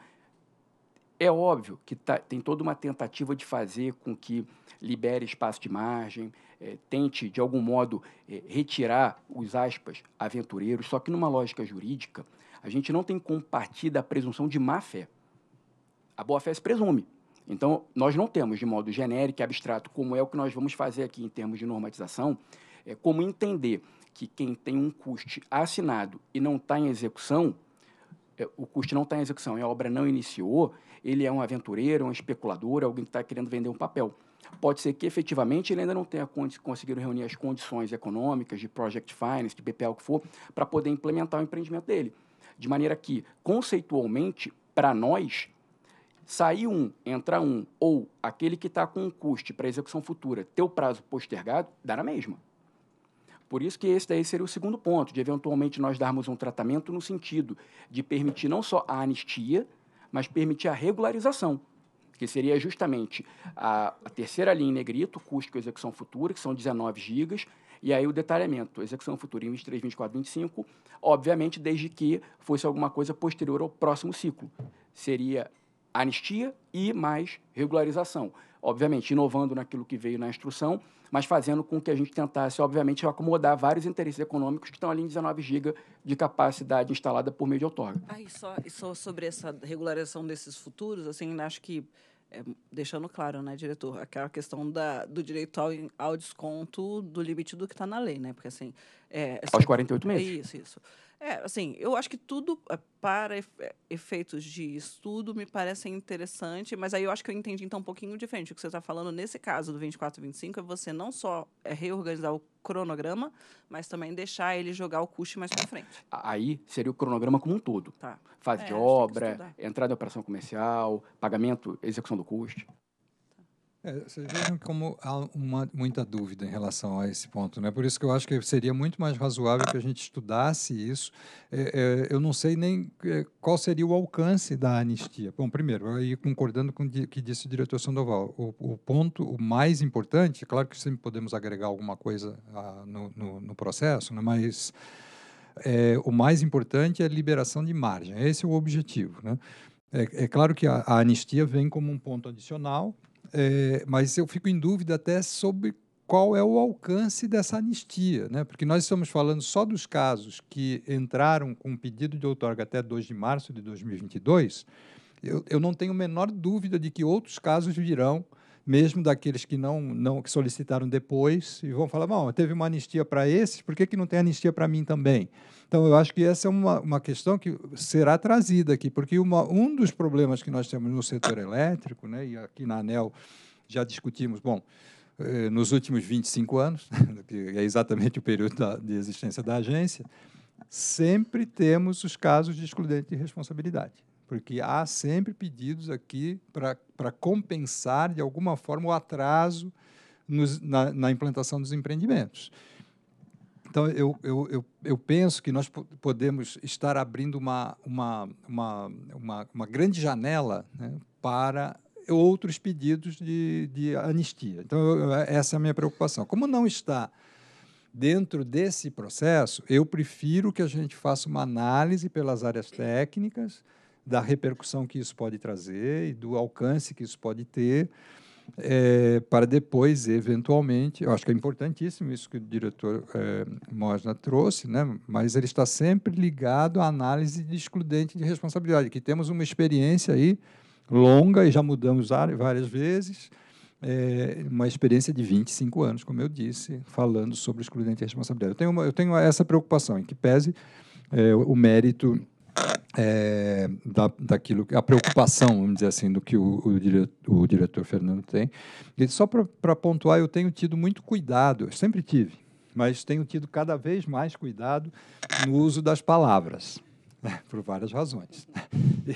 é óbvio que tá, tem toda uma tentativa de fazer com que libere espaço de margem, é, tente, de algum modo, é, retirar os aspas aventureiros, só que numa lógica jurídica, a gente não tem como partir da presunção de má fé. A boa fé se presume. Então, nós não temos, de modo genérico e abstrato, como é o que nós vamos fazer aqui em termos de normatização, é como entender que quem tem um custe assinado e não está em execução, é, o custe não está em execução e é a obra não iniciou, ele é um aventureiro, um especulador, alguém que está querendo vender um papel. Pode ser que efetivamente ele ainda não tenha conseguido reunir as condições econômicas de project finance, de BPL, o que for, para poder implementar o empreendimento dele. De maneira que, conceitualmente, para nós, sair um, entrar um, ou aquele que está com um custe para execução futura, ter o prazo postergado, dá na mesma. Por isso que esse daí seria o segundo ponto, de eventualmente nós darmos um tratamento no sentido de permitir não só a anistia, mas permitir a regularização, que seria justamente a, a terceira linha em negrito, custo com execução futura, que são 19 gigas, e aí o detalhamento, execução futura em 23, 24, 25, obviamente desde que fosse alguma coisa posterior ao próximo ciclo. Seria anistia e mais regularização. Obviamente, inovando naquilo que veio na instrução, mas fazendo com que a gente tentasse, obviamente, acomodar vários interesses econômicos que estão ali em 19 GB de capacidade instalada por meio de outorga. Ah, e só, e só sobre essa regularização desses futuros, assim, acho que, é, deixando claro, né, diretor, aquela questão da, do direito ao, ao desconto do limite do que está na lei, né? Porque, assim... É, assim, Aos 48 meses. É isso, isso. É, assim, eu acho que tudo eh, para eh, efeitos de estudo me parece interessante, mas aí eu acho que eu entendi então um pouquinho diferente. O que você está falando nesse caso do 24 e 25 é você não só eh, reorganizar o cronograma, mas também deixar ele jogar o custo mais para frente. Aí seria o cronograma como um todo. Tá. Fase é, de obra, entrada em operação comercial, pagamento, execução do custo. É, vocês vejam como há uma, muita dúvida em relação a esse ponto, né? Por isso que eu acho que seria muito mais razoável que a gente estudasse isso. É, é, eu não sei nem é, qual seria o alcance da anistia. Bom, primeiro, aí concordando com o que disse o diretor Sandoval, o, o, ponto o mais importante, claro que sempre podemos agregar alguma coisa a, no, no, no, processo, né? Mas é, o mais importante é a liberação de margem. Esse é o objetivo, né? É, é claro que a, a anistia vem como um ponto adicional é, mas eu fico em dúvida até sobre qual é o alcance dessa anistia, né? porque nós estamos falando só dos casos que entraram com pedido de outorga até 2 de março de 2022. Eu, eu não tenho a menor dúvida de que outros casos virão mesmo daqueles que não, não que solicitaram depois, e vão falar: bom, teve uma anistia para esses, por que, que não tem anistia para mim também? Então, eu acho que essa é uma, uma questão que será trazida aqui, porque uma, um dos problemas que nós temos no setor elétrico, né, e aqui na ANEL já discutimos, bom, eh, nos últimos 25 anos, que é exatamente o período da, de existência da agência, sempre temos os casos de excludente de responsabilidade porque há sempre pedidos aqui para compensar de alguma forma o atraso nos, na, na, implantação dos empreendimentos. Então, eu, eu, eu, eu, penso que nós podemos estar abrindo uma, uma, uma, uma, uma grande janela né, para outros pedidos de, de anistia. Então, eu, essa é a minha preocupação. Como não está dentro desse processo, eu prefiro que a gente faça uma análise pelas áreas técnicas da repercussão que isso pode trazer e do alcance que isso pode ter. É, para depois, eventualmente, eu acho que é importantíssimo isso que o diretor é, Mosna trouxe, né? mas ele está sempre ligado à análise de excludente de responsabilidade, que temos uma experiência aí longa e já mudamos várias vezes, é, uma experiência de 25 anos, como eu disse, falando sobre excludente de responsabilidade. Eu tenho, uma, eu tenho essa preocupação, em que pese é, o mérito é, da, daquilo, a preocupação, vamos dizer assim, do que o, o, dire, o diretor Fernando tem. E só para pontuar, eu tenho tido muito cuidado, eu sempre tive, mas tenho tido cada vez mais cuidado no uso das palavras, né, por várias razões.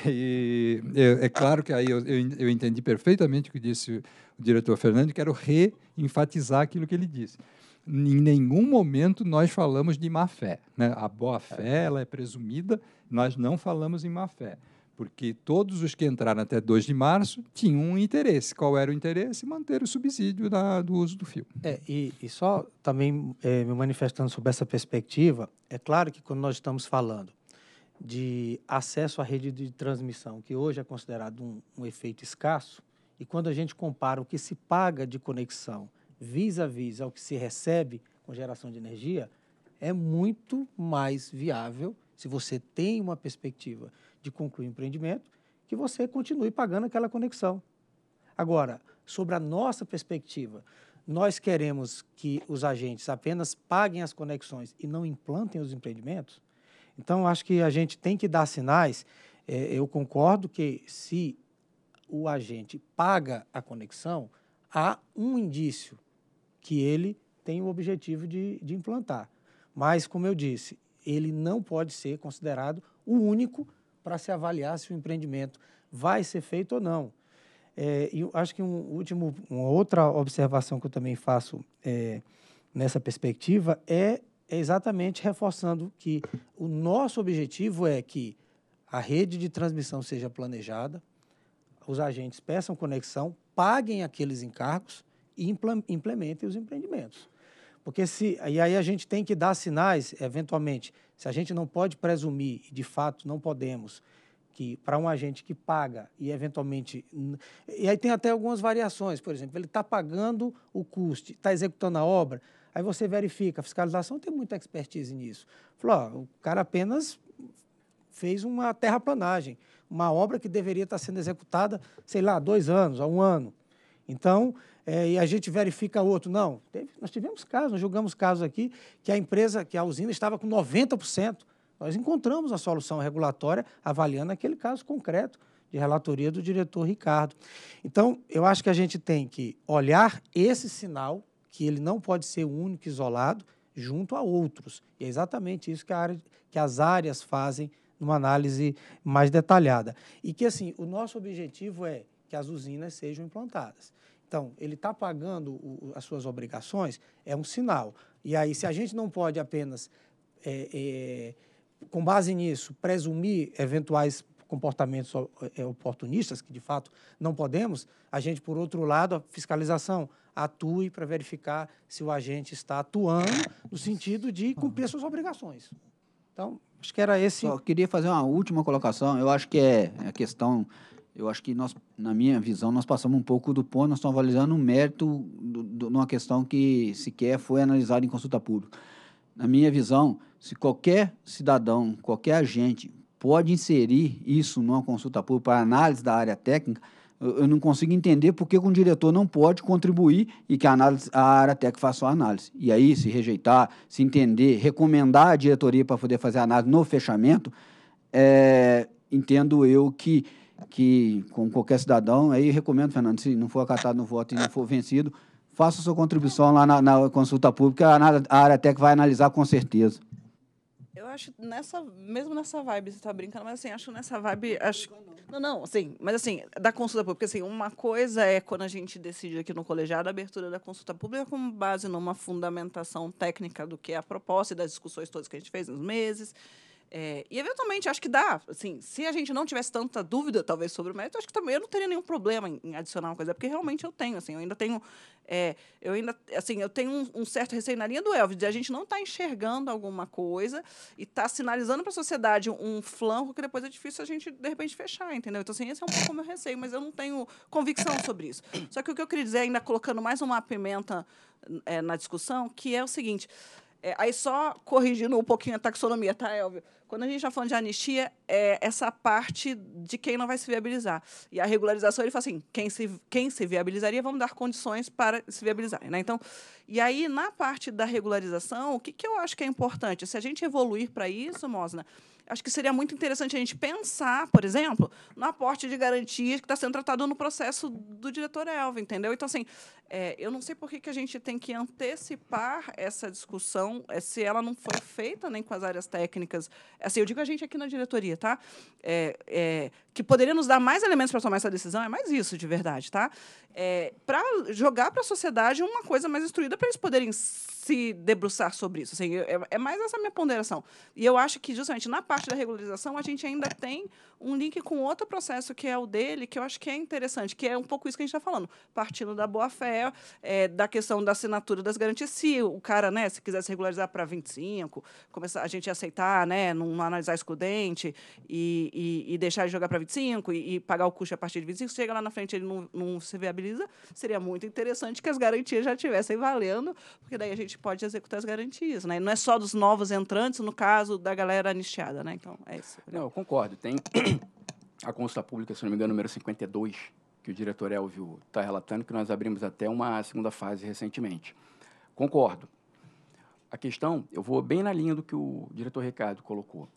E é, é claro que aí eu, eu, eu entendi perfeitamente o que disse o diretor Fernando, e quero reenfatizar aquilo que ele disse em nenhum momento nós falamos de má fé. Né? A boa fé é. ela é presumida, nós não falamos em má fé. Porque todos os que entraram até 2 de março tinham um interesse. Qual era o interesse? Manter o subsídio da, do uso do fio. É, e, e só também é, me manifestando sobre essa perspectiva, é claro que quando nós estamos falando de acesso à rede de transmissão, que hoje é considerado um, um efeito escasso, e quando a gente compara o que se paga de conexão vis a vis ao que se recebe com geração de energia, é muito mais viável, se você tem uma perspectiva de concluir o empreendimento, que você continue pagando aquela conexão. Agora, sobre a nossa perspectiva, nós queremos que os agentes apenas paguem as conexões e não implantem os empreendimentos? Então, acho que a gente tem que dar sinais. É, eu concordo que se o agente paga a conexão, há um indício que ele tem o objetivo de, de implantar. Mas, como eu disse, ele não pode ser considerado o único para se avaliar se o empreendimento vai ser feito ou não. É, e acho que um último, uma outra observação que eu também faço é, nessa perspectiva é, é exatamente reforçando que o nosso objetivo é que a rede de transmissão seja planejada, os agentes peçam conexão, paguem aqueles encargos e implementem os empreendimentos. Porque se. E aí a gente tem que dar sinais, eventualmente. Se a gente não pode presumir, e de fato não podemos, que para um agente que paga e eventualmente. E aí tem até algumas variações, por exemplo, ele está pagando o custo, está executando a obra, aí você verifica, a fiscalização tem muita expertise nisso. Falou, ó, o cara apenas fez uma terraplanagem, uma obra que deveria estar tá sendo executada, sei lá, dois anos, a um ano. Então, é, e a gente verifica outro. Não, teve, nós tivemos casos, nós julgamos casos aqui que a empresa, que a usina estava com 90%. Nós encontramos a solução regulatória avaliando aquele caso concreto de relatoria do diretor Ricardo. Então, eu acho que a gente tem que olhar esse sinal, que ele não pode ser único, isolado, junto a outros. E é exatamente isso que, área, que as áreas fazem numa análise mais detalhada. E que, assim, o nosso objetivo é que as usinas sejam implantadas. Então, ele está pagando o, as suas obrigações, é um sinal. E aí, se a gente não pode apenas, é, é, com base nisso, presumir eventuais comportamentos é, é, oportunistas, que de fato não podemos, a gente, por outro lado, a fiscalização atue para verificar se o agente está atuando no sentido de cumprir suas obrigações. Então, acho que era esse. Só queria fazer uma última colocação. Eu acho que é a é questão eu acho que nós, na minha visão, nós passamos um pouco do ponto, nós estamos avaliando o mérito de uma questão que sequer foi analisada em consulta pública. Na minha visão, se qualquer cidadão, qualquer agente pode inserir isso numa consulta pública para análise da área técnica, eu, não consigo entender por que um diretor não pode contribuir e que a, análise, a área técnica faça a análise. E aí, se rejeitar, se entender, recomendar a diretoria para poder fazer a análise no fechamento, é, entendo eu que que, como qualquer cidadão, aí recomendo, Fernando, se não for acatado no voto e não for vencido, faça sua contribuição lá na, na consulta pública, a, área até que vai analisar com certeza. Eu acho nessa, mesmo nessa vibe, você está brincando, mas assim, acho nessa vibe. Acho, não, não, assim, mas assim, da consulta pública, assim, uma coisa é quando a gente decide aqui no colegiado a abertura da consulta pública com base numa fundamentação técnica do que é a proposta e das discussões todas que a gente fez nos meses é, e eventualmente acho que dá, assim, se a gente não tivesse tanta dúvida, talvez, sobre o mérito, acho que também eu não teria nenhum problema em, em adicionar uma coisa, porque realmente eu tenho, assim, eu ainda tenho. É, eu ainda, assim, eu tenho um, um, certo receio na linha do Elvis, de a gente não estar tá enxergando alguma coisa e estar tá sinalizando para a sociedade um flanco que depois é difícil a gente, de repente, fechar, entendeu? Então, assim, esse é um pouco o meu receio, mas eu não tenho convicção sobre isso. Só que o que eu queria dizer, ainda colocando mais uma pimenta é, na discussão, que é o seguinte: é, aí, só corrigindo um pouquinho a taxonomia, tá, Elvio? Quando a gente está falando de anistia, é essa parte de quem não vai se viabilizar. E a regularização, ele fala assim: quem se, quem se viabilizaria, vamos dar condições para se viabilizar, Né? Então, e aí, na parte da regularização, o que, que eu acho que é importante? Se a gente evoluir para isso, Mosna, né? acho que seria muito interessante a gente pensar, por exemplo, no aporte de garantias que está sendo tratado no processo do diretor Elva, entendeu? Então, assim, é, eu não sei por que, que a gente tem que antecipar essa discussão, é, se ela não foi feita nem com as áreas técnicas. É assim, eu digo a gente aqui na diretoria, tá? É, é que poderia nos dar mais elementos para tomar essa decisão, é mais isso, de verdade, tá? É, para jogar para a sociedade uma coisa mais instruída para eles poderem se debruçar sobre isso. Assim, é, é mais essa minha ponderação. E eu acho que, justamente, na parte da regularização, a gente ainda tem um link com outro processo, que é o dele, que eu acho que é interessante, que é um pouco isso que a gente está falando, partindo da boa-fé, é, da questão da assinatura das garantias. Se o cara, né, se quisesse regularizar para 25, começar a gente aceitar, né, não analisar excludente e, e, e deixar de jogar para 25 e, e, pagar o custo a partir de 25, chega lá na frente ele não, não se viabiliza, seria muito interessante que as garantias já estivessem valendo, porque daí a gente gente pode executar as garantias, né? Não é só dos novos entrantes, no caso da galera anistiada, né? Então, é isso. Não, eu concordo. Tem a consulta pública, se não me engano, número 52, que o diretor Elvio está relatando, que nós abrimos até uma segunda fase recentemente. Concordo. A questão, eu vou bem na linha do que o diretor Ricardo colocou.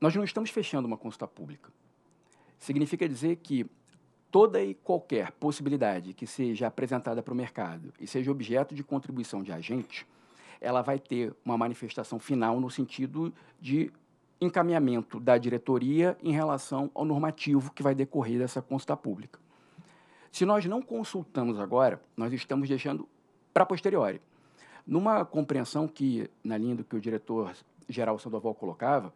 Nós não estamos fechando uma consulta pública. Significa dizer que toda e qualquer possibilidade que seja apresentada para o mercado e seja objeto de contribuição de agente, ela vai ter uma manifestação final no sentido de encaminhamento da diretoria em relação ao normativo que vai decorrer dessa consulta pública. Se nós não consultamos agora, nós estamos deixando para posteriori. Numa compreensão que, na linha do que o diretor-geral Sandoval colocava,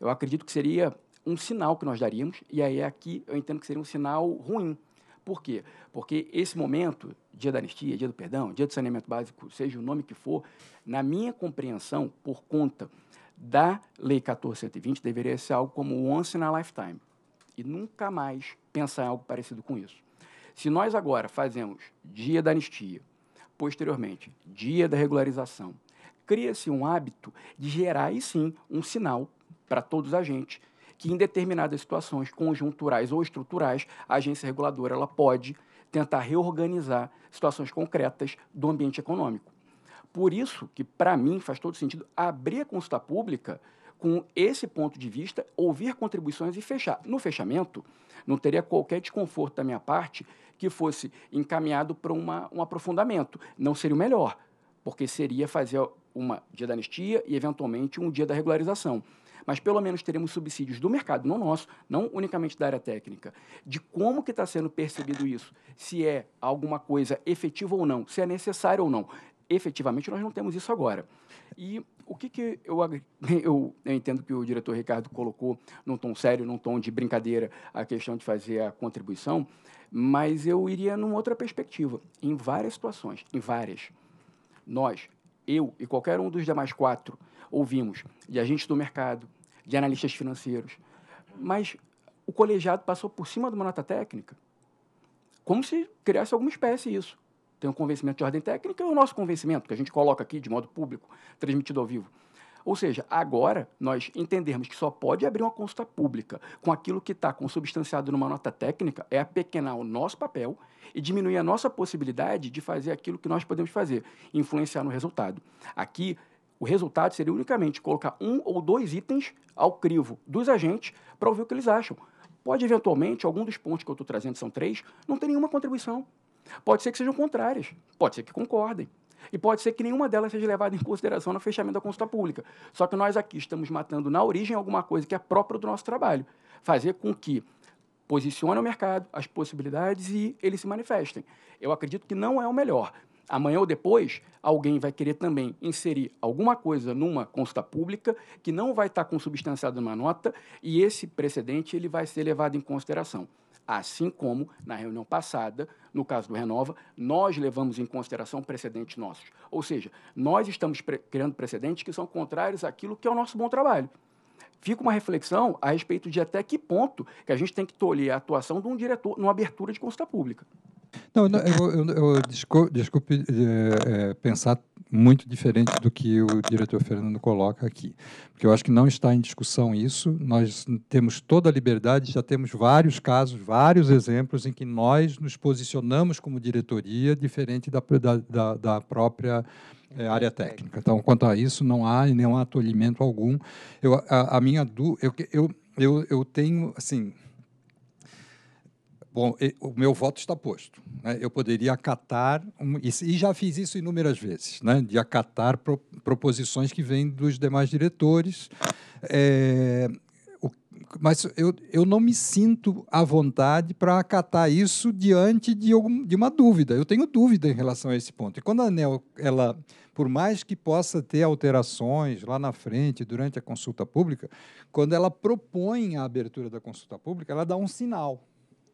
eu acredito que seria um sinal que nós daríamos, e aí é aqui eu entendo que seria um sinal ruim. Por quê? Porque esse momento, dia da anistia, dia do perdão, dia do saneamento básico, seja o nome que for, na minha compreensão, por conta da Lei 14.120, deveria ser algo como once in a lifetime. E nunca mais pensar em algo parecido com isso. Se nós agora fazemos dia da anistia, posteriormente, dia da regularização, cria-se um hábito de gerar, e sim, um sinal para todos a gente que em determinadas situações conjunturais ou estruturais, a agência reguladora ela pode tentar reorganizar situações concretas do ambiente econômico. Por isso que, para mim, faz todo sentido abrir a consulta pública com esse ponto de vista, ouvir contribuições e fechar. No fechamento, não teria qualquer desconforto da minha parte que fosse encaminhado para um aprofundamento. Não seria o melhor, porque seria fazer uma dia da anistia e, eventualmente, um dia da regularização mas pelo menos teremos subsídios do mercado, não nosso, não unicamente da área técnica, de como que está sendo percebido isso, se é alguma coisa efetiva ou não, se é necessário ou não. Efetivamente, nós não temos isso agora. E o que, que eu, eu, eu, entendo que o diretor Ricardo colocou num tom sério, num tom de brincadeira, a questão de fazer a contribuição, mas eu iria numa outra perspectiva. Em várias situações, em várias, nós, eu e qualquer um dos demais quatro, ouvimos de agentes do mercado, de analistas financeiros, mas o colegiado passou por cima de uma nota técnica, como se criasse alguma espécie isso. Tem um convencimento de ordem técnica e o nosso convencimento, que a gente coloca aqui de modo público, transmitido ao vivo. Ou seja, agora nós entendermos que só pode abrir uma consulta pública com aquilo que está consubstanciado numa nota técnica é apequenar o nosso papel e diminuir a nossa possibilidade de fazer aquilo que nós podemos fazer, influenciar no resultado. Aqui, o resultado seria unicamente colocar um ou dois itens ao crivo dos agentes para ouvir o que eles acham. Pode, eventualmente, algum dos pontos que eu estou trazendo, são três, não ter nenhuma contribuição. Pode ser que sejam contrárias, pode ser que concordem. E pode ser que nenhuma delas seja levada em consideração no fechamento da consulta pública. Só que nós aqui estamos matando na origem alguma coisa que é própria do nosso trabalho. Fazer com que posicione o mercado, as possibilidades e eles se manifestem. Eu acredito que não é o melhor amanhã ou depois, alguém vai querer também inserir alguma coisa numa consulta pública que não vai estar consubstanciada numa nota e esse precedente ele vai ser levado em consideração. Assim como na reunião passada, no caso do Renova, nós levamos em consideração precedentes nossos. Ou seja, nós estamos pre criando precedentes que são contrários àquilo que é o nosso bom trabalho fica uma reflexão a respeito de até que ponto que a gente tem que tolher a atuação de um diretor numa abertura de consulta pública. Não, não eu, eu, eu, desculpe, desculpe eh, eh, é, é, pensar muito diferente do que o diretor Fernando coloca aqui, porque eu acho que não está em discussão isso. Nós temos toda a liberdade, já temos vários casos, vários exemplos em que nós nos posicionamos como diretoria diferente da, da, da própria é, área técnica. Então, quanto a isso, não há nenhum atolhimento algum. Eu, a, a minha dúvida, eu, eu, eu tenho assim Bom, o meu voto está posto. Né? Eu poderia acatar, e já fiz isso inúmeras vezes, né? de acatar pro, proposições que vêm dos demais diretores. É, o, mas eu, eu não me sinto à vontade para acatar isso diante de, algum, de uma dúvida. Eu tenho dúvida em relação a esse ponto. E quando a ANEL, ela, por mais que possa ter alterações lá na frente, durante a consulta pública, quando ela propõe a abertura da consulta pública, ela dá um sinal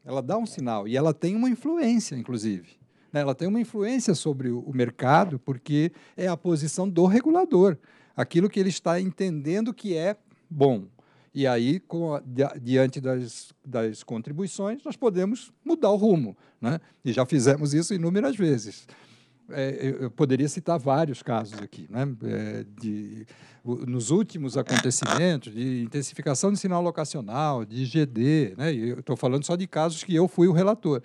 ela dá um sinal e ela tem uma influência, inclusive. Né? Ela tem uma influência sobre o mercado, porque é a posição do regulador, aquilo que ele está entendendo que é bom. E aí, a, diante das, das contribuições, nós podemos mudar o rumo. Né? E já fizemos isso inúmeras vezes é, eu poderia citar vários casos aqui, né? É, de, nos últimos acontecimentos de intensificação de sinal locacional, de IGD, né? estou falando só de casos que eu fui o relator,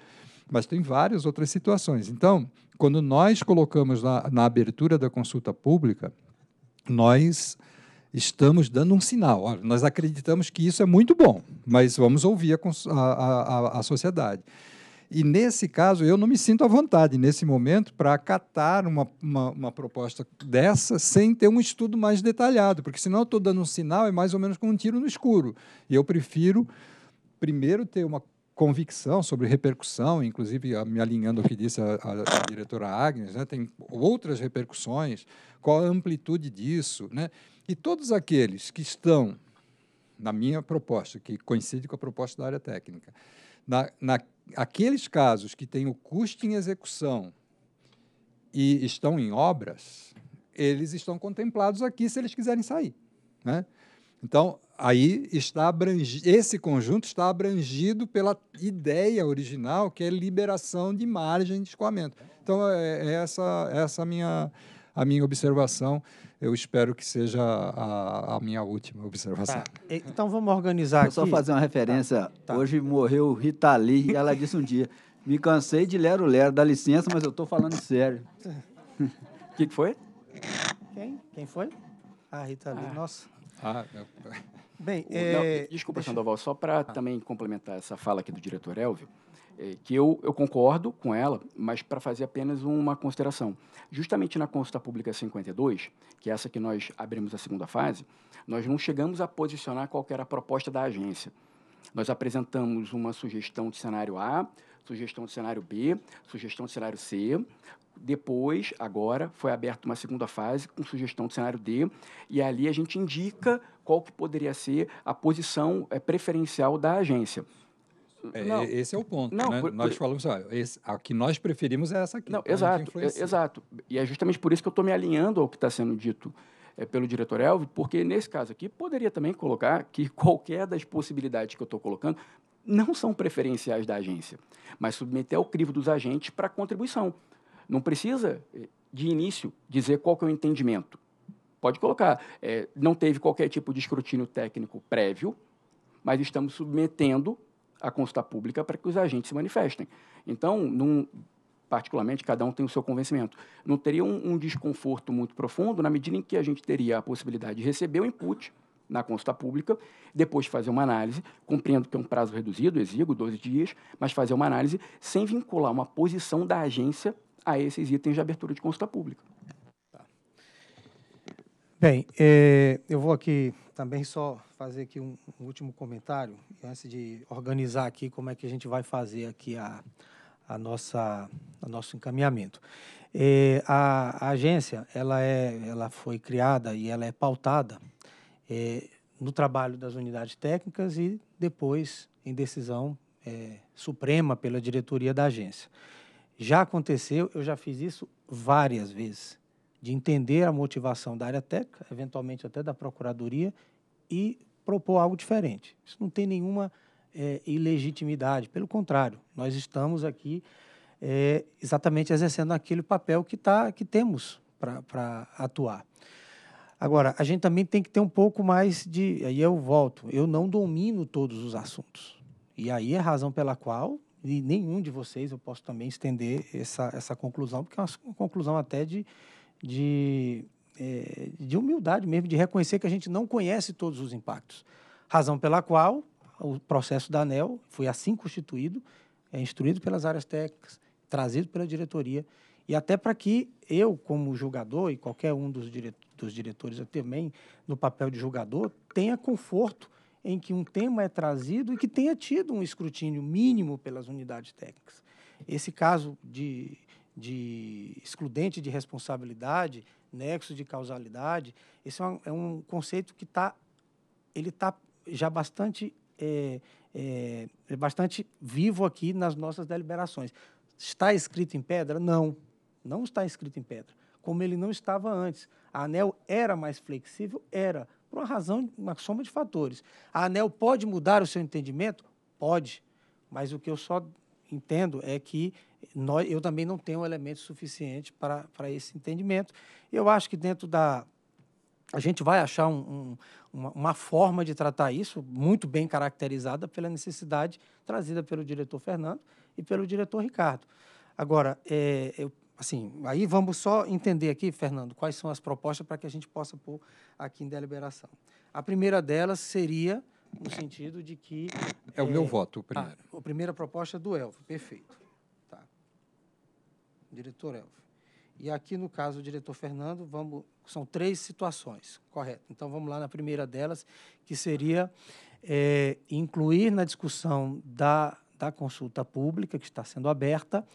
mas tem várias outras situações. Então, quando nós colocamos na, na abertura da consulta pública, nós estamos dando um sinal. Olha, nós acreditamos que isso é muito bom, mas vamos ouvir a, a, a, a sociedade. E nesse caso, eu não me sinto à vontade, nesse momento, para acatar uma, uma, uma, proposta dessa sem ter um estudo mais detalhado, porque senão eu estou dando um sinal, é mais ou menos como um tiro no escuro. E eu prefiro, primeiro, ter uma convicção sobre repercussão, inclusive me alinhando ao que disse a, a, a diretora Agnes, né, tem outras repercussões, qual a amplitude disso. Né? E todos aqueles que estão, na minha proposta, que coincide com a proposta da área técnica, na, na aqueles casos que têm o custo em execução e estão em obras, eles estão contemplados aqui se eles quiserem sair. Né? Então, aí está abrangido, esse conjunto está abrangido pela ideia original, que é liberação de margem de escoamento. Então, é, é essa, essa minha a minha observação. Eu espero que seja a, a minha última observação. Tá. Então vamos organizar Vou aqui. só fazer uma referência. Tá. Tá. Hoje morreu Rita Lee e ela disse um dia: Me cansei de lero lero, dá licença, mas eu estou falando sério. O que, que, foi? Quem? Quem foi? Ah, Rita Lee, ah. nossa. Ah, Bem, o, é... não, desculpa, Sandoval, só para ah. também complementar essa fala aqui do diretor Elvio. É, que eu, eu concordo com ela, mas para fazer apenas uma consideração. Justamente na consulta pública 52, que é essa que nós abrimos a segunda fase, nós não chegamos a posicionar qual era a proposta da agência. Nós apresentamos uma sugestão de cenário A, sugestão de cenário B, sugestão de cenário C. Depois, agora, foi aberta uma segunda fase com sugestão de cenário D, e ali a gente indica qual que poderia ser a posição é, preferencial da agência. É, não, esse é o ponto. Não, né? por, nós por... falamos, olha, esse, a que nós preferimos é essa aqui. Não, exato, é, exato. E é justamente por isso que eu estou me alinhando ao que está sendo dito é, pelo diretor Elvio, porque nesse caso aqui poderia também colocar que qualquer das possibilidades que eu estou colocando não são preferenciais da agência, mas submeter ao crivo dos agentes para contribuição. Não precisa, é, de início, dizer qual que é o entendimento. Pode colocar, é, não teve qualquer tipo de escrutínio técnico prévio, mas estamos submetendo a consulta pública para que os agentes se manifestem. Então, num, particularmente, cada um tem o seu convencimento. Não teria um, um, desconforto muito profundo na medida em que a gente teria a possibilidade de receber o input na consulta pública, depois fazer uma análise, compreendo que é um prazo reduzido, exigo 12 dias, mas fazer uma análise sem vincular uma posição da agência a esses itens de abertura de consulta pública. Bem, é, eu vou aqui também só fazer aqui um, um, último comentário, antes de organizar aqui como é que a gente vai fazer aqui a, a nossa nosso encaminhamento. É, a, a, agência ela é ela foi criada e ela é pautada é, no trabalho das unidades técnicas e depois em decisão é, suprema pela diretoria da agência. Já aconteceu, eu já fiz isso várias vezes de entender a motivação da área técnica, eventualmente até da procuradoria, e propor algo diferente. Isso não tem nenhuma é, ilegitimidade, pelo contrário, nós estamos aqui é, exatamente exercendo aquele papel que, tá, que temos para atuar. Agora, a gente também tem que ter um pouco mais de. Aí eu volto, eu não domino todos os assuntos. E aí é a razão pela qual, e nenhum de vocês, eu posso também estender essa, essa conclusão, porque é uma conclusão até de, de, é, de humildade mesmo, de reconhecer que a gente não conhece todos os impactos. Razão pela qual o processo da ANEL foi assim constituído, é instruído pelas áreas técnicas, trazido pela diretoria, e até para que eu, como julgador, e qualquer um dos, dire dos diretores eu também, no papel de julgador, tenha conforto em que um tema é trazido e que tenha tido um escrutínio mínimo pelas unidades técnicas. Esse caso de de excludente de responsabilidade, nexo de causalidade, esse é um, é um conceito que está ele está já bastante é, é, é, bastante vivo aqui nas nossas deliberações. Está escrito em pedra? Não, não está escrito em pedra. Como ele não estava antes. A ANEL era mais flexível? Era, por uma razão, uma soma de fatores. A ANEL pode mudar o seu entendimento? Pode, mas o que eu só entendo é que nós, eu também não tenho elementos suficientes para, para esse entendimento. Eu acho que dentro da. A gente vai achar um, um, uma, uma, forma de tratar isso, muito bem caracterizada pela necessidade trazida pelo diretor Fernando e pelo diretor Ricardo. Agora, é, eu, assim, aí vamos só entender aqui, Fernando, quais são as propostas para que a gente possa pôr aqui em deliberação. A primeira delas seria no sentido de que. É o meu é, voto, o primeiro. A, a primeira proposta é do Elvo, perfeito diretor Elvio. E aqui, no caso, o diretor Fernando, vamos, são três situações, correto? Então, vamos lá na primeira delas, que seria é, incluir na discussão da, da consulta pública, que está sendo aberta,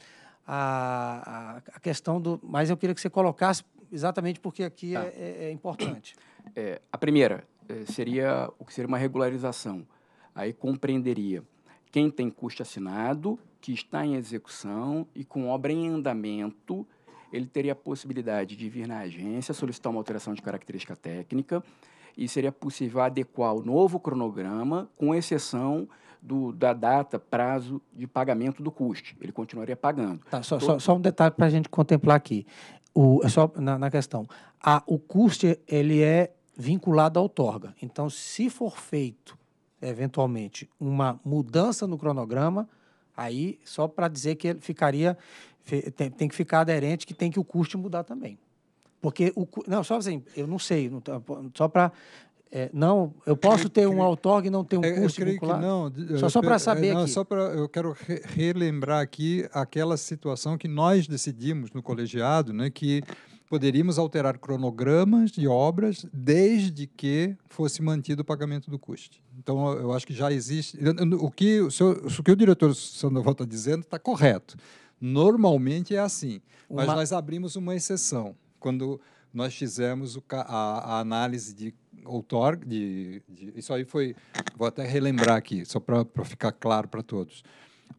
a, a, questão do. Mas eu queria que você colocasse exatamente porque aqui é, tá. é, é, importante. É, a primeira é, seria o que seria uma regularização. Aí compreenderia quem tem custo assinado que está em execução e com obra em andamento, ele teria a possibilidade de vir na agência, solicitar uma alteração de característica técnica e seria possível adequar o novo cronograma, com exceção do, da data, prazo de pagamento do custo. Ele continuaria pagando. Tá, só, Todo... só, só, um detalhe para a gente contemplar aqui. O, é só na, na questão. A, o custo ele é vinculado à outorga. Então, se for feito, eventualmente, uma mudança no cronograma, Aí, só para dizer que ele ficaria, tem, tem, que ficar aderente, que tem que o custo mudar também. Porque o. Não, só assim, eu não sei, não, tá, só para. É, não, eu posso ter um autor e não ter um curso é, eu vinculado? não. Só, só para saber é, não, aqui. Só pra, eu quero re relembrar aqui aquela situação que nós decidimos no colegiado, né, que poderíamos alterar cronogramas de obras desde que fosse mantido o pagamento do custe. Então, eu acho que já existe. O que o, seu, o, que o diretor Sandoval está dizendo está correto. Normalmente é assim, mas uma... nós abrimos uma exceção. Quando nós fizemos o, a, a, análise de outorga, de, de, isso aí foi. Vou até relembrar aqui, só para ficar claro para todos.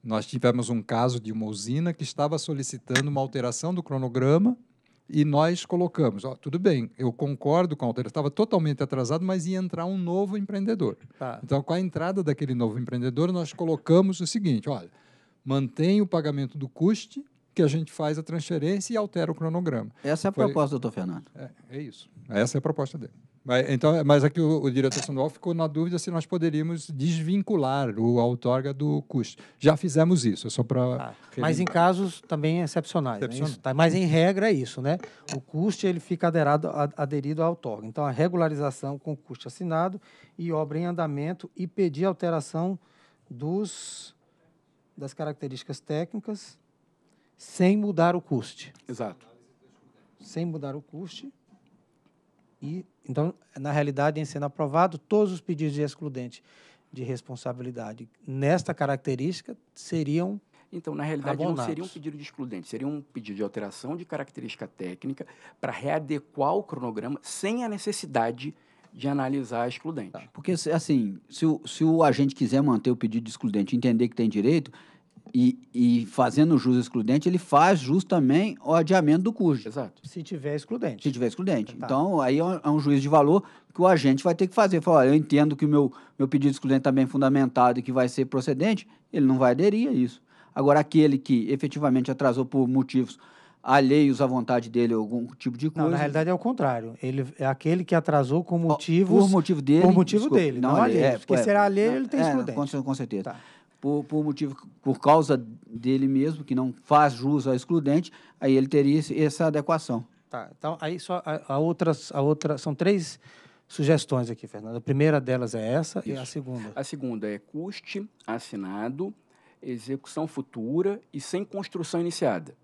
Nós tivemos um caso de uma usina que estava solicitando uma alteração do cronograma e nós colocamos, ó, tudo bem, eu concordo com o autor, estava totalmente atrasado, mas ia entrar um novo empreendedor. Tá. Então, com a entrada daquele novo empreendedor, nós colocamos o seguinte, olha, mantém o pagamento do custe, que a gente faz a transferência e altera o cronograma. Essa é a Foi... proposta, doutor Fernando. É, é isso. Essa é a proposta dele. Mas, então, mas aqui o, o diretor Sandoval ficou na dúvida se nós poderíamos desvincular o, a outorga do custo. Já fizemos isso, é só para... Ah, mas em casos também excepcionais. Né? Excepcional. Né? Tá, mas em regra é isso, né? O custo ele fica aderado, aderido à outorga. Então, a regularização com custo assinado e obra em andamento e pedir alteração dos, das características técnicas sem mudar o custe. Exato. Sem mudar o custe e, então, na realidade, em sendo aprovado, todos os pedidos de excludente de responsabilidade nesta característica seriam então, na realidade, Abonados. não seria um pedido de excludente, seria um pedido de alteração de característica técnica para readequar o cronograma sem a necessidade de analisar a excludente. Tá, porque, assim, se o, se o agente quiser manter o pedido de excludente e entender que tem direito, e, e fazendo jus excludente, ele faz jus também ao adiamento do curso Exato. Se tiver excludente. Se tiver excludente. Tá. Então, aí é, é um juízo de valor que o agente vai ter que fazer. Falar, eu entendo que o meu, meu pedido excludente está bem é fundamentado e que vai ser procedente, ele não vai aderir a isso. Agora, aquele que efetivamente atrasou por motivos alheios à vontade dele algum tipo de coisa. Não, na realidade é o contrário. Ele é aquele que atrasou com motivos por motivo dele, por motivo desculpa, dele, não, não é, alheio. É, porque é, será alheio, ele tem é, excludente. Com, com certeza. Tá por, por motivo, por causa dele mesmo, que não faz jus ao excludente, aí ele teria essa adequação. Tá, então aí só a, a, outras, a outra, são três sugestões aqui, Fernando. A primeira delas é essa Isso. e a segunda. A segunda é custe assinado, execução futura e sem construção iniciada.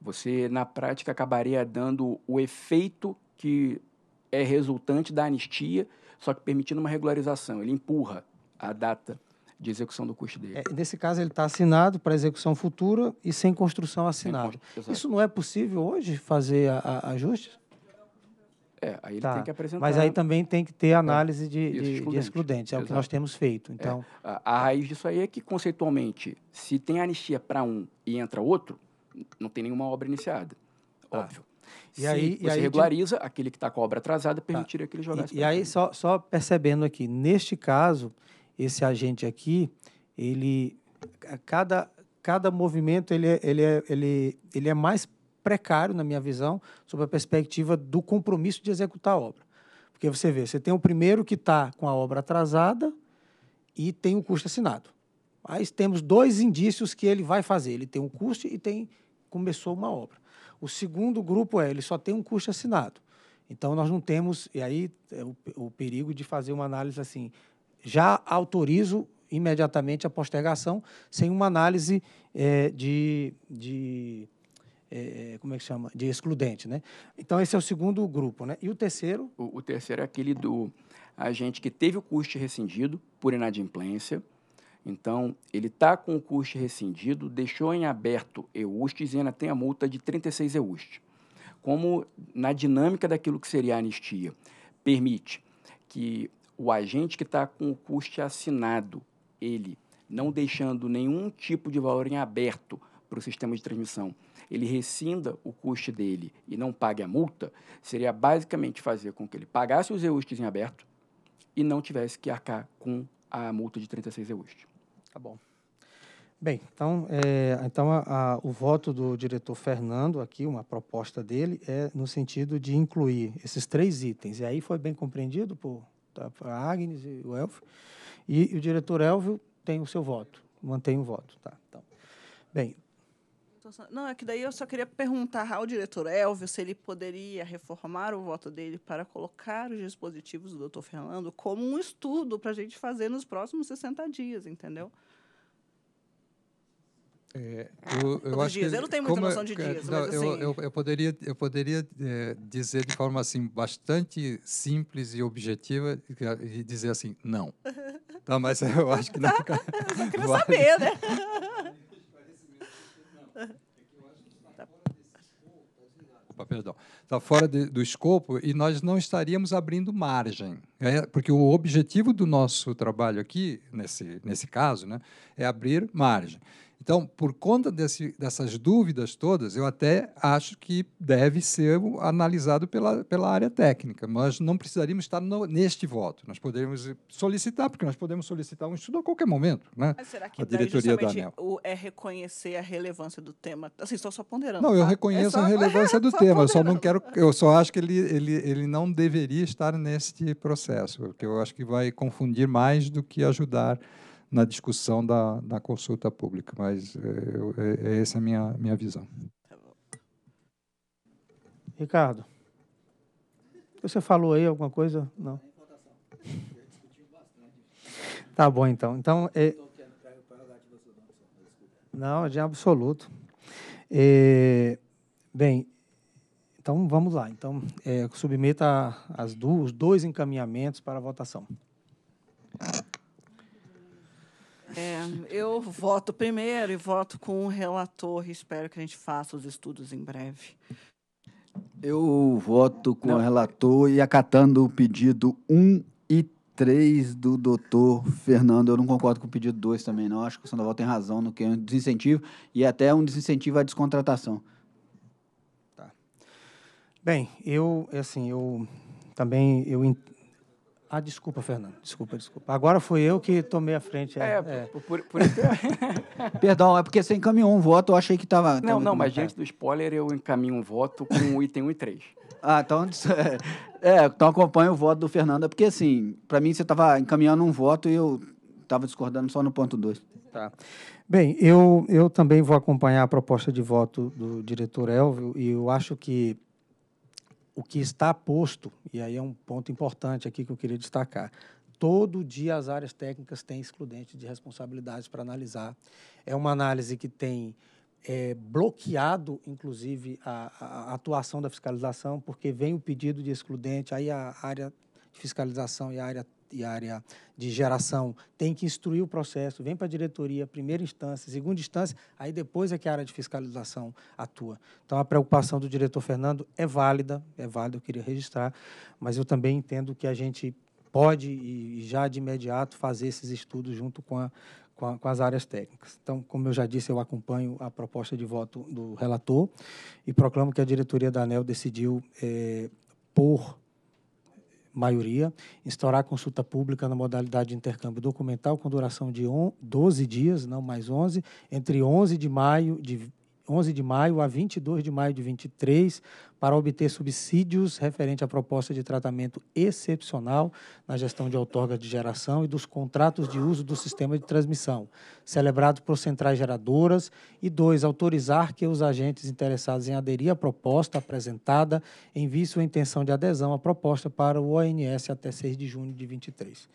Você na prática acabaria dando o efeito que é resultante da anistia, só que permitindo uma regularização. Ele empurra a data de execução do custo dele. É, nesse caso, ele está assinado para execução futura e sem construção assinada. constru... Isso não é possível hoje fazer a, a ajustes? É, aí ele tá. tem que apresentar. Mas aí também tem que ter é, análise de, de, excludentes. de excludentes, é Exato. o que nós temos feito. É, então, é. a, a, raiz disso aí é que, conceitualmente, se tem anistia para um e entra outro, não tem nenhuma obra iniciada. Tá. Óbvio. E se aí, você e aí, regulariza, de... aquele que está com a obra atrasada tá. permitiria tá. que ele jogasse. E, e aí, só, só percebendo aqui, neste caso, esse agente aqui, ele cada cada movimento ele é, ele é, ele, ele é mais precário na minha visão sob a perspectiva do compromisso de executar a obra. Porque você vê, você tem o primeiro que está com a obra atrasada e tem o um custo assinado. mas temos dois indícios que ele vai fazer. Ele tem um custo e tem começou uma obra. O segundo grupo é, ele só tem um custo assinado. Então, nós não temos, e aí é o, o perigo de fazer uma análise assim, já autorizo imediatamente a postergação, sem uma análise é, de, de é, como é que chama, de excludente, né? Então esse é o segundo grupo, né? E o terceiro? O, o terceiro é aquele do agente que teve o custo rescindido por inadimplência. Então, ele está com o custo rescindido, deixou em aberto EUST e ainda tem a multa de 36 EUST. Como na dinâmica daquilo que seria a anistia, permite que o agente que está com o custe assinado, ele não deixando nenhum tipo de valor em aberto para o sistema de transmissão, ele rescinda o custe dele e não pague a multa, seria basicamente fazer com que ele pagasse os EUSTs em aberto e não tivesse que arcar com a multa de 36 EUST. Tá bom. Bem, então, é, então a, a, o voto do diretor Fernando aqui, uma proposta dele, é no sentido de incluir esses três itens. E aí foi bem compreendido por para tá? a Agnes e o Elvio. E, o diretor Elvio tem o seu voto, mantém o voto. Tá? Então, bem, não, é que daí eu só queria perguntar ao diretor Elvio se ele poderia reformar o voto dele para colocar os dispositivos do doutor Fernando como um estudo para a gente fazer nos próximos 60 dias, entendeu? É, eu, eu acho dias. Que, eu não tenho muita é noção de é, dias, não, mas assim... Eu, eu, eu, poderia, eu poderia é, dizer de forma assim, bastante simples e objetiva e dizer assim, não. tá, mas eu acho que não... Eu só queria saber, né? Tá. Tá, perdão. Está fora de, do escopo e nós não estaríamos abrindo margem. É, porque o objetivo do nosso trabalho aqui, nesse, nesse caso, né, é abrir margem. Então, por conta desse, dessas dúvidas todas, eu até acho que deve ser analisado pela, pela área técnica, mas não precisaríamos estar no, neste voto. Nós poderíamos solicitar, porque nós podemos solicitar um estudo a qualquer momento, né? Mas será que a diretoria daí, da O, é reconhecer a relevância do tema? Assim, estou só ponderando. Não, tá? eu reconheço é só, a relevância do tema, eu só não quero, eu só acho que ele, ele, ele não deveria estar neste processo, porque eu acho que vai confundir mais do que ajudar na discussão da, da consulta pública. Mas é, é, é essa é a minha, minha visão. Ricardo, você falou aí alguma coisa? Não. Tá bom, então. Então, é... Não, é de absoluto. É... Bem, então vamos lá. Então, é, submeta as os dois encaminhamentos para a votação. É, eu voto primeiro e voto com o relator. Espero que a gente faça os estudos em breve. Eu voto com o relator e acatando o pedido 1 e 3 do doutor Fernando. Eu não concordo com o pedido 2 também, não. Acho que o Sandoval tem razão no que é um desincentivo e até um desincentivo à descontratação. Tá. Bem, eu, assim, eu também eu ah, desculpa, Fernando. Desculpa, desculpa. Agora fui eu que tomei a frente. É, é, é. por, por isso. Perdão, é porque você encaminhou um voto, eu achei que estava. Não, tava não, mas antes do spoiler, eu encaminho um voto com o item 1 e 3. Ah, então, é, então acompanha o voto do Fernando, é porque assim, para mim você estava encaminhando um voto e eu estava discordando só no ponto 2. Tá. Bem, eu, eu também vou acompanhar a proposta de voto do diretor Elvio e eu acho que o que está posto, e aí é um ponto importante aqui que eu queria destacar, todo dia as áreas técnicas têm excludente de responsabilidades para analisar. É uma análise que tem é, bloqueado, inclusive, a, a, atuação da fiscalização, porque vem o pedido de excludente, aí a área de fiscalização e a área e área de geração tem que instruir o processo, vem para a diretoria, primeira instância, segunda instância, aí depois é que a área de fiscalização atua. Então, a preocupação do diretor Fernando é válida, é válida, eu queria registrar, mas eu também entendo que a gente pode e já de imediato fazer esses estudos junto com a, com, as áreas técnicas. Então, como eu já disse, eu acompanho a proposta de voto do relator e proclamo que a diretoria da ANEL decidiu é, por maioria, instaurar consulta pública na modalidade de intercâmbio documental com duração de on, 12 dias, não mais 11, entre 11 de maio de, 11 de maio a 22 de maio de 23 para obter subsídios referente à proposta de tratamento excepcional na gestão de outorga de geração e dos contratos de uso do sistema de transmissão, celebrados por centrais geradoras, e dois, autorizar que os agentes interessados em aderir à proposta apresentada enviem sua intenção de adesão à proposta para o ONS até 6 de junho de 23.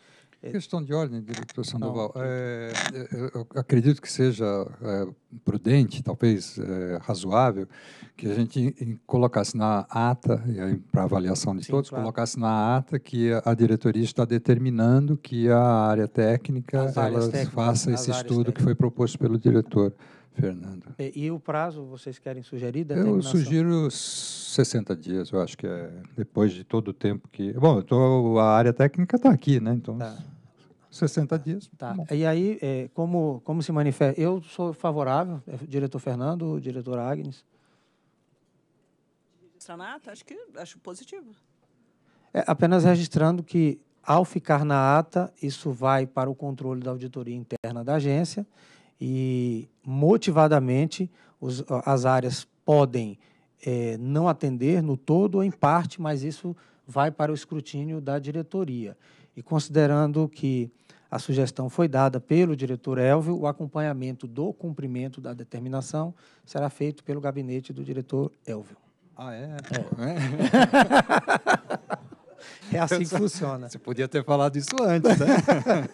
É Questão de ordem, diretor Sandoval. É, é eu acredito que seja é, prudente, talvez é, razoável, que a gente colocasse na ata, para avaliação de Sim, todos, claro. colocasse na ata que a, diretoria está determinando que a área técnica faça esse estudo técnicas. que foi proposto pelo diretor. Fernando. E, e, o prazo, vocês querem sugerir? Eu sugiro 60 dias, eu acho que é depois de todo o tempo que. Bom, tô, a área técnica está aqui, né? Então. Tá. 60 dias. Tá. tá. Bom. E aí, é, como, como se manifesta? Eu sou favorável, é, diretor Fernando, diretor Agnes. Registrar acho que acho positivo. É, apenas registrando que, ao ficar na ata, isso vai para o controle da auditoria interna da agência e motivadamente os, as áreas podem é, não atender no todo ou em parte, mas isso vai para o escrutínio da diretoria. E considerando que a sugestão foi dada pelo diretor Elvio, o acompanhamento do cumprimento da determinação será feito pelo gabinete do diretor Elvio. Ah, é? é. é. É assim que funciona. Você podia ter falado isso antes, né?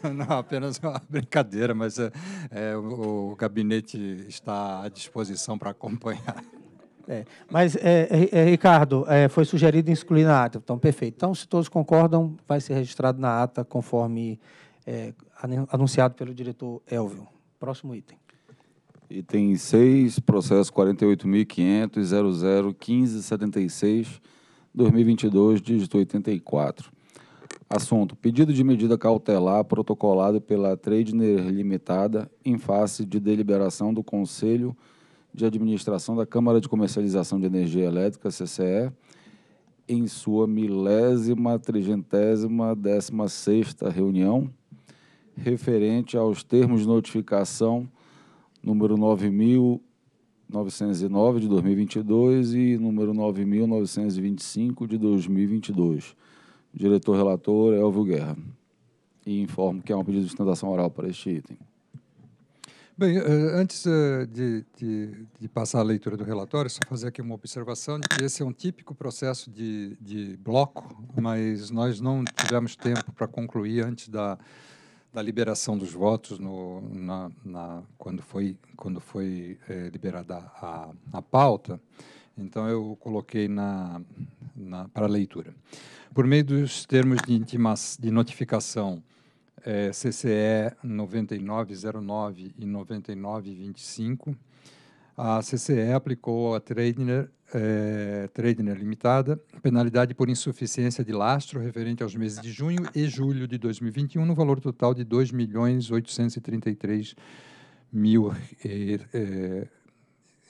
Não, apenas uma brincadeira, mas é, é, o, o gabinete está à disposição para acompanhar. É, mas, é, é, é Ricardo, é, foi sugerido incluir na ata. Então, perfeito. Então, se todos concordam, vai ser registrado na ata conforme é, anunciado pelo diretor Elvio. Próximo item. Item 6, processo 48.500.001576, 2022, dígito 84. Assunto: pedido de medida cautelar protocolado pela Tradener Limitada em face de deliberação do Conselho de Administração da Câmara de Comercialização de Energia Elétrica, CCE, em sua milésima, trigentésima, décima sexta reunião, referente aos termos de notificação número 9000 909 de 2022 e número 9925 de 2022. Diretor relator Elvio Guerra. E informo que há um pedido de sustentação oral para este item. Bem, eh, antes eh, de, de, de, passar a leitura do relatório, só fazer aqui uma observação de que esse é um típico processo de, de bloco, mas nós não tivemos tempo para concluir antes da, da liberação dos votos no, na, na, quando foi, quando foi é, liberada a, a pauta, então eu coloquei na, na, para leitura. Por meio dos termos de, intimas, de notificação é, CCE 9909 e 9925, a CCE aplicou a Trader, é, Trader Limitada penalidade por insuficiência de lastro referente aos meses de junho e julho de 2021 no valor total de R$ 2.833.000.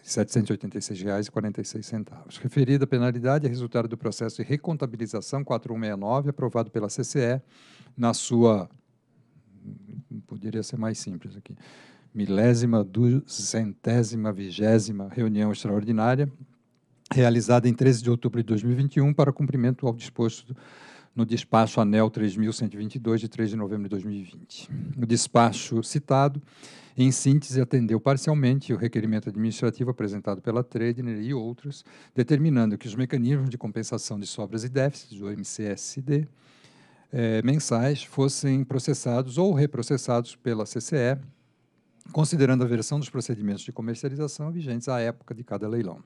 786 R$ 786,46. Referida penalidade é resultado do processo de recontabilização 4169, aprovado pela CCE na sua. Hum, poderia ser mais simples aqui milésima duzentésima vigésima reunião extraordinária, realizada em 13 de outubro de 2021 para cumprimento ao disposto no despacho ANEL 3.122, de 3 de novembro de 2020. O despacho citado, em síntese, atendeu parcialmente o requerimento administrativo apresentado pela Tredner e outros, determinando que os mecanismos de compensação de sobras e déficits, o MCSD, eh, mensais, fossem processados ou reprocessados pela CCE, considerando a versão dos procedimentos de comercialização vigentes à época de cada leilão.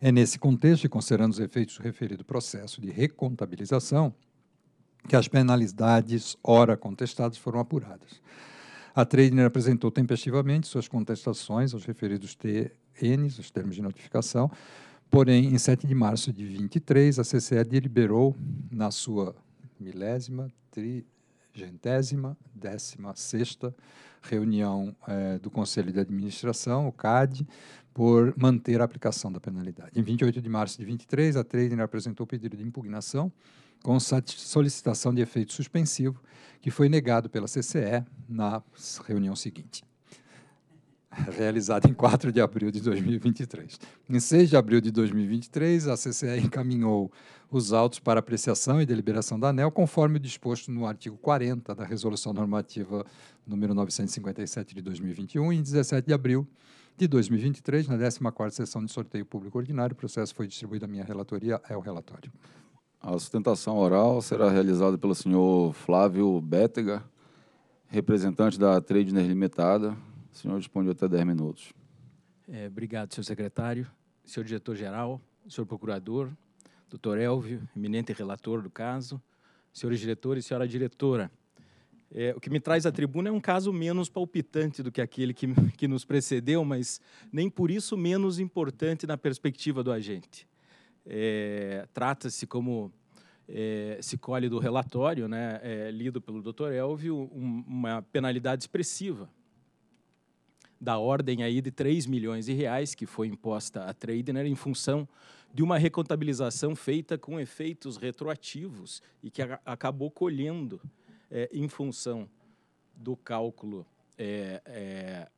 É nesse contexto, e considerando os efeitos do referido processo de recontabilização, que as penalidades ora contestadas foram apuradas. A Trader apresentou tempestivamente suas contestações aos referidos TNs, os termos de notificação, porém, em 7 de março de 23, a CCE deliberou, na sua milésima, trigentésima, décima sexta reunião é, do Conselho de Administração, o CAD, por manter a aplicação da penalidade. Em 28 de março de 23, a Trading apresentou pedido de impugnação com solicitação de efeito suspensivo, que foi negado pela CCE na reunião seguinte. realizada em 4 de abril de 2023. Em 6 de abril de 2023, a CCE encaminhou os autos para apreciação e deliberação da ANEL, conforme o disposto no artigo 40 da Resolução Normativa número 957 de 2021, em 17 de abril de 2023, na 14ª sessão de sorteio público ordinário, o processo foi distribuído à minha relatoria, é o relatório. A sustentação oral será realizada pelo senhor Flávio Bétega, representante da Trade Limitada, o senhor responde até 10 minutos. É, obrigado, senhor secretário, senhor diretor-geral, senhor procurador, doutor Elvio, eminente relator do caso, senhores diretores e senhora diretora. É, o que me traz à tribuna é um caso menos palpitante do que aquele que, que nos precedeu, mas nem por isso menos importante na perspectiva do agente. É, Trata-se, como é, se colhe do relatório, né, é, lido pelo doutor Elvio, um, uma penalidade expressiva da ordem aí de 3 milhões de reais que foi imposta a Tradener em função de uma recontabilização feita com efeitos retroativos e que a, acabou colhendo é, em função do cálculo é, é,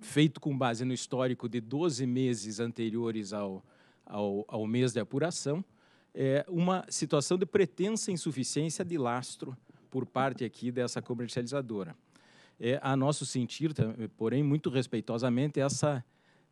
feito com base no histórico de 12 meses anteriores ao, ao, ao mês de apuração, é, uma situação de pretensa insuficiência de lastro por parte aqui dessa comercializadora é, a nosso sentir, porém, muito respeitosamente, essa,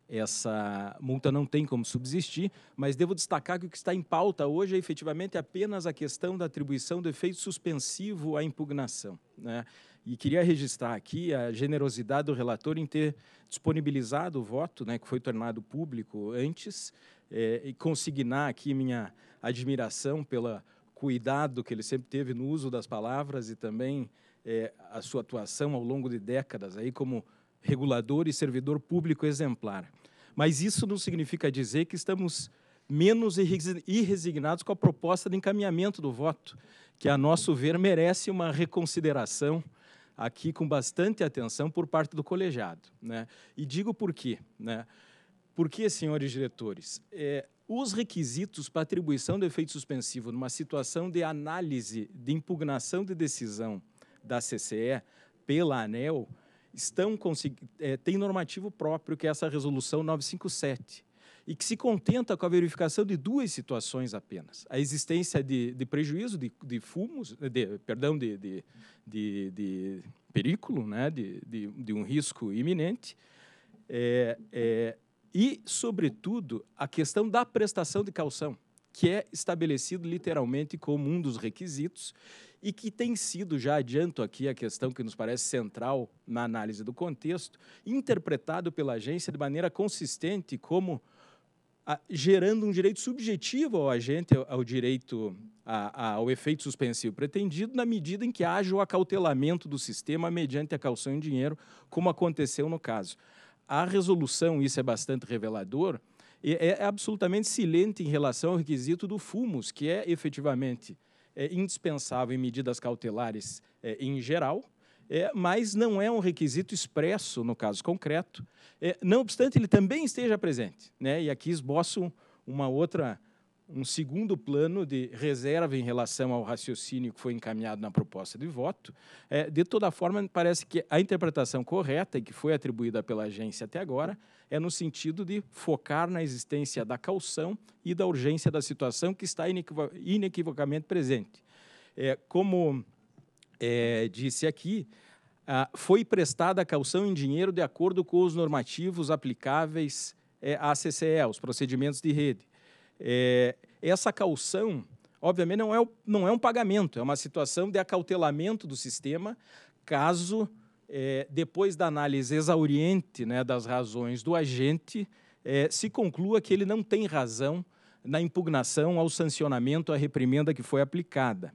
essa multa não tem como subsistir, mas devo destacar que o que está em pauta hoje é efetivamente apenas a questão da atribuição do efeito suspensivo à impugnação. Né? E queria registrar aqui a generosidade do relator em ter disponibilizado o voto, né, que foi tornado público antes, é, e consignar aqui minha admiração pelo cuidado que ele sempre teve no uso das palavras e também é, a sua atuação ao longo de décadas aí como regulador e servidor público exemplar. Mas isso não significa dizer que estamos menos irresignados com a proposta de encaminhamento do voto, que, a nosso ver, merece uma reconsideração aqui com bastante atenção por parte do colegiado. Né? E digo por quê. Né? Porque, senhores diretores, é, os requisitos para atribuição do efeito suspensivo numa situação de análise de impugnação de decisão da CCE pela ANEL estão é, tem normativo próprio, que é essa resolução 957, e que se contenta com a verificação de duas situações apenas: a existência de, de prejuízo de, de fumos, de, perdão, de, de, de, de perículo, né, de, de, de um risco iminente, é, é, e, sobretudo, a questão da prestação de calção que é estabelecido literalmente como um dos requisitos e que tem sido, já adianto aqui a questão que nos parece central na análise do contexto, interpretado pela agência de maneira consistente como a, ah, gerando um direito subjetivo ao agente, ao, direito a, a, ao efeito suspensivo pretendido, na medida em que haja o acautelamento do sistema mediante a calção em dinheiro, como aconteceu no caso. A resolução, isso é bastante revelador, é, é absolutamente silente em relação ao requisito do fumus, que é efetivamente é, indispensável em medidas cautelares é, em geral, é, mas não é um requisito expresso no caso concreto, é, não obstante ele também esteja presente. Né? E aqui esboço uma outra um segundo plano de reserva em relação ao raciocínio que foi encaminhado na proposta de voto. É, de toda forma, parece que a interpretação correta, e que foi atribuída pela agência até agora, é no sentido de focar na existência da caução e da urgência da situação que está inequivo inequivocamente presente. É, como é, disse aqui, foi prestada a caução em dinheiro de acordo com os normativos aplicáveis é, à CCE, os procedimentos de rede é, essa caução, obviamente, não é, não é um pagamento, é uma situação de acautelamento do sistema, caso, é, depois da análise exauriente né, das razões do agente, é, se conclua que ele não tem razão na impugnação ao sancionamento, à reprimenda que foi aplicada.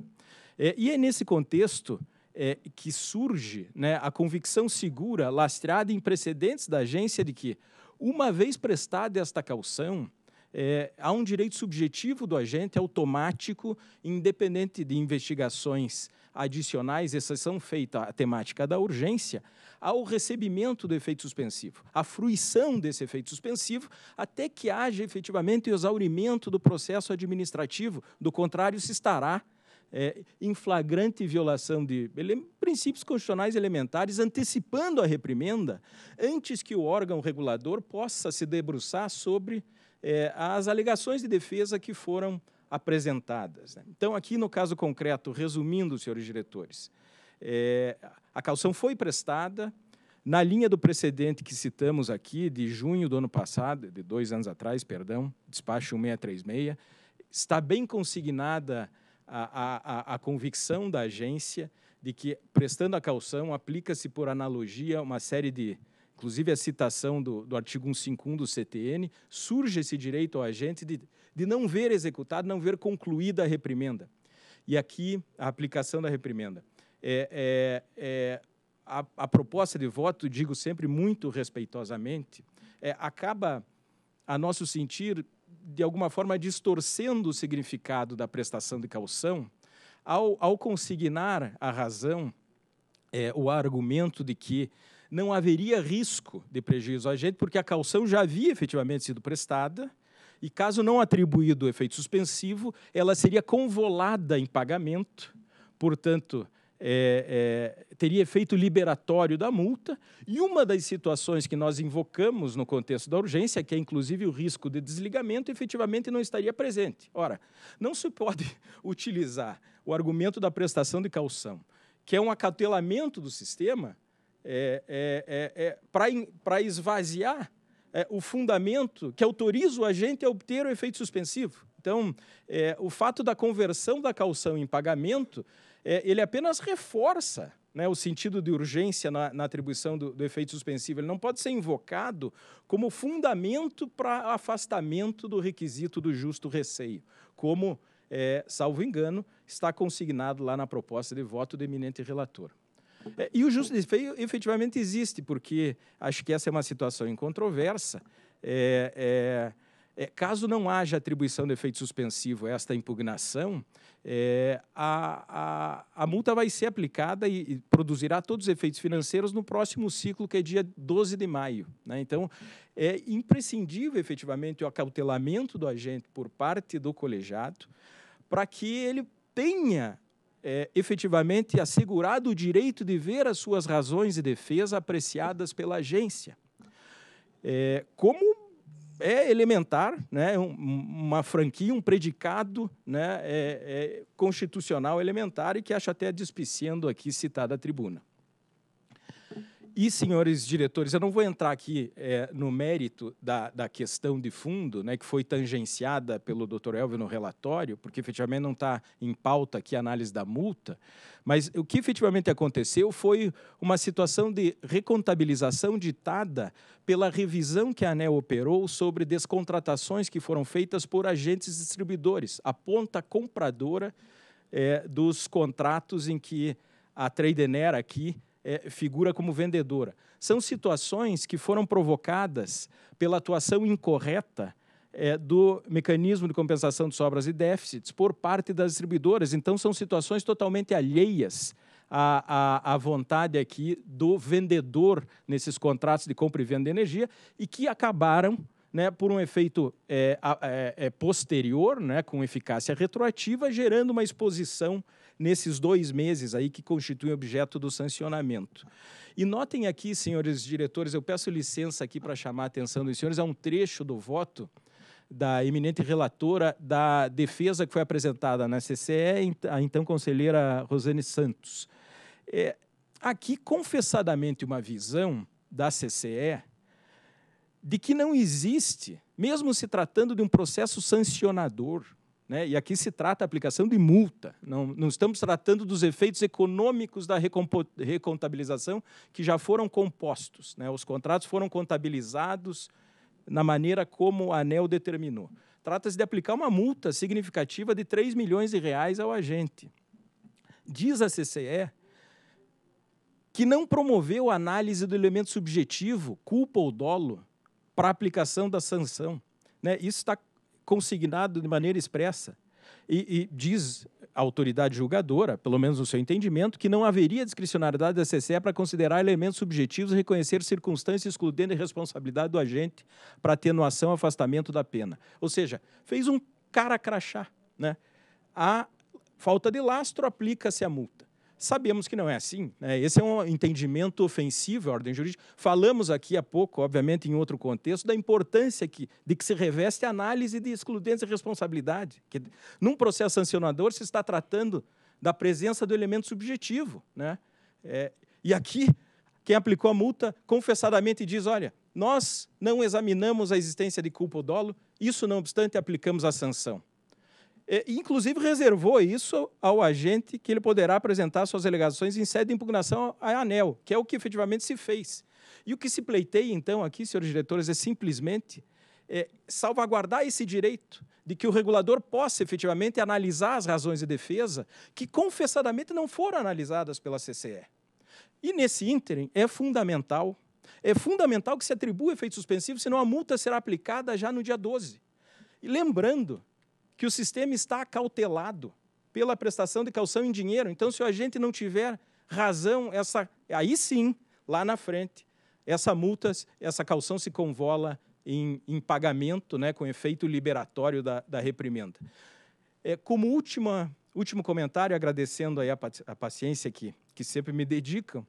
É, e é nesse contexto é, que surge né, a convicção segura, lastrada em precedentes da agência, de que, uma vez prestada esta caução, é, há um direito subjetivo do agente automático, independente de investigações adicionais, essas são feitas a temática da urgência, ao recebimento do efeito suspensivo, à fruição desse efeito suspensivo, até que haja efetivamente o exaurimento do processo administrativo. Do contrário, se estará é, em flagrante violação de princípios constitucionais elementares, antecipando a reprimenda, antes que o órgão regulador possa se debruçar sobre é, alegações de defesa que foram apresentadas. Né? Então, aqui no caso concreto, resumindo, senhores diretores, é, a calção foi prestada na linha do precedente que citamos aqui, de junho do ano passado, de dois anos atrás, perdão, despacho 1636, está bem consignada a, a, a convicção da agência de que, prestando a calção, aplica-se por analogia uma série de inclusive a citação do, do artigo 151 do CTN, surge esse direito ao agente de, de não ver executado, não ver concluída a reprimenda. E aqui a aplicação da reprimenda. É, é, é a, a, proposta de voto, digo sempre muito respeitosamente, é, acaba, a nosso sentir, de alguma forma distorcendo o significado da prestação de caução ao, ao consignar a razão, é, o argumento de que não haveria risco de prejuízo à gente, porque a caução já havia efetivamente sido prestada, e caso não atribuído o efeito suspensivo, ela seria convolada em pagamento, portanto, é, é, teria efeito liberatório da multa. E uma das situações que nós invocamos no contexto da urgência, que é inclusive o risco de desligamento, efetivamente não estaria presente. Ora, não se pode utilizar o argumento da prestação de caução, que é um acatelamento do sistema, é, é, é, é para esvaziar é, o fundamento que autoriza o agente a obter o efeito suspensivo. Então, é, o fato da conversão da calção em pagamento, é, ele apenas reforça né, o sentido de urgência na, na atribuição do, do, efeito suspensivo. Ele não pode ser invocado como fundamento para afastamento do requisito do justo receio, como, salvo engano, está consignado lá na proposta de voto do eminente relator. É, e o justo desfeio efetivamente existe, porque acho que essa é uma situação incontroversa. É, é, é, caso não haja atribuição de efeito suspensivo a esta impugnação, é, a, a, a, multa vai ser aplicada e, e, produzirá todos os efeitos financeiros no próximo ciclo, que é dia 12 de maio. Né? Então, é imprescindível, efetivamente, o acautelamento do agente por parte do colegiado para que ele tenha é, efetivamente assegurado o direito de ver as suas razões de defesa apreciadas pela agência. É, como é elementar, né, uma franquia, um predicado né, é, é, constitucional elementar e que acho até despiciando aqui citada a tribuna e senhores diretores, eu não vou entrar aqui é, no mérito da, da questão de fundo, né, que foi tangenciada pelo Dr. Elvio no relatório, porque efetivamente não está em pauta aqui a análise da multa, mas o que efetivamente aconteceu foi uma situação de recontabilização ditada pela revisão que a ANEL operou sobre descontratações que foram feitas por agentes distribuidores, a ponta compradora é, dos contratos em que a Tradener aqui é, figura como vendedora. São situações que foram provocadas pela atuação incorreta é, do mecanismo de compensação de sobras e déficits por parte das distribuidoras. Então, são situações totalmente alheias à, à, à vontade aqui do vendedor nesses contratos de compra e venda de energia e que acabaram. Né, por um efeito é, é, é posterior, né, com eficácia retroativa, gerando uma exposição nesses dois meses aí que constituem objeto do sancionamento. E notem aqui, senhores diretores, eu peço licença aqui para chamar a atenção dos senhores, é um trecho do voto da eminente relatora da defesa que foi apresentada na CCE, a então conselheira Rosane Santos. É, aqui, confessadamente, uma visão da CCE de que não existe, mesmo se tratando de um processo sancionador, né? E aqui se trata a aplicação de multa, não, não estamos tratando dos efeitos econômicos da recontabilização que já foram compostos. Né? Os contratos foram contabilizados na maneira como o ANEL determinou. Trata-se de aplicar uma multa significativa de 3 milhões de reais ao agente. Diz a CCE que não promoveu a análise do elemento subjetivo, culpa ou dolo, para a aplicação da sanção. Né? Isso está consignado de maneira expressa. E, e, diz a autoridade julgadora, pelo menos no seu entendimento, que não haveria discricionariedade da CCE para considerar elementos subjetivos e reconhecer circunstâncias excludendo a responsabilidade do agente para atenuação ou afastamento da pena. Ou seja, fez um cara crachá. Né? A falta de lastro aplica-se à multa. Sabemos que não é assim. Né? Esse é um entendimento ofensivo à ordem jurídica. Falamos aqui há pouco, obviamente, em outro contexto, da importância que, de que se reveste a análise de excludentes e responsabilidade. Que, num processo sancionador, se está tratando da presença do elemento subjetivo. Né? É, e aqui, quem aplicou a multa confessadamente diz: olha, nós não examinamos a existência de culpa ou dolo, isso não obstante, aplicamos a sanção. E, é, inclusive, reservou isso ao agente que ele poderá apresentar suas alegações em sede de impugnação à ANEL, que é o que efetivamente se fez. E o que se pleiteia, então, aqui, senhores diretores, é simplesmente é, salvaguardar esse direito de que o regulador possa efetivamente analisar as razões de defesa que confessadamente não foram analisadas pela CCE. E nesse ínterim é fundamental, é fundamental que se atribua efeito suspensivo, senão a multa será aplicada já no dia 12. E lembrando que o sistema está acautelado pela prestação de calção em dinheiro. Então, se o agente não tiver razão, essa, aí sim, lá na frente, essa multa, essa calção se convola em, em pagamento, né, com efeito liberatório da, da reprimenda. É, como última, último comentário, agradecendo aí a, a paciência que, que sempre me dedicam,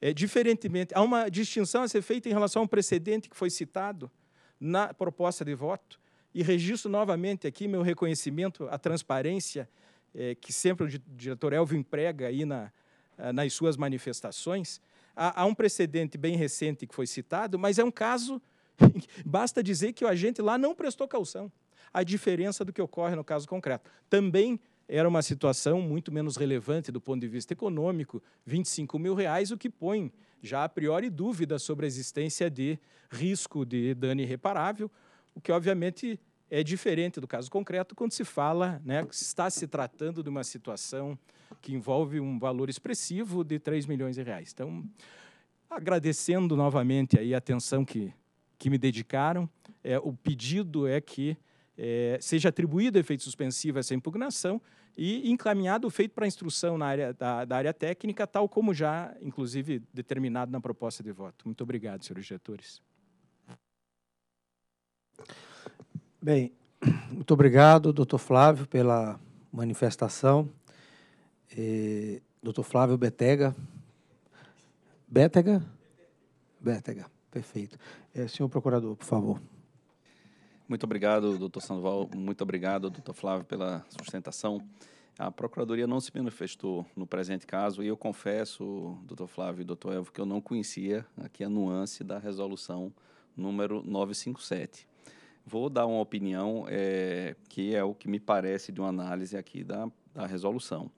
é, diferentemente, há uma distinção a ser feita em relação a um precedente que foi citado na proposta de voto, e registro novamente aqui meu reconhecimento à transparência é, que sempre o diretor Elvio emprega aí na, eh, nas suas manifestações. Há, há um precedente bem recente que foi citado, mas é um caso, basta dizer que o agente lá não prestou caução, a diferença do que ocorre no caso concreto. Também era uma situação muito menos relevante do ponto de vista econômico, 25 mil reais, o que põe já a priori dúvida sobre a existência de risco de dano irreparável, o que obviamente é diferente do caso concreto quando se fala né, que está se tratando de uma situação que envolve um valor expressivo de 3 milhões de reais. Então, agradecendo novamente aí a atenção que, que me dedicaram, é, o pedido é que é, seja atribuído efeito suspensivo a essa impugnação e encaminhado feito para instrução na área, da, da, área técnica, tal como já, inclusive, determinado na proposta de voto. Muito obrigado, senhores diretores. Bem, muito obrigado, doutor Flávio, pela manifestação. E, doutor Flávio Betega. Betega? Betega, perfeito. É, senhor procurador, por favor. Muito obrigado, doutor Sandoval. Muito obrigado, doutor Flávio, pela sustentação. A Procuradoria não se manifestou no presente caso e eu confesso, doutor Flávio e doutor Elvo, que eu não conhecia aqui a nuance da resolução número 957 vou dar uma opinião é, que é o que me parece de uma análise aqui da, da resolução.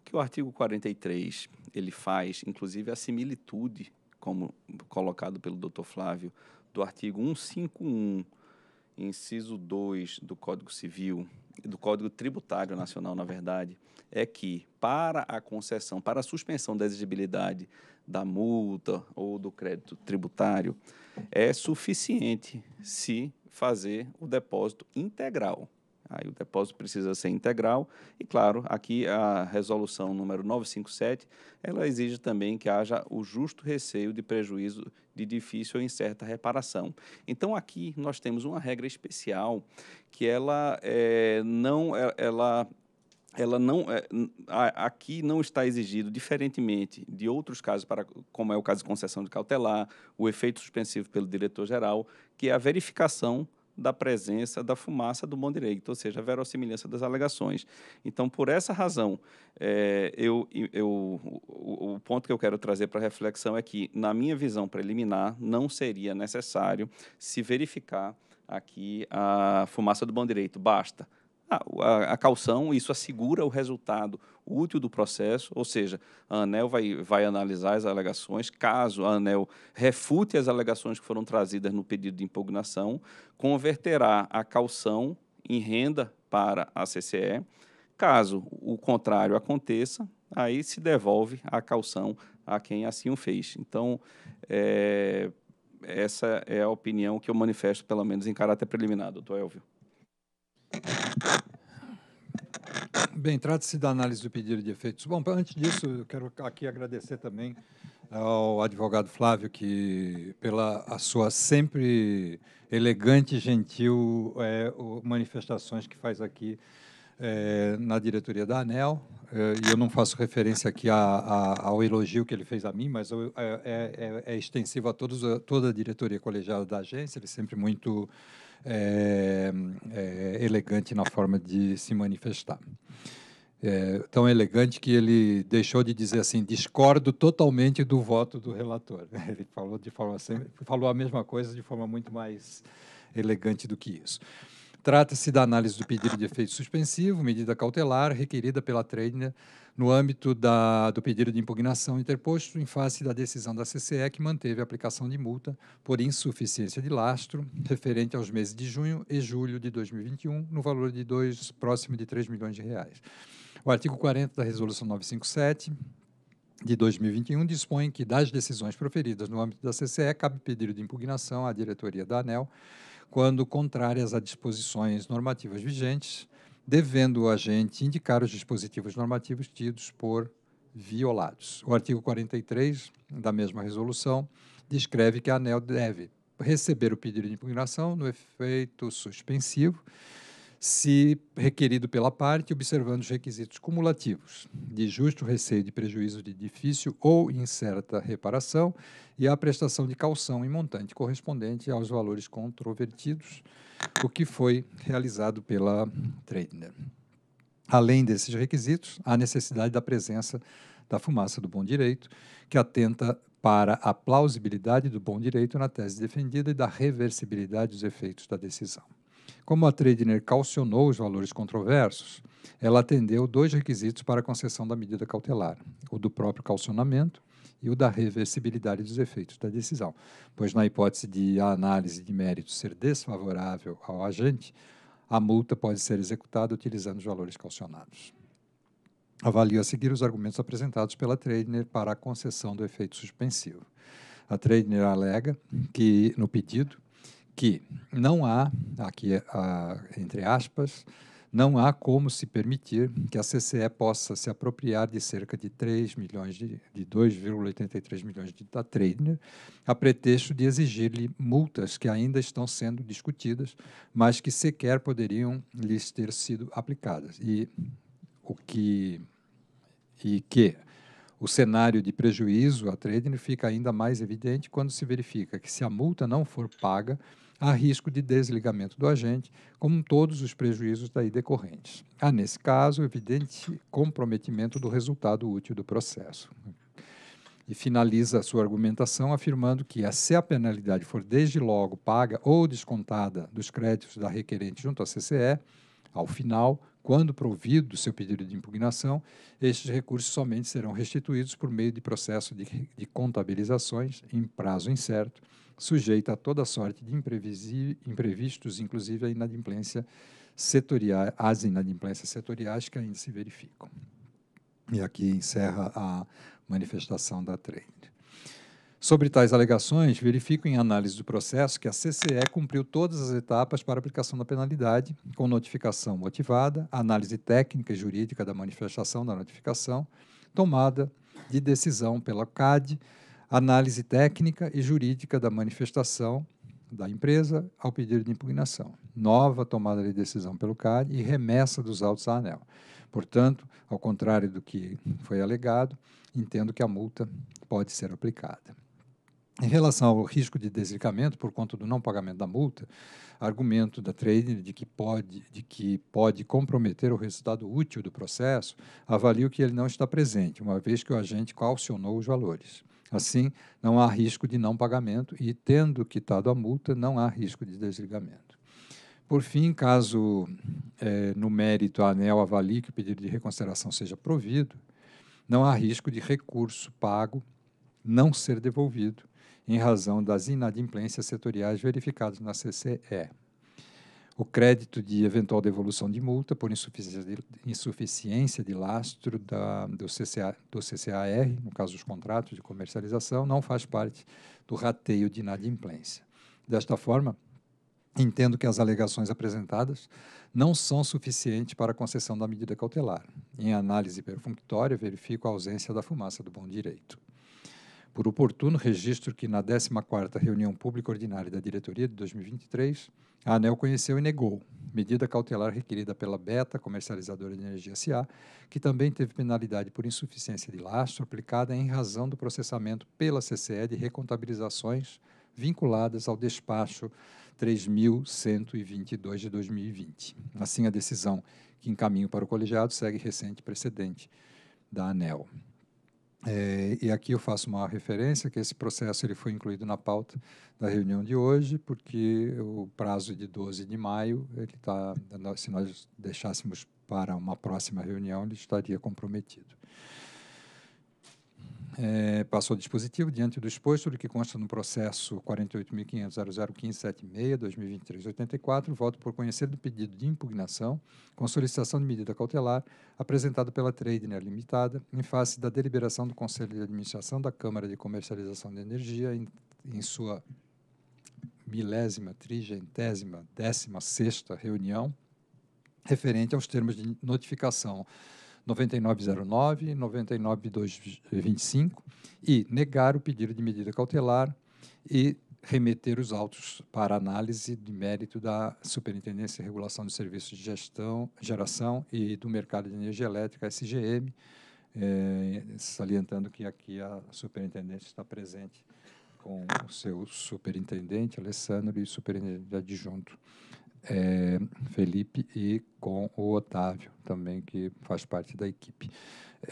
O que o artigo 43 ele faz, inclusive a similitude, como colocado pelo Dr. Flávio, do artigo 151, inciso 2 do Código Civil, do Código Tributário Nacional, na verdade, é que para a concessão, para a suspensão da exigibilidade da multa ou do crédito tributário, é suficiente se fazer o depósito integral. Aí o depósito precisa ser integral e, claro, aqui a resolução número 957, ela exige também que haja o justo receio de prejuízo de difícil ou incerta reparação. Então aqui nós temos uma regra especial que ela é, não ela ela não é, aqui não está exigido, diferentemente de outros casos, para, como é o caso de concessão de cautelar, o efeito suspensivo pelo diretor-geral, que é a verificação da presença da fumaça do bom direito, ou seja, a verossimilhança das alegações. Então, por essa razão, é, eu, eu, o, o ponto que eu quero trazer para reflexão é que, na minha visão preliminar, não seria necessário se verificar aqui a fumaça do bom direito. Basta a, a, calção, isso assegura o resultado útil do processo, ou seja, a ANEL vai, vai analisar as alegações, caso a ANEL refute as alegações que foram trazidas no pedido de impugnação, converterá a calção em renda para a CCE. Caso o contrário aconteça, aí se devolve a calção a quem assim o fez. Então, é, essa é a opinião que eu manifesto, pelo menos em caráter preliminar, doutor Elvio. Bem, trata-se da análise do pedido de efeitos. Bom, antes disso, eu quero aqui agradecer também ao advogado Flávio que pela a sua sempre elegante e gentil é, manifestações que faz aqui é, na diretoria da ANEL é, e eu não faço referência aqui a, a, ao elogio que ele fez a mim mas eu, é, é, é extensivo a todos a toda a diretoria colegiada da agência ele é sempre muito é, é, elegante na forma de se manifestar. É, tão elegante que ele deixou de dizer assim: discordo totalmente do voto do relator. Ele falou de forma assim, falou a mesma coisa de forma muito mais elegante do que isso. Trata-se da análise do pedido de efeito suspensivo, medida cautelar requerida pela trainer no âmbito da, do pedido de impugnação interposto em face da decisão da CCE que manteve a aplicação de multa por insuficiência de lastro referente aos meses de junho e julho de 2021 no valor de dois próximo de 3 milhões de reais. O artigo 40 da resolução 957 de 2021 dispõe que das decisões proferidas no âmbito da CCE cabe pedido de impugnação à diretoria da ANEL quando contrárias a disposições normativas vigentes devendo o agente indicar os dispositivos normativos tidos por violados. O artigo 43 da mesma resolução descreve que a ANEL deve receber o pedido de impugnação no efeito suspensivo, se requerido pela parte, observando os requisitos cumulativos de justo receio de prejuízo de difícil ou incerta reparação e a prestação de calção em montante correspondente aos valores controvertidos o que foi realizado pela Treitner. Além desses requisitos, há necessidade da presença da fumaça do bom direito, que atenta para a plausibilidade do bom direito na tese defendida e da reversibilidade dos efeitos da decisão. Como a Tredner calcionou os valores controversos, ela atendeu dois requisitos para a concessão da medida cautelar: o do próprio calcionamento e o da reversibilidade dos efeitos da decisão, pois na hipótese de a análise de mérito ser desfavorável ao agente, a multa pode ser executada utilizando os valores calcionados. Avalio a seguir os argumentos apresentados pela Tradner para a concessão do efeito suspensivo. A Tradner alega que, no pedido, que não há, aqui é entre aspas, não há como se permitir que a CCE possa se apropriar de cerca de 3 milhões de, de 2,83 milhões de da trader, a pretexto de exigir-lhe multas que ainda estão sendo discutidas, mas que sequer poderiam lhes ter sido aplicadas. E o que e que o cenário de prejuízo a trading fica ainda mais evidente quando se verifica que se a multa não for paga, há risco de desligamento do agente, como todos os prejuízos daí decorrentes. Há, ah, nesse caso, evidente comprometimento do resultado útil do processo. E finaliza a sua argumentação afirmando que, ah, se a penalidade for desde logo paga ou descontada dos créditos da requerente junto à CCE, ao final, quando provido do seu pedido de impugnação, estes recursos somente serão restituídos por meio de processo de, de contabilizações em prazo incerto sujeita a toda sorte de imprevistos, inclusive a inadimplência setorial, as inadimplências setoriais que ainda se verificam. E aqui encerra a manifestação da trade. Sobre tais alegações, verifico em análise do processo que a CCE cumpriu todas as etapas para aplicação da penalidade, com notificação motivada, análise técnica e jurídica da manifestação da notificação, tomada de decisão pela CAD, análise técnica e jurídica da manifestação da empresa ao pedido de impugnação, nova tomada de decisão pelo CAD e remessa dos autos à ANEL. Portanto, ao contrário do que foi alegado, entendo que a multa pode ser aplicada. Em relação ao risco de deslicamento por conta do não pagamento da multa, argumento da trading de que pode, de que pode comprometer o resultado útil do processo, avalio que ele não está presente, uma vez que o agente calcionou os valores. Assim, não há risco de não pagamento e, tendo quitado a multa, não há risco de desligamento. Por fim, caso é, no mérito a ANEL avalie que o pedido de reconsideração seja provido, não há risco de recurso pago não ser devolvido em razão das inadimplências setoriais verificadas na CCE o crédito de eventual devolução de multa por insuficiência de, insuficiência de lastro da, do, CCA, do CCAR, no caso dos contratos de comercialização, não faz parte do rateio de inadimplência. Desta forma, entendo que as alegações apresentadas não são suficientes para a concessão da medida cautelar. Em análise perfunctória, verifico a ausência da fumaça do bom direito por oportuno registro que, na 14ª Reunião Pública Ordinária da Diretoria de 2023, a ANEL conheceu e negou medida cautelar requerida pela Beta, comercializadora de energia SA, que também teve penalidade por insuficiência de lastro aplicada em razão do processamento pela CCE de recontabilizações vinculadas ao despacho 3.122 de 2020. Assim, a decisão que encaminho para o colegiado segue recente precedente da ANEL. É, e aqui eu faço uma referência que esse processo ele foi incluído na pauta da reunião de hoje, porque o prazo de 12 de maio, ele tá, se nós deixássemos para uma próxima reunião, ele estaria comprometido é, passou o dispositivo diante do exposto do que consta no processo 48.500.001576-2023-84, voto por conhecer do pedido de impugnação com solicitação de medida cautelar apresentado pela Tradener Limitada em face da deliberação do Conselho de Administração da Câmara de Comercialização de Energia em, em sua milésima, trigentésima, décima sexta reunião referente aos termos de notificação 9909, 99225 e negar o pedido de medida cautelar e remeter os autos para análise de mérito da Superintendência de Regulação de Serviços de Gestão, Geração e do Mercado de Energia Elétrica, SGM, eh, salientando que aqui a Superintendência está presente com o seu superintendente, Alessandro, e o superintendente adjunto é, Felipe e com o Otávio também que faz parte da equipe.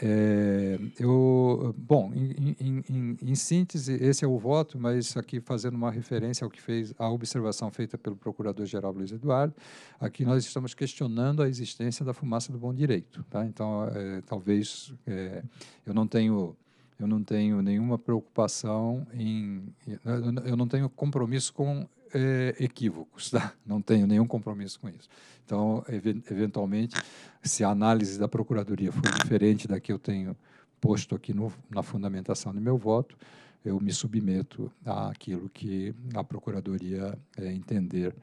É, eu, bom, em, em, em, em, síntese, esse é o voto, mas aqui fazendo uma referência ao que fez a observação feita pelo Procurador-Geral Luiz Eduardo, aqui nós estamos questionando a existência da fumaça do bom direito. Tá? Então, é, talvez é, eu não tenho eu não tenho nenhuma preocupação em eu não tenho compromisso com é, equívocos, tá? não tenho nenhum compromisso com isso. Então, eventualmente, se a análise da Procuradoria for diferente da que eu tenho posto aqui no, na fundamentação do meu voto, eu me submeto àquilo que a Procuradoria é, entender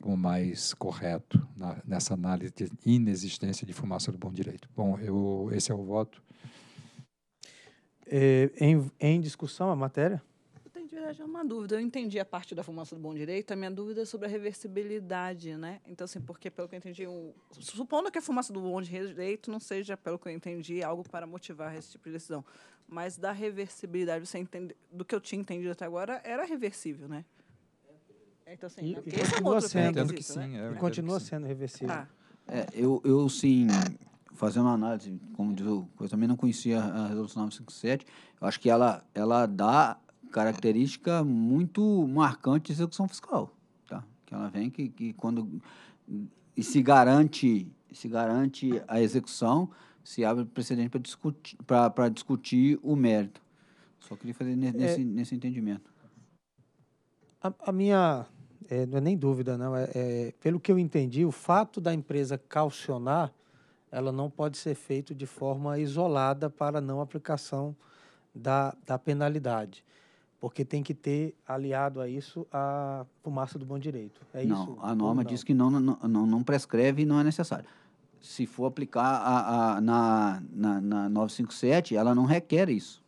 como mais correto na, nessa análise de inexistência de fumaça do bom direito. Bom, eu, esse é o voto. É, em, em discussão a matéria? verdade, é uma dúvida. Eu entendi a parte da fumaça do bom direito, a minha dúvida é sobre a reversibilidade, né? Então, assim, porque, pelo que eu entendi, um... supondo que a fumaça do bom direito não seja, pelo que eu entendi, algo para motivar esse tipo de decisão, mas da reversibilidade, você entende... do que eu tinha entendido até agora, era reversível, né? É, então, assim, e, e é continua né? é sendo, que sim, né? e continua sendo reversível. Ah. É, eu, eu, sim, fazendo uma análise, como diz eu, eu também não conhecia a Resolução 957, eu acho que ela, ela dá característica muito marcante de execução fiscal, tá? Que ela vem que, que quando e se garante se garante a execução, se abre precedente para discutir para discutir o mérito. Só queria fazer é. nesse, é, nesse entendimento. A, a minha é, não é nem dúvida, não. É, é, pelo que eu entendi, o fato da empresa calcionar, ela não pode ser feito de forma isolada para não aplicação da, da penalidade porque tem que ter aliado a isso a fumaça do bom direito. É não, isso? a norma não? diz que não, não, não, não prescreve e não é necessário. Se for aplicar a, a, na, na, na 957, ela não requer isso.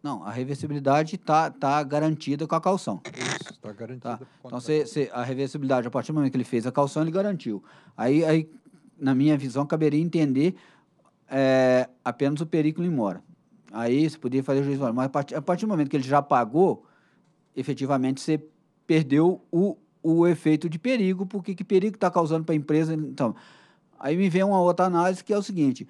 Não, a reversibilidade está tá garantida com a calção. Isso, está garantida. Tá? Então, cê, cê, a reversibilidade, a partir do momento que ele fez a calção, ele garantiu. Aí, aí na minha visão, caberia entender é, apenas o perículo em mora. Aí você podia fazer juízo moral. Mas a partir, a partir do momento que ele já pagou, efetivamente você perdeu o, o efeito de perigo, porque que perigo está causando para a empresa. Então, aí me vem uma outra análise que é o seguinte: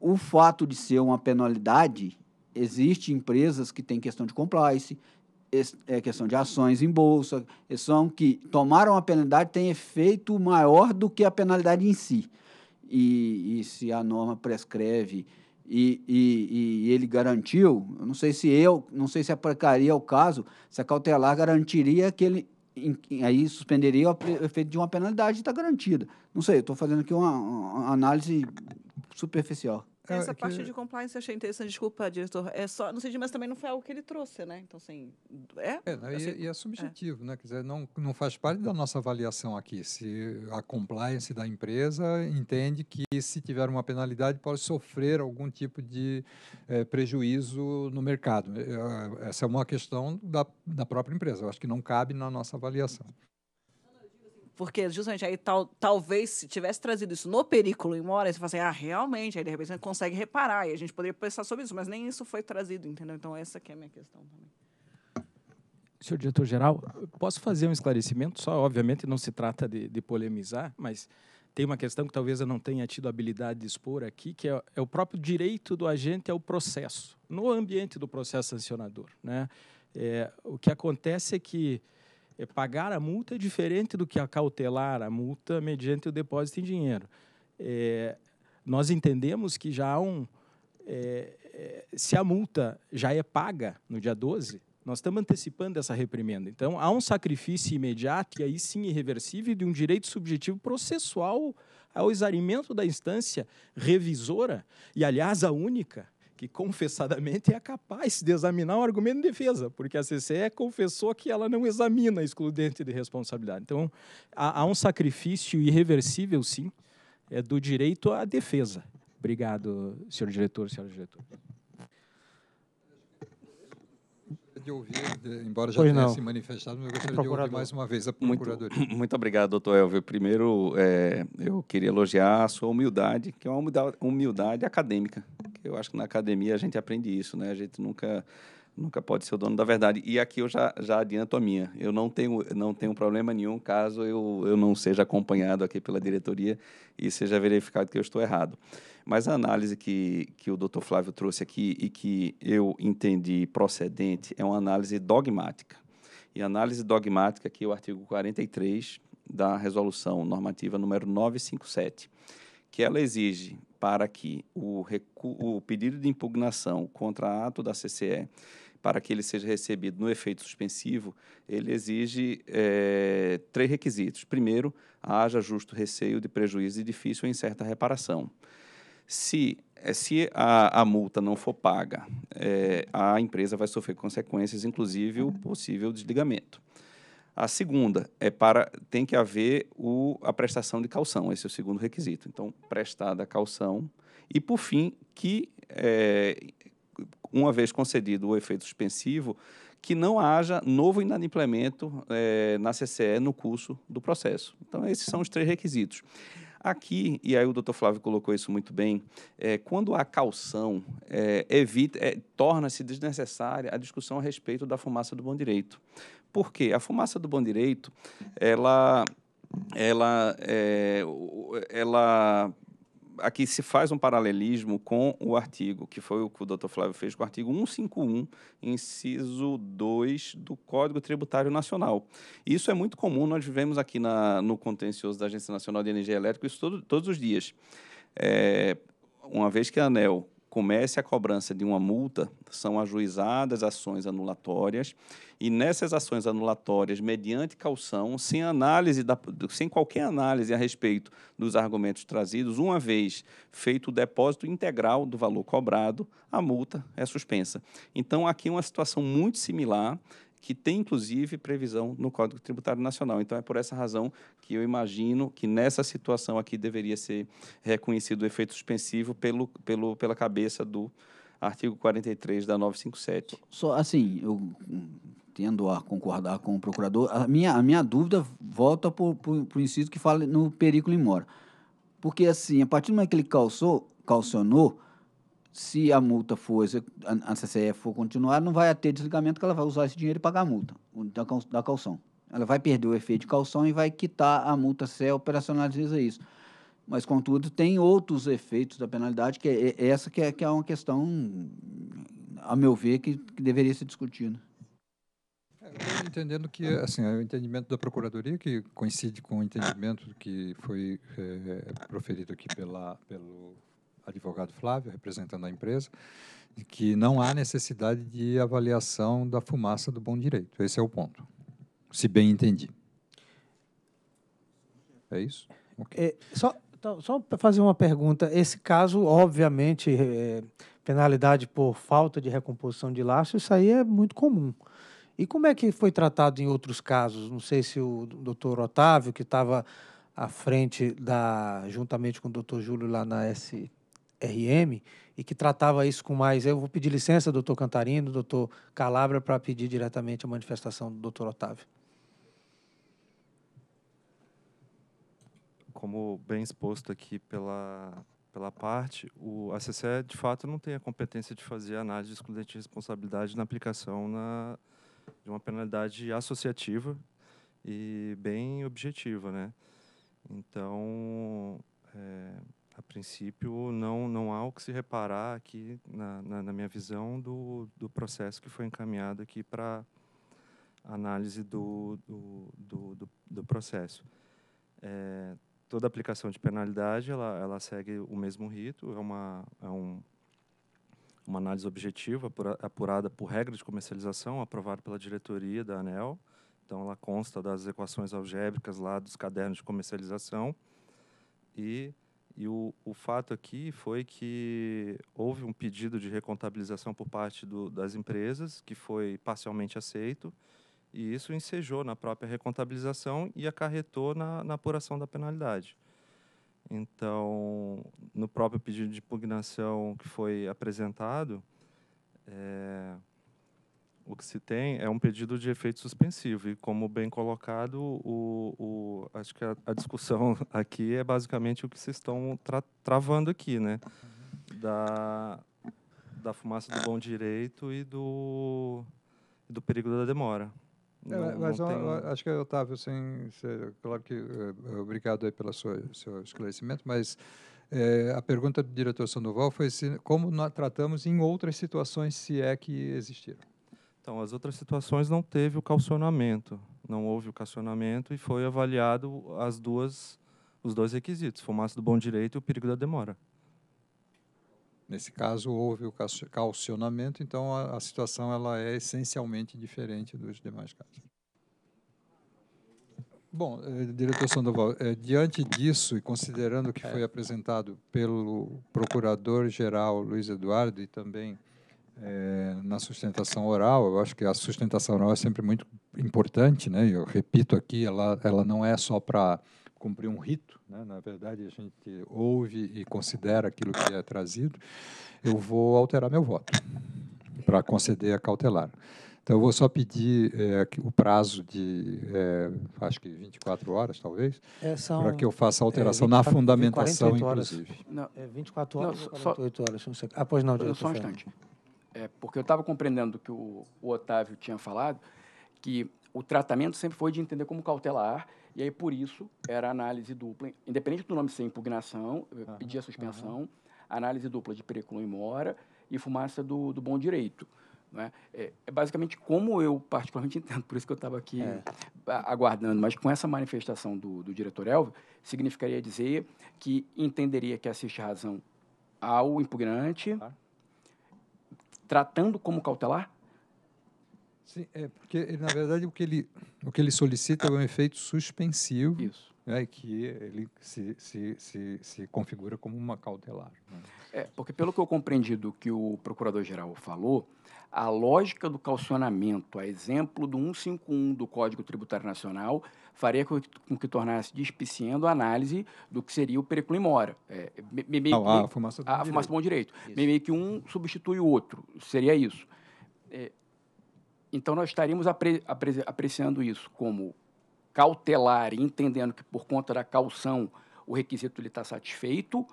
o fato de ser uma penalidade, existe empresas que têm questão de compliance, é questão de ações em bolsa, são que tomaram a penalidade tem efeito maior do que a penalidade em si. E, e se a norma prescreve e, e, e, ele garantiu, não sei se eu, não sei se aplicaria o caso, se a cautelar garantiria que ele em, em, aí suspenderia o efeito de uma penalidade está garantida. Não sei, estou fazendo aqui uma, uma, análise superficial. É, essa é parte de compliance eu achei interessante. Desculpa, diretor. É só, não sei, mas também não foi algo que ele trouxe, né? Então, assim, é... é assim, e, é, é. subjetivo, é. né? Quer dizer, não, não faz parte da nossa avaliação aqui. Se a compliance da empresa entende que se tiver uma penalidade pode sofrer algum tipo de é, prejuízo no mercado. Essa é uma questão da, da própria empresa. Eu acho que não cabe na nossa avaliação. Porque justamente aí tal, talvez se tivesse trazido isso no perículo em Mora, você fala assim, ah, realmente, aí de repente você consegue reparar e a gente poderia pensar sobre isso, mas nem isso foi trazido, entendeu? Então essa que é a minha questão também. Senhor diretor-geral, posso fazer um esclarecimento? Só, obviamente, não se trata de, de, polemizar, mas tem uma questão que talvez eu não tenha tido habilidade de expor aqui, que é, é o próprio direito do agente ao processo, no ambiente do processo sancionador. Né? É, o que acontece é que é pagar a multa é diferente do que acautelar a multa mediante o depósito em dinheiro. É, nós entendemos que já há um. É, é se a multa já é paga no dia 12, nós estamos antecipando essa reprimenda. Então, há um sacrifício imediato e aí sim irreversível de um direito subjetivo processual ao exarimento da instância revisora, e aliás, a única que confessadamente é capaz de examinar um argumento de defesa, porque a CCE confessou que ela não examina excludente de responsabilidade. Então, há, há um sacrifício irreversível, sim, é do direito à defesa. Obrigado, senhor diretor, senhora diretora. de ouvir, embora já pois tenha não. se manifestado, mas eu gostaria de ouvir mais uma vez a Procuradoria. Muito, muito obrigado, doutor Elvio. Primeiro, é, eu queria elogiar a sua humildade, que é uma humildade, humildade acadêmica. eu acho que na academia a gente aprende isso, né? A gente nunca nunca pode ser o dono da verdade. E aqui eu já, já adianto a minha. Eu não tenho, não tenho problema nenhum caso eu, eu não seja acompanhado aqui pela diretoria e seja verificado que eu estou errado. Mas a análise que, que o doutor Flávio trouxe aqui e que eu entendi procedente é uma análise dogmática. E a análise dogmática aqui é o artigo 43 da resolução normativa número 957, que ela exige para que o, o pedido de impugnação contra ato da CCE para que ele seja recebido no efeito suspensivo, ele exige é, três requisitos. Primeiro, haja justo receio de prejuízo difícil em incerta reparação. Se, é, se a, a multa não for paga, é, a empresa vai sofrer consequências, inclusive o possível desligamento. A segunda é para tem que haver o, a prestação de calção, esse é o segundo requisito. Então, prestada a calção. E, por fim, que é, uma vez concedido o efeito suspensivo, que não haja novo inadimplemento é, na CCE no curso do processo. Então, esses são os três requisitos. Aqui, e aí o doutor Flávio colocou isso muito bem, é, quando a calção é, evita, é, torna-se desnecessária a discussão a respeito da fumaça do bom direito. Por quê? A fumaça do bom direito, ela, ela, ela aqui se faz um paralelismo com o artigo, que foi o que o doutor Flávio fez com o artigo 151, inciso 2 do Código Tributário Nacional. Isso é muito comum, nós vivemos aqui na, no contencioso da Agência Nacional de Energia Elétrica isso todo, todos os dias. É, uma vez que a ANEL comece a cobrança de uma multa, são ajuizadas ações anulatórias e nessas ações anulatórias, mediante caução, sem análise da, sem qualquer análise a respeito dos argumentos trazidos, uma vez feito o depósito integral do valor cobrado, a multa é suspensa. Então aqui é uma situação muito similar que tem inclusive previsão no Código Tributário Nacional. Então é por essa razão que eu imagino que nessa situação aqui deveria ser reconhecido o efeito suspensivo pelo, pelo, pela cabeça do artigo 43 da 957. Só assim, eu tendo a concordar com o procurador, a minha, a minha dúvida volta para o inciso que fala no perículo em mora. Porque assim, a partir do momento que ele calçou, calcionou, se a multa for, a CCE for continuar, não vai ter desligamento que ela vai usar esse dinheiro para pagar a multa da, da calção. Ela vai perder o efeito de calção e vai quitar a multa se ela operacionaliza isso. Mas, contudo, tem outros efeitos da penalidade, que é, é, essa que é, que é uma questão, a meu ver, que, que deveria ser discutida. É, entendendo que, assim, é o entendimento da Procuradoria, que coincide com o entendimento que foi é, é, proferido aqui pela, pelo advogado Flávio, representando a empresa, que não há necessidade de avaliação da fumaça do bom direito. Esse é o ponto, se bem entendi. É isso? Okay. É, só então, só para fazer uma pergunta. Esse caso, obviamente, é, penalidade por falta de recomposição de laço, isso aí é muito comum. E como é que foi tratado em outros casos? Não sei se o doutor Otávio, que estava à frente da, juntamente com o doutor Júlio lá na S, RM e que tratava isso com mais. Eu vou pedir licença, doutor Cantarino, doutor Calabra, para pedir diretamente a manifestação do doutor Otávio. Como bem exposto aqui pela, pela parte, o, a de fato não tem a competência de fazer análise de excludente de responsabilidade na aplicação na, de uma penalidade associativa e bem objetiva. Né? Então, é, a princípio, não, não há o que se reparar aqui, na, na, na minha visão, do, do processo que foi encaminhado aqui para análise do, do, do, do, do processo. É, toda aplicação de penalidade ela, ela segue o mesmo rito, é uma, é um, uma análise objetiva apurada por regra de comercialização aprovada pela diretoria da ANEL. Então, ela consta das equações algébricas lá dos cadernos de comercialização e e o, o fato aqui foi que houve um pedido de recontabilização por parte do, das empresas, que foi parcialmente aceito, e isso ensejou na própria recontabilização e acarretou na, na apuração da penalidade. Então, no próprio pedido de impugnação que foi apresentado, é, o que se tem é um pedido de efeito suspensivo. E, como bem colocado, o, o acho que a, a, discussão aqui é basicamente o que vocês estão tra travando aqui, né? Da, da fumaça do bom direito e do, do perigo da demora. É, não, mas não tem... acho que, Otávio, sem, ser, claro que eh, obrigado aí pelo seu esclarecimento, mas é, a pergunta do diretor Sandoval foi se, como nós tratamos em outras situações, se é que existiram. Então, as outras situações não teve o calcionamento, não houve o calcionamento e foi avaliado as duas os dois requisitos, fumaça do bom direito e o perigo da demora. Nesse caso houve o calcionamento, então a, a situação ela é essencialmente diferente dos demais casos. Bom, eh, diretor Sandoval, eh, diante disso e considerando que foi é. apresentado pelo procurador-geral Luiz Eduardo e também é, na sustentação oral, eu acho que a sustentação oral é sempre muito importante, né? Eu repito aqui, ela, ela não é só para cumprir um rito, né? na verdade a gente ouve e considera aquilo que é trazido. Eu vou alterar meu voto para conceder a cautelar. Então, eu vou só pedir é, o prazo de, é, acho que 24 horas, talvez, é, para que eu faça a é, alteração na fundamentação, inclusive. Não, é 24 horas não, só, 48 horas. Não sei. Ah, pois não, diretor. Só um instante é, porque eu estava compreendendo que o, o Otávio tinha falado, que o tratamento sempre foi de entender como cautelar, e aí por isso era análise dupla, independente do nome ser impugnação, uhum, pedir a suspensão, uhum. análise dupla de periculum e mora e fumaça do, do bom direito. Né? É, é, basicamente como eu particularmente entendo, por isso que eu estava aqui é. aguardando, mas com essa manifestação do, do diretor Elvio, significaria dizer que entenderia que assiste razão ao impugnante tratando como cautelar? Sim, é porque na verdade o que ele o que ele solicita é um efeito suspensivo, Isso. Né, que ele se, se, se, se configura como uma cautelar. Né? É, porque pelo que eu compreendi do que o procurador-geral falou, a lógica do calcionamento, a exemplo do 151 do Código Tributário Nacional, faria com que tornasse despiciando a análise do que seria o periculum mora. É, me, me, Não, ah, a fumaça do a, a fumaça bom direito. direito. Meio que um substitui o outro. Seria isso. É, então, nós estaríamos apre, apre, apreciando isso como cautelar e entendendo que, por conta da caução, o requisito está satisfeito,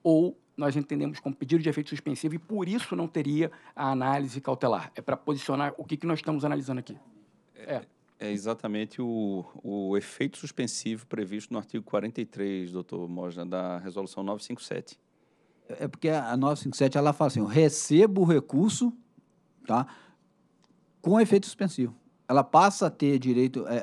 ou nós entendemos como pedido de efeito suspensivo e, por isso, não teria a análise cautelar. É para posicionar o que, que nós estamos analisando aqui. É. é é exatamente o, o efeito suspensivo previsto no artigo 43, doutor Mosna, da resolução 957. É, é porque a 957 ela fala assim: eu recebo o recurso tá, com efeito suspensivo. Ela passa a ter direito. É,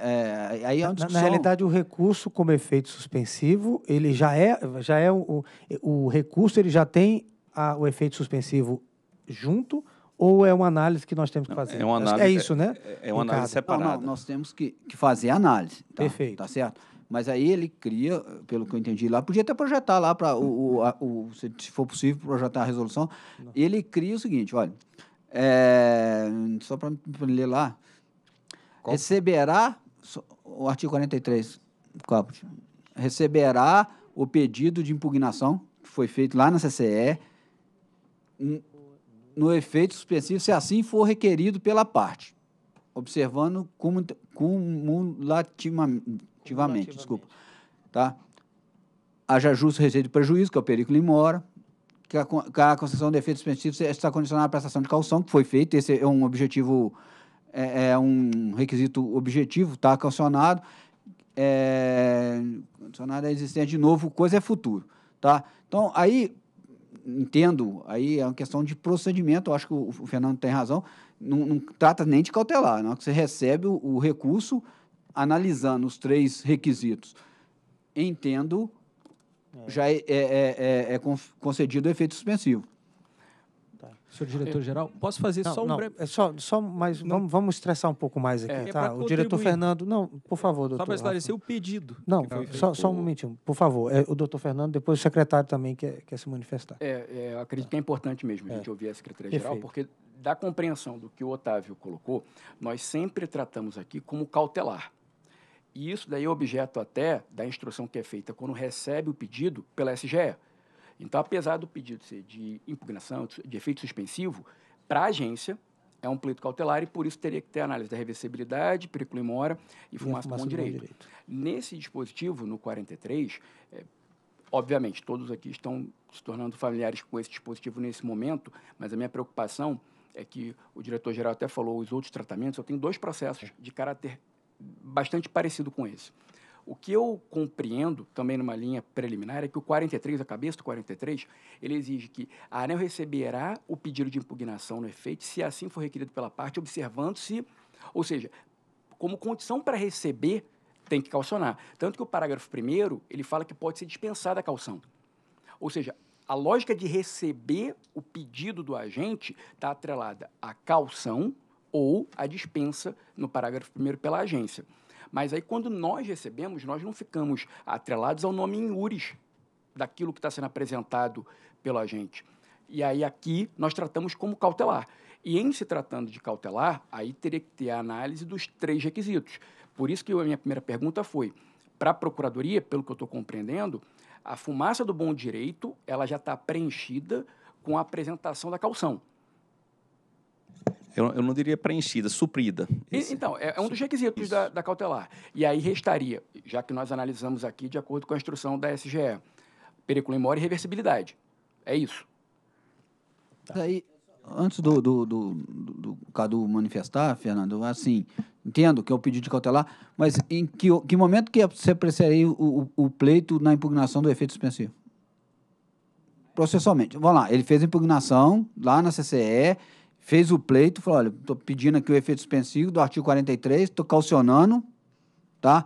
é, aí é uma discussão... na, na realidade, o recurso como efeito suspensivo, ele já é, já é o, o, o recurso, ele já tem a, o efeito suspensivo junto ou é uma análise que nós temos que fazer? Não, é, uma análise, é isso, né? É, é uma análise separada. Não, não, nós temos que, que fazer a análise. Tá? Perfeito. Tá certo? Mas aí ele cria, pelo que eu entendi lá, podia até projetar lá para o, o, o, se for possível, projetar a resolução. Não. Ele cria o seguinte, olha, é, só para ler lá, Qual? receberá, o artigo 43, caput, receberá o pedido de impugnação que foi feito lá na CCE, no efeito suspensivo se assim for requerido pela parte, observando cumulativamente, desculpa, tá? Haja justo receio de prejuízo, que é o perigo limora, que a, que a concessão de efeito suspensivo está condicionada à prestação de calção, que foi feita, esse é um objetivo, é, é um requisito objetivo, está calcionado, é, condicionado é existência de novo, coisa é futuro, tá? Então, aí, entendo, aí é uma questão de procedimento, eu acho que o, o Fernando tem razão, não, não, trata nem de cautelar, não é que você recebe o, o recurso analisando os três requisitos. Entendo, é. já é, é, é, é, é concedido o efeito suspensivo. Tá. Senhor diretor-geral, é. posso fazer não, só um não, breve... É só, só mais, vamos, vamos estressar um pouco mais aqui, é, é tá? É o diretor Fernando... Não, por favor, doutor. Só para esclarecer o pedido. Não, só, só, um momentinho, por favor. É, o doutor Fernando, depois o secretário também quer, quer se manifestar. É, é eu acredito tá. que é importante mesmo a gente ouvir a secretaria-geral, porque da compreensão do que o Otávio colocou, nós sempre tratamos aqui como cautelar. E isso daí é objeto até da instrução que é feita quando recebe o pedido pela SGE então, apesar do pedido ser de impugnação, de efeito suspensivo, para a agência é um pleito cautelar e por isso teria que ter análise da reversibilidade, periculo em mora e fumaça, e fumaça direito. direito. Nesse dispositivo, no 43, é, obviamente, todos aqui estão se tornando familiares com esse dispositivo nesse momento, mas a minha preocupação é que o diretor-geral até falou os outros tratamentos, eu tenho dois processos é. de caráter bastante parecido com esse. O que eu compreendo, também numa linha preliminar, é que o 43, a cabeça do 43, ele exige que a ANEL receberá o pedido de impugnação no efeito, se assim for requerido pela parte, observando-se, ou seja, como condição para receber, tem que calcionar. Tanto que o parágrafo 1 ele fala que pode ser dispensada a calção. Ou seja, a lógica de receber o pedido do agente está atrelada à calção ou à dispensa no parágrafo 1 pela agência. Mas aí, quando nós recebemos, nós não ficamos atrelados ao nome em URIs daquilo que está sendo apresentado pela gente. E aí, aqui, nós tratamos como cautelar. E em se tratando de cautelar, aí teria que ter a análise dos três requisitos. Por isso que a minha primeira pergunta foi, para a Procuradoria, pelo que eu estou compreendendo, a fumaça do bom direito ela já está preenchida com a apresentação da calção. Eu, eu não diria preenchida, suprida. Esse, então, é, é, um dos requisitos da, da cautelar. E aí restaria, já que nós analisamos aqui de acordo com a instrução da SGE, periculum em mora e reversibilidade. É isso. Tá. Aí, antes do, do, do, do, Cadu manifestar, Fernando, assim, entendo que é o pedido de cautelar, mas em que, que momento que é você apreciaria o, o, o pleito na impugnação do efeito suspensivo? Processualmente. Vamos lá, ele fez impugnação lá na CCE, fez o pleito, falou, olha, estou pedindo aqui o efeito suspensivo do artigo 43, estou calcionando, tá?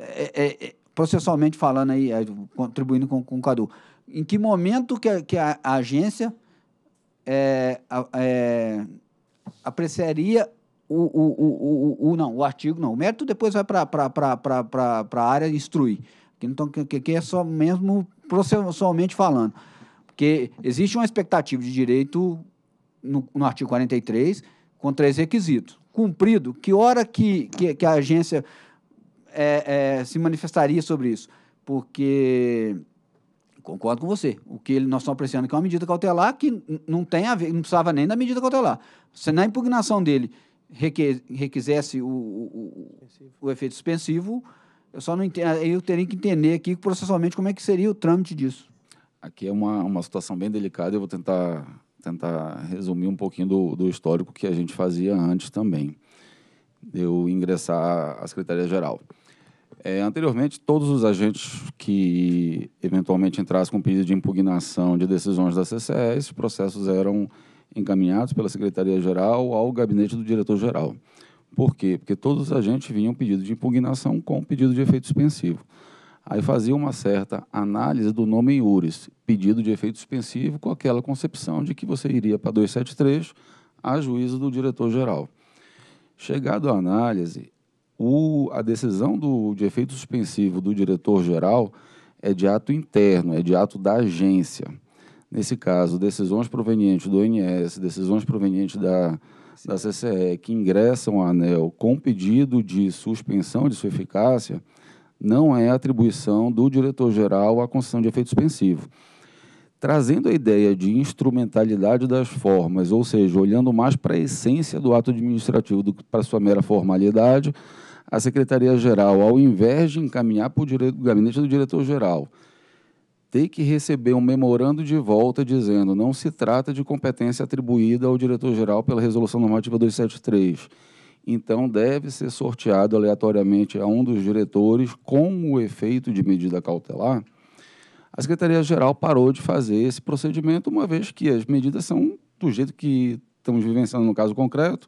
É, é, é, processualmente falando aí, é, contribuindo com, com o Cadu. Em que momento que a, que a, a agência é, é, apreciaria o, o, o, o, não, o artigo, não. O mérito depois vai para a área instruir. Então, que, que é só mesmo processualmente falando. Porque existe uma expectativa de direito no, no artigo 43, com três requisitos. Cumprido, que hora que, que, que a agência é, é, se manifestaria sobre isso? Porque concordo com você. O que nós estamos apreciando é que é uma medida cautelar que não tem a ver, não precisava nem da medida cautelar. Se na impugnação dele requisesse o, o, o, o, efeito suspensivo, eu só não entendo, eu teria que entender aqui processualmente como é que seria o trâmite disso. Aqui é uma, uma situação bem delicada, eu vou tentar tentar resumir um pouquinho do, do histórico que a gente fazia antes também, de eu ingressar à Secretaria-Geral. É, anteriormente, todos os agentes que eventualmente entrassem com pedido de impugnação de decisões da CCE, esses processos eram encaminhados pela Secretaria-Geral ao gabinete do diretor-geral. Por quê? Porque todos os agentes vinham pedido de impugnação com pedido de efeito suspensivo. Aí fazia uma certa análise do nome em URES, pedido de efeito suspensivo, com aquela concepção de que você iria para 273 a juízo do diretor-geral. Chegado à análise, o, a decisão do, de efeito suspensivo do diretor-geral é de ato interno, é de ato da agência. Nesse caso, decisões provenientes do ONS, decisões provenientes da, da CCE, que ingressam à ANEL com pedido de suspensão de sua eficácia, não é atribuição do diretor-geral a concessão de efeito suspensivo. Trazendo a ideia de instrumentalidade das formas, ou seja, olhando mais para a essência do ato administrativo do que para sua mera formalidade, a Secretaria-Geral, ao invés de encaminhar para o gabinete do diretor-geral, tem que receber um memorando de volta dizendo não se trata de competência atribuída ao diretor-geral pela Resolução Normativa 273 então deve ser sorteado aleatoriamente a um dos diretores com o efeito de medida cautelar. A Secretaria-Geral parou de fazer esse procedimento, uma vez que as medidas são do jeito que estamos vivenciando no caso concreto.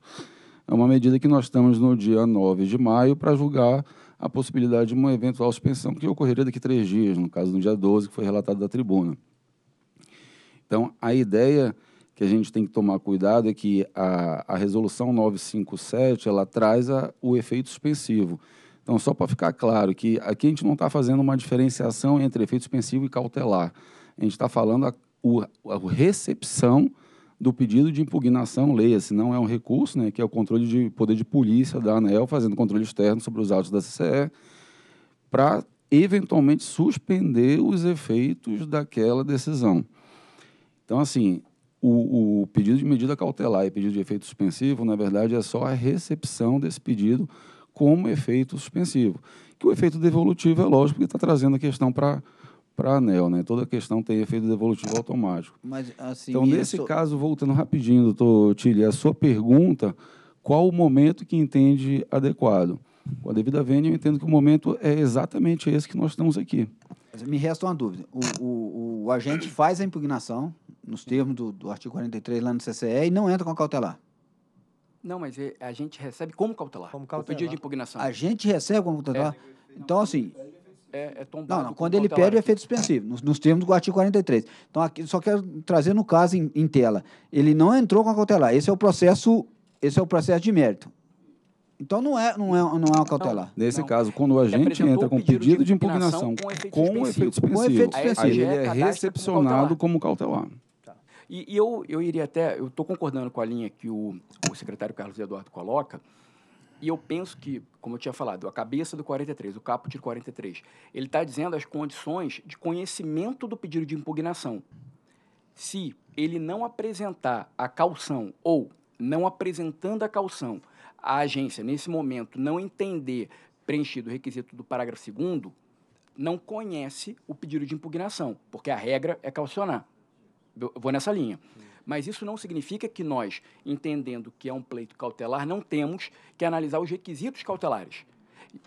É uma medida que nós estamos no dia 9 de maio para julgar a possibilidade de uma eventual suspensão que ocorreria daqui a três dias, no caso no dia 12, que foi relatado da tribuna. Então, a ideia que a gente tem que tomar cuidado é que a, a resolução 957 ela traz a, o efeito suspensivo. Então, só para ficar claro que aqui a gente não está fazendo uma diferenciação entre efeito suspensivo e cautelar. A gente está falando a, o, a recepção do pedido de impugnação, leia-se, não é um recurso, né, que é o controle de poder de polícia da ANEL, fazendo controle externo sobre os autos da CCE, para eventualmente suspender os efeitos daquela decisão. Então, assim, o, o, pedido de medida cautelar e pedido de efeito suspensivo, na verdade, é só a recepção desse pedido como efeito suspensivo. Que o efeito devolutivo é lógico, porque está trazendo a questão para para a ANEL, né? Toda questão tem efeito devolutivo automático. Mas, assim, então, nesse sou... caso, voltando rapidinho, doutor Tilly, a sua pergunta, qual o momento que entende adequado? Com a devida vênia, eu entendo que o momento é exatamente esse que nós estamos aqui. Me resta uma dúvida. O, o, o agente faz a impugnação, nos termos do, do artigo 43 lá no CCE, e não entra com a cautelar. Não, mas eh, a gente recebe como cautelar. Como cautelar. O pedido de impugnação. A gente recebe como cautelar? É. Então, assim... É, é não, não, quando ele pede o efeito suspensivo, nos, nos, termos do artigo 43. Então, aqui, só quero trazer no caso em, em, tela. Ele não entrou com a cautelar. Esse é o processo, esse é o processo de mérito. Então não é, não é, não é uma cautelar. Não, Nesse não. caso, quando a gente entra com pedido, pedido de impugnação, de impugnação com efeito suspensivo, aí ele é recepcionado como cautelar. Como cautelar. Tá. E, e, eu, eu iria até, eu estou concordando com a linha que o, o secretário Carlos Eduardo coloca, e eu penso que, como eu tinha falado, a cabeça do 43, o caput de 43, ele está dizendo as condições de conhecimento do pedido de impugnação. Se ele não apresentar a calção ou não apresentando a calção, a agência, nesse momento, não entender preenchido o requisito do parágrafo 2 não conhece o pedido de impugnação, porque a regra é calcionar. Eu vou nessa linha. Mas isso não significa que nós, entendendo que é um pleito cautelar, não temos que analisar os requisitos cautelares.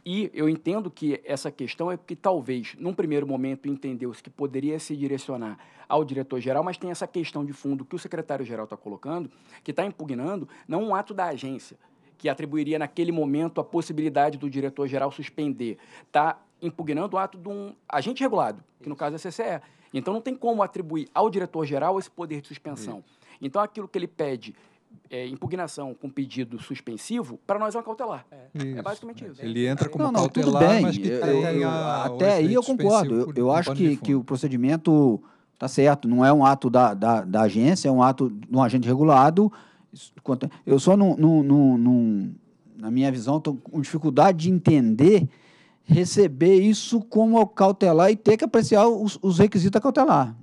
E eu entendo que essa questão é que talvez, num primeiro momento, entendeu-se que poderia se direcionar ao diretor-geral, mas tem essa questão de fundo que o secretário-geral está colocando, que está impugnando, não um ato da agência, que atribuiria naquele momento a possibilidade do diretor-geral suspender, está impugnando o ato de um agente regulado, que no caso é a CCE. Então não tem como atribuir ao diretor-geral esse poder de suspensão. Isso. Então aquilo que ele pede é, impugnação com pedido suspensivo, para nós é uma cautelar. É, é basicamente isso. Ele entra como não, não, cautelar, tudo bem. mas que tá eu, eu, a, até aí eu concordo. Eu, eu acho que, que o procedimento está certo. Não é um ato da, da, da, agência, é um ato de um agente regulado eu só não, não, não, não na minha visão, estou com dificuldade de entender receber isso como cautelar e ter que apreciar os, os requisitos da cautelar.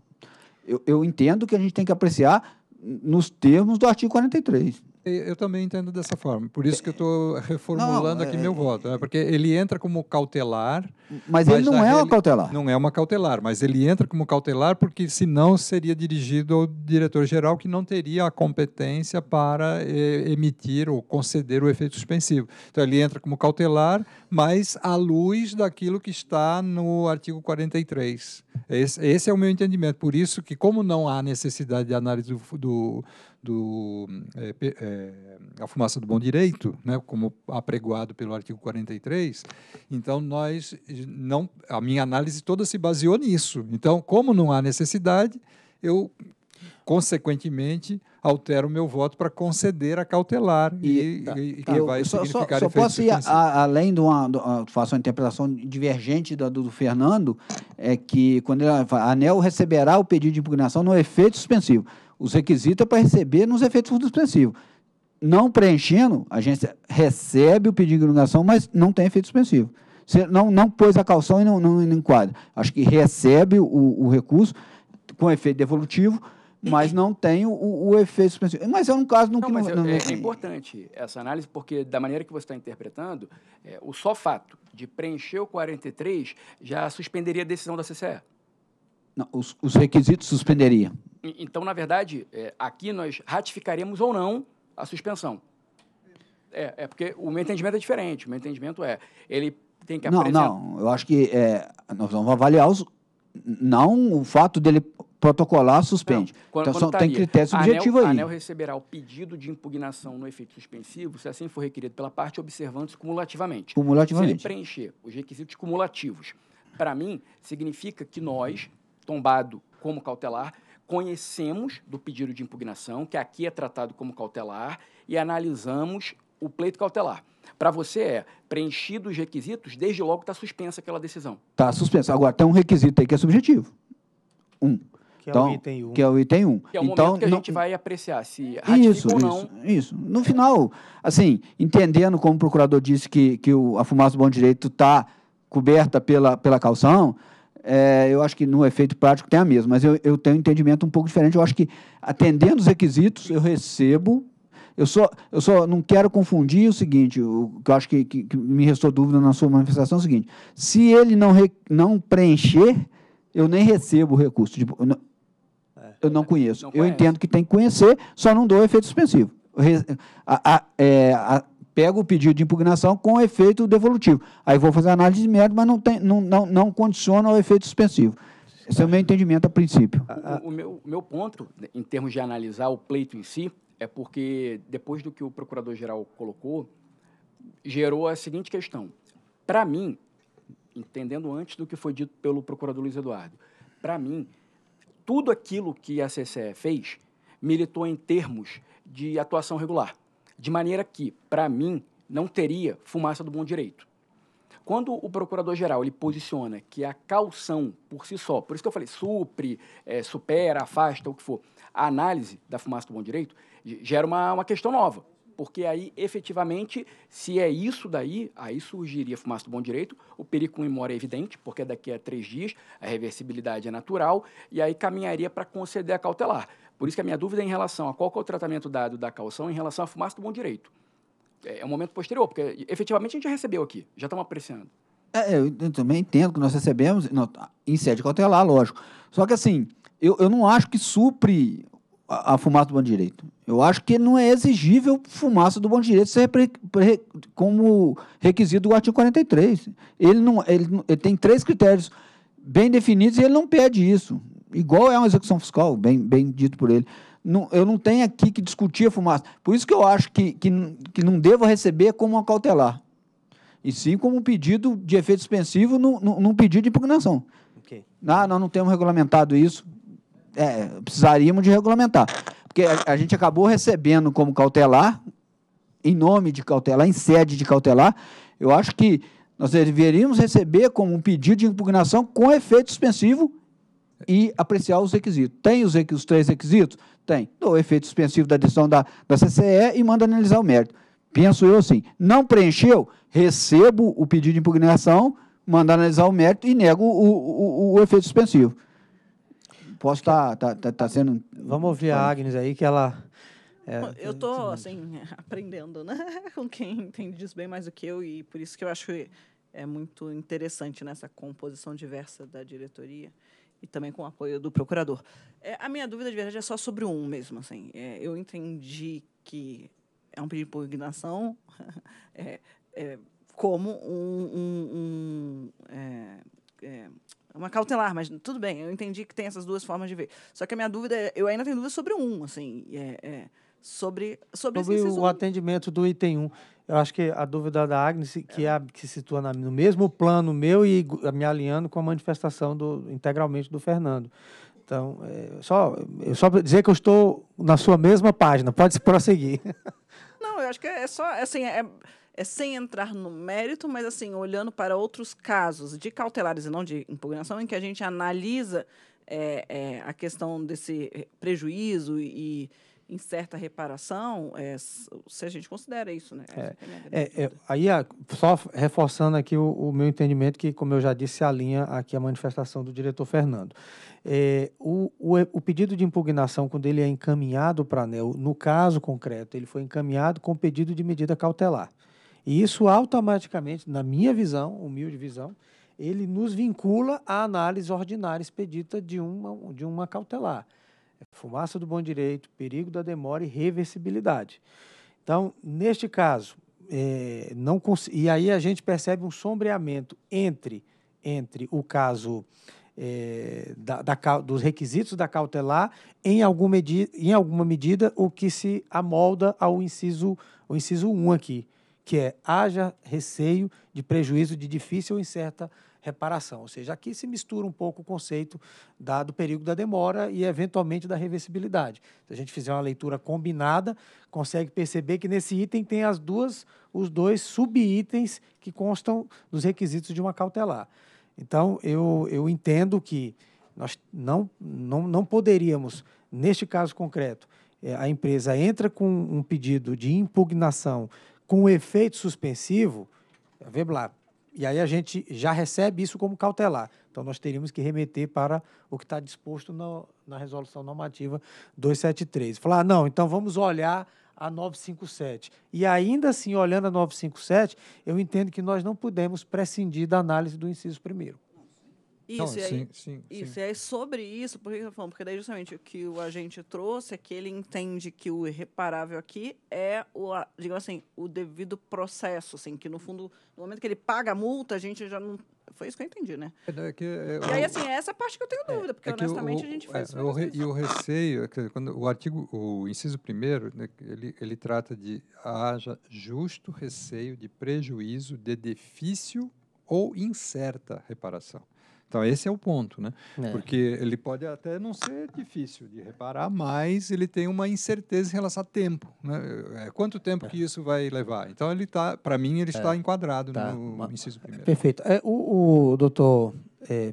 Eu, eu entendo que a gente tem que apreciar nos termos do artigo 43. Eu também entendo dessa forma. Por isso que eu estou reformulando não, aqui é, meu é, voto. Né? É. Porque ele entra como cautelar. Mas, mas ele não é uma cautelar. Não é uma cautelar, mas ele entra como cautelar porque senão seria dirigido ao diretor-geral que não teria a competência para eh, emitir ou conceder o efeito suspensivo. Então ele entra como cautelar, mas à luz daquilo que está no artigo 43. Esse, esse é o meu entendimento. Por isso que, como não há necessidade de análise do, do do, é, é, a fumaça do bom direito, né, como apregoado pelo artigo 43. Então, nós não, a minha análise toda se baseou nisso. Então, como não há necessidade, eu consequentemente altero o meu voto para conceder a cautelar e, e, tá, e tá, vai só, significar só, só posso ir a, além de uma, faço uma interpretação divergente do, do Fernando é que quando ele, a ANEL receberá o pedido de impugnação no efeito suspensivo os requisitos é para receber nos efeitos suspensivos. Não preenchendo, a agência recebe o pedido de inundação, mas não tem efeito suspensivo. Você não, não pôs a calção e não, não, não enquadra. Acho que recebe o, o recurso com efeito devolutivo, mas não tem o, o, efeito suspensivo. Mas é um caso no não, que mas é, não, é, é, importante essa análise, porque da maneira que você está interpretando, é, o só fato de preencher o 43 já suspenderia a decisão da CCE. Não, os, os requisitos suspenderia. Então, na verdade, é, aqui nós ratificaremos ou não a suspensão. É, é porque o meu entendimento é diferente. O meu entendimento é, ele tem que apresentar... Não, não, eu acho que é, nós vamos avaliar os, não o fato dele protocolar suspende. Não, quando, então quando tá tem critério subjetivo aí. A ANEL receberá o pedido de impugnação no efeito suspensivo, se assim for requerido pela parte, observante cumulativamente. Cumulativamente. Se ele preencher os requisitos cumulativos, para mim, significa que nós tombado como cautelar, conhecemos do pedido de impugnação, que aqui é tratado como cautelar, e analisamos o pleito cautelar. Para você é preenchido os requisitos, desde logo está suspensa aquela decisão. Está suspensa. Agora tem um requisito aí que é subjetivo. Um. Que então, é o então, item 1. Um. Que é o item 1. Um. Que é o então, que a não... gente vai apreciar se isso, ou não. Isso, isso. No final, assim, entendendo como o procurador disse que, que o, a fumaça do bom direito está coberta pela, pela calção, é, eu acho que no efeito prático tem a mesma, mas eu, eu tenho um entendimento um pouco diferente. Eu acho que, atendendo os requisitos, eu recebo. Eu só, eu só não quero confundir o seguinte, o que eu acho que, que, que, me restou dúvida na sua manifestação é o seguinte: se ele não, re, não preencher, eu nem recebo o recurso. Tipo, eu, não, é, eu não é, conheço. Não eu entendo que tem que conhecer, só não dou efeito suspensivo. A, a, é, a pego o pedido de impugnação com efeito devolutivo. Aí vou fazer análise de mérito, mas não, tem, não, não, não condiciona ao efeito suspensivo. Esse é o meu entendimento a princípio. O, o, meu, o meu ponto, em termos de analisar o pleito em si, é porque, depois do que o procurador-geral colocou, gerou a seguinte questão. Para mim, entendendo antes do que foi dito pelo procurador Luiz Eduardo, para mim, tudo aquilo que a CCE fez militou em termos de atuação regular de maneira que, para mim, não teria fumaça do bom direito. Quando o procurador-geral posiciona que a caução por si só, por isso que eu falei supre, é, supera, afasta, o que for, a análise da fumaça do bom direito gera uma, uma questão nova, porque aí efetivamente, se é isso daí, aí surgiria fumaça do bom direito, o perigo memória é evidente, porque daqui a três dias a reversibilidade é natural, e aí caminharia para conceder a cautelar. Por isso que a minha dúvida é em relação a qual é o tratamento dado da calção em relação à fumaça do bom direito. É, é um momento posterior, porque efetivamente a gente já recebeu aqui, já estamos apreciando. É, eu, eu, também entendo que nós recebemos não, em sede cautelar, lógico. Só que assim, eu, eu não acho que supre a, a fumaça do bom direito. Eu acho que não é exigível fumaça do bom direito ser pre, pre, como requisito do artigo 43. Ele, não, ele, ele tem três critérios bem definidos e ele não pede isso igual é uma execução fiscal, bem, bem dito por ele. Não, eu não tenho aqui que discutir a fumaça. Por isso que eu acho que, que, que não devo receber como uma cautelar, e sim como um pedido de efeito suspensivo num, pedido de impugnação. Okay. Ah, nós não temos regulamentado isso. É, precisaríamos de regulamentar. Porque a, a gente acabou recebendo como cautelar, em nome de cautelar, em sede de cautelar. Eu acho que nós deveríamos receber como um pedido de impugnação com efeito suspensivo e apreciar os requisitos. Tem os, os três requisitos? Tem. O efeito suspensivo da decisão da, da CCE e manda analisar o mérito. Penso eu assim. Não preencheu? Recebo o pedido de impugnação, mando analisar o mérito e nego o, o, o, o efeito suspensivo. Posso estar tá, tá, tá, tá, sendo. Vamos ouvir a tá. Agnes aí, que ela. É, eu estou, assim, aprendendo, né? Com quem entende disso bem mais do que eu, e por isso que eu acho que é muito interessante nessa composição diversa da diretoria e também com o apoio do procurador. É, a minha dúvida, de verdade, é só sobre um mesmo. Assim. É, eu entendi que é um pedido de impugnação é, é, como um, um, um é, é, uma cautelar, mas tudo bem, eu entendi que tem essas duas formas de ver. Só que a minha dúvida é, eu ainda tenho dúvida sobre um, assim, é, é sobre sobre, sobre o atendimento do item 1. Eu acho que a dúvida da Agnes, que é. é, a, que se situa na, no mesmo plano meu e me alinhando com a manifestação do, integralmente do Fernando. Então, é, só, eu só dizer que eu estou na sua mesma página, pode se prosseguir. Não, eu acho que é, é só, é assim, é, é sem entrar no mérito, mas assim, olhando para outros casos de cautelares e não de impugnação, em que a gente analisa é, é, a questão desse eh, prejuízo e, em certa reparação, é, se a gente considera isso, né? É, é, é, é, aí, ah, só reforçando aqui o, o, meu entendimento, que, como eu já disse, alinha aqui a manifestação do diretor Fernando. É, o, o, o, pedido de impugnação, quando ele é encaminhado para a ANEL, no caso concreto, ele foi encaminhado com pedido de medida cautelar. E isso automaticamente, na minha visão, humilde visão, ele nos vincula à análise ordinária expedita de uma, de uma cautelar. É fumaça do bom direito, perigo da demora e reversibilidade. Então, neste caso, é, não e aí a gente percebe um sombreamento entre, entre o caso é, da, da, dos requisitos da cautelar em, em alguma medida o que se amolda ao inciso, o inciso 1 aqui, que é haja receio de prejuízo de difícil ou incerta reparação. Ou seja, aqui se mistura um pouco o conceito da, do perigo da demora e, eventualmente, da reversibilidade. Se a gente fizer uma leitura combinada, consegue perceber que nesse item tem as duas, os dois subitens que constam dos requisitos de uma cautelar. Então, eu, eu entendo que nós não, não, não poderíamos, neste caso concreto, é, a empresa entra com um pedido de impugnação com efeito suspensivo, é vê lá, e aí a gente já recebe isso como cautelar. Então nós teríamos que remeter para o que está disposto no, na resolução normativa 273. Falar, ah, não, então vamos olhar a 957. E ainda assim, olhando a 957, eu entendo que nós não podemos prescindir da análise do inciso primeiro. Isso, Não, é, sim, sim, isso sim. sobre isso, por que eu falando? Porque daí justamente o que o agente trouxe é que ele entende que o irreparável aqui é o, digamos assim, o devido processo, assim, que no fundo, no momento que ele paga a multa, a gente já não. Foi isso que eu entendi, né? É, é que, é, e aí, assim, é essa parte que eu tenho é, dúvida, porque é honestamente o, a gente fez. O re, e o receio, que quando o artigo, o inciso primeiro, né, ele, ele trata de haja justo receio de prejuízo de difícil ou incerta reparação. Então, esse é o ponto, né? É. Porque ele pode até não ser difícil de reparar, mas ele tem uma incerteza em relação a tempo. Né? É, quanto tempo é. que isso vai levar? Então, ele tá, para mim, ele é. está enquadrado tá. no Uma... inciso primeiro. Perfeito. É, o, o doutor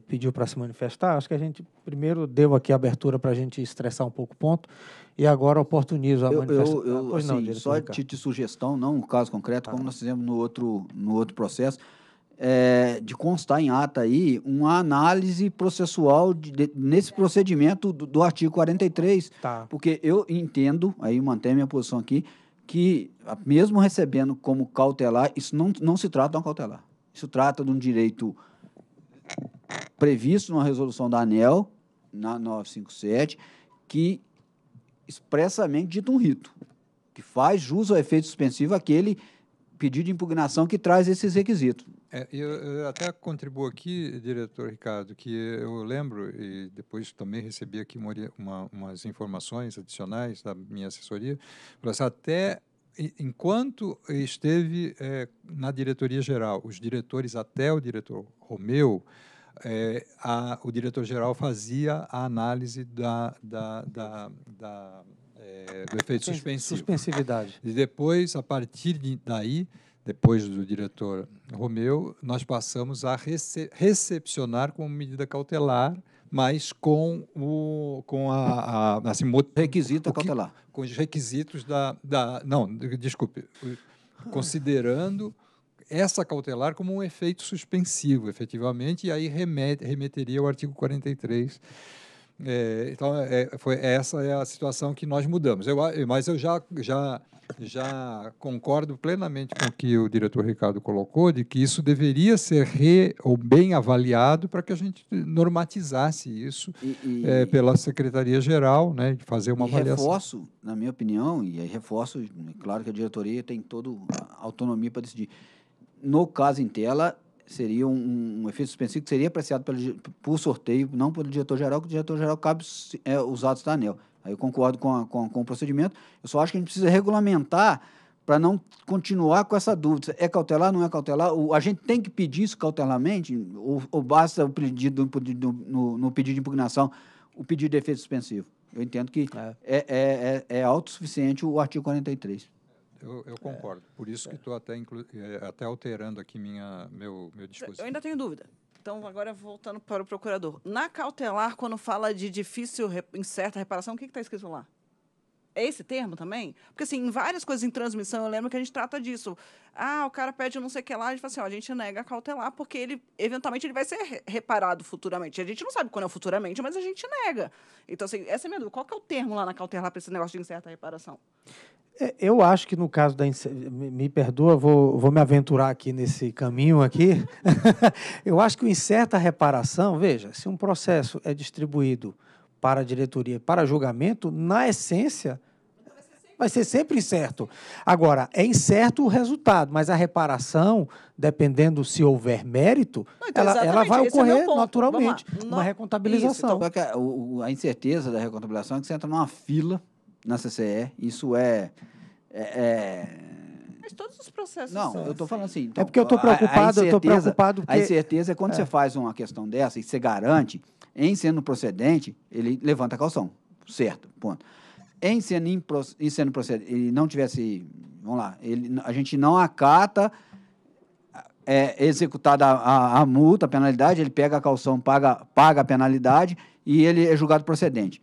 pediu para se manifestar. Acho que a gente primeiro deu aqui a abertura para a gente estressar um pouco o ponto e agora oportunizo a manifestação. Eu, eu, ah, assim, só de, de sugestão, não um caso concreto, tá. como nós fizemos no outro, no outro processo é, de constar em ata aí uma análise processual de, de, nesse procedimento do, do artigo 43. Tá. Porque eu entendo, aí mantém minha posição aqui, que mesmo recebendo como cautelar, isso não, não se trata de uma cautelar. Isso trata de um direito previsto numa resolução da ANEL, na 957, que expressamente dita um rito, que faz jus ao efeito suspensivo aquele pedido de impugnação que traz esses requisitos. É, eu, eu, até contribuo aqui, diretor Ricardo, que eu lembro, e depois também recebi aqui uma, uma, umas informações adicionais da minha assessoria, assim, até enquanto esteve é, na diretoria geral, os diretores até o diretor Romeu, é, a, o diretor-geral fazia a análise da, da, da, da é, do efeito suspensivo. Suspensividade. E depois, a partir de daí, depois do diretor Romeu, nós passamos a rece recepcionar como medida cautelar, mas com o com a, a assim, requisita que, cautelar, com os requisitos da, da não, desculpe, considerando essa cautelar como um efeito suspensivo, efetivamente, e aí remeteria ao artigo 43 é, então, é, foi, essa é a situação que nós mudamos. Eu, mas eu já, já, já concordo plenamente com o que o diretor Ricardo colocou, de que isso deveria ser re, ou bem avaliado para que a gente normatizasse isso e, e, é, pela Secretaria-Geral, né, de fazer uma avaliação. reforço, na minha opinião, e aí reforço, é claro que a diretoria tem toda a autonomia para decidir, no caso em tela, seria um, um, efeito suspensivo que seria apreciado pelo, por sorteio, não pelo diretor-geral, que o diretor-geral cabe é, os atos da ANEL. Aí eu concordo com, a, com, com o procedimento, eu só acho que a gente precisa regulamentar para não continuar com essa dúvida. É cautelar, não é cautelar? O, a gente tem que pedir isso cautelarmente ou, ou basta o pedido, do, no, no, pedido de impugnação o pedido de efeito suspensivo? Eu entendo que é, é, é, é, é autossuficiente o artigo 43. Eu, eu concordo. Por isso que estou é. até, é, até alterando aqui minha, meu, meu discurso. Eu ainda tenho dúvida. Então, agora voltando para o procurador. Na cautelar, quando fala de difícil, incerta reparação, o que está escrito lá? É esse termo também? Porque, assim, em várias coisas em transmissão, eu lembro que a gente trata disso. Ah, o cara pede não sei o que lá, a gente fala assim, ó, a gente nega a cautelar porque ele, eventualmente, ele vai ser reparado futuramente. A gente não sabe quando é futuramente, mas a gente nega. Então, assim, essa é a minha dúvida. Qual que é o termo lá na cautelar para esse negócio de incerta reparação? É, eu acho que no caso da me perdoa, vou, vou me aventurar aqui nesse caminho aqui. eu acho que o incerta reparação, veja, se um processo é distribuído para a diretoria, para julgamento, na essência vai ser sempre incerto. Agora, é incerto o resultado, mas a reparação, dependendo se houver mérito, Não, então, ela, ela, vai é ocorrer é naturalmente, uma recontabilização. Isso, então, a incerteza da recontabilização é que você entra numa fila na CCE. Isso é, é. é, Mas todos os processos Não, são eu estou falando assim. Então, é porque eu estou preocupado, eu estou preocupado. Porque... A incerteza é quando é. você faz uma questão dessa e você garante, em sendo procedente, ele levanta a calção. Certo, ponto. Em sendo, impro, em sendo procedente, ele não tivesse. Vamos lá, ele, a gente não acata é, executada a, a, a, multa, a penalidade, ele pega a calção, paga, paga a penalidade e ele é julgado procedente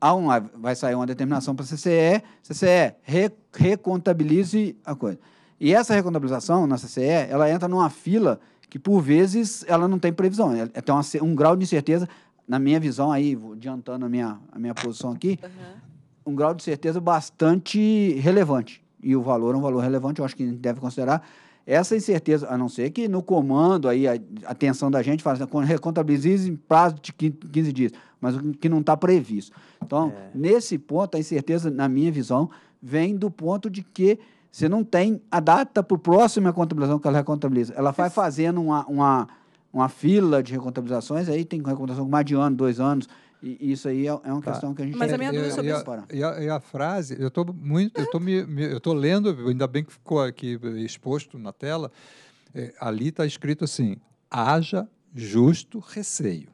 há um, vai sair uma determinação para a CCE, CCE re, recontabilize a coisa. E essa recontabilização na CCE, ela entra numa fila que, por vezes, ela não tem previsão. Ela é, é, tem uma, um grau de incerteza, na minha visão aí, adiantando a minha, a minha posição aqui, uhum. um grau de certeza bastante relevante. E o valor é um valor relevante, eu acho que a gente deve considerar essa incerteza, a não ser que no comando aí, a atenção da gente fala, né, assim, recontabilize em prazo de 15 dias mas o que não está previsto. Então, é. nesse ponto, a incerteza, na minha visão, vem do ponto de que você não tem a data para a próxima contabilização que ela recontabiliza. Ela vai fazendo uma, uma, uma fila de recontabilizações, aí tem recontabilização com mais de um ano, dois anos, e isso aí é, é, uma tá. questão que a gente Mas a minha dúvida sobre isso. E a, e a frase, eu estou muito, eu tô me, me, eu tô lendo, ainda bem que ficou aqui exposto na tela. É, ali está escrito assim: haja justo receio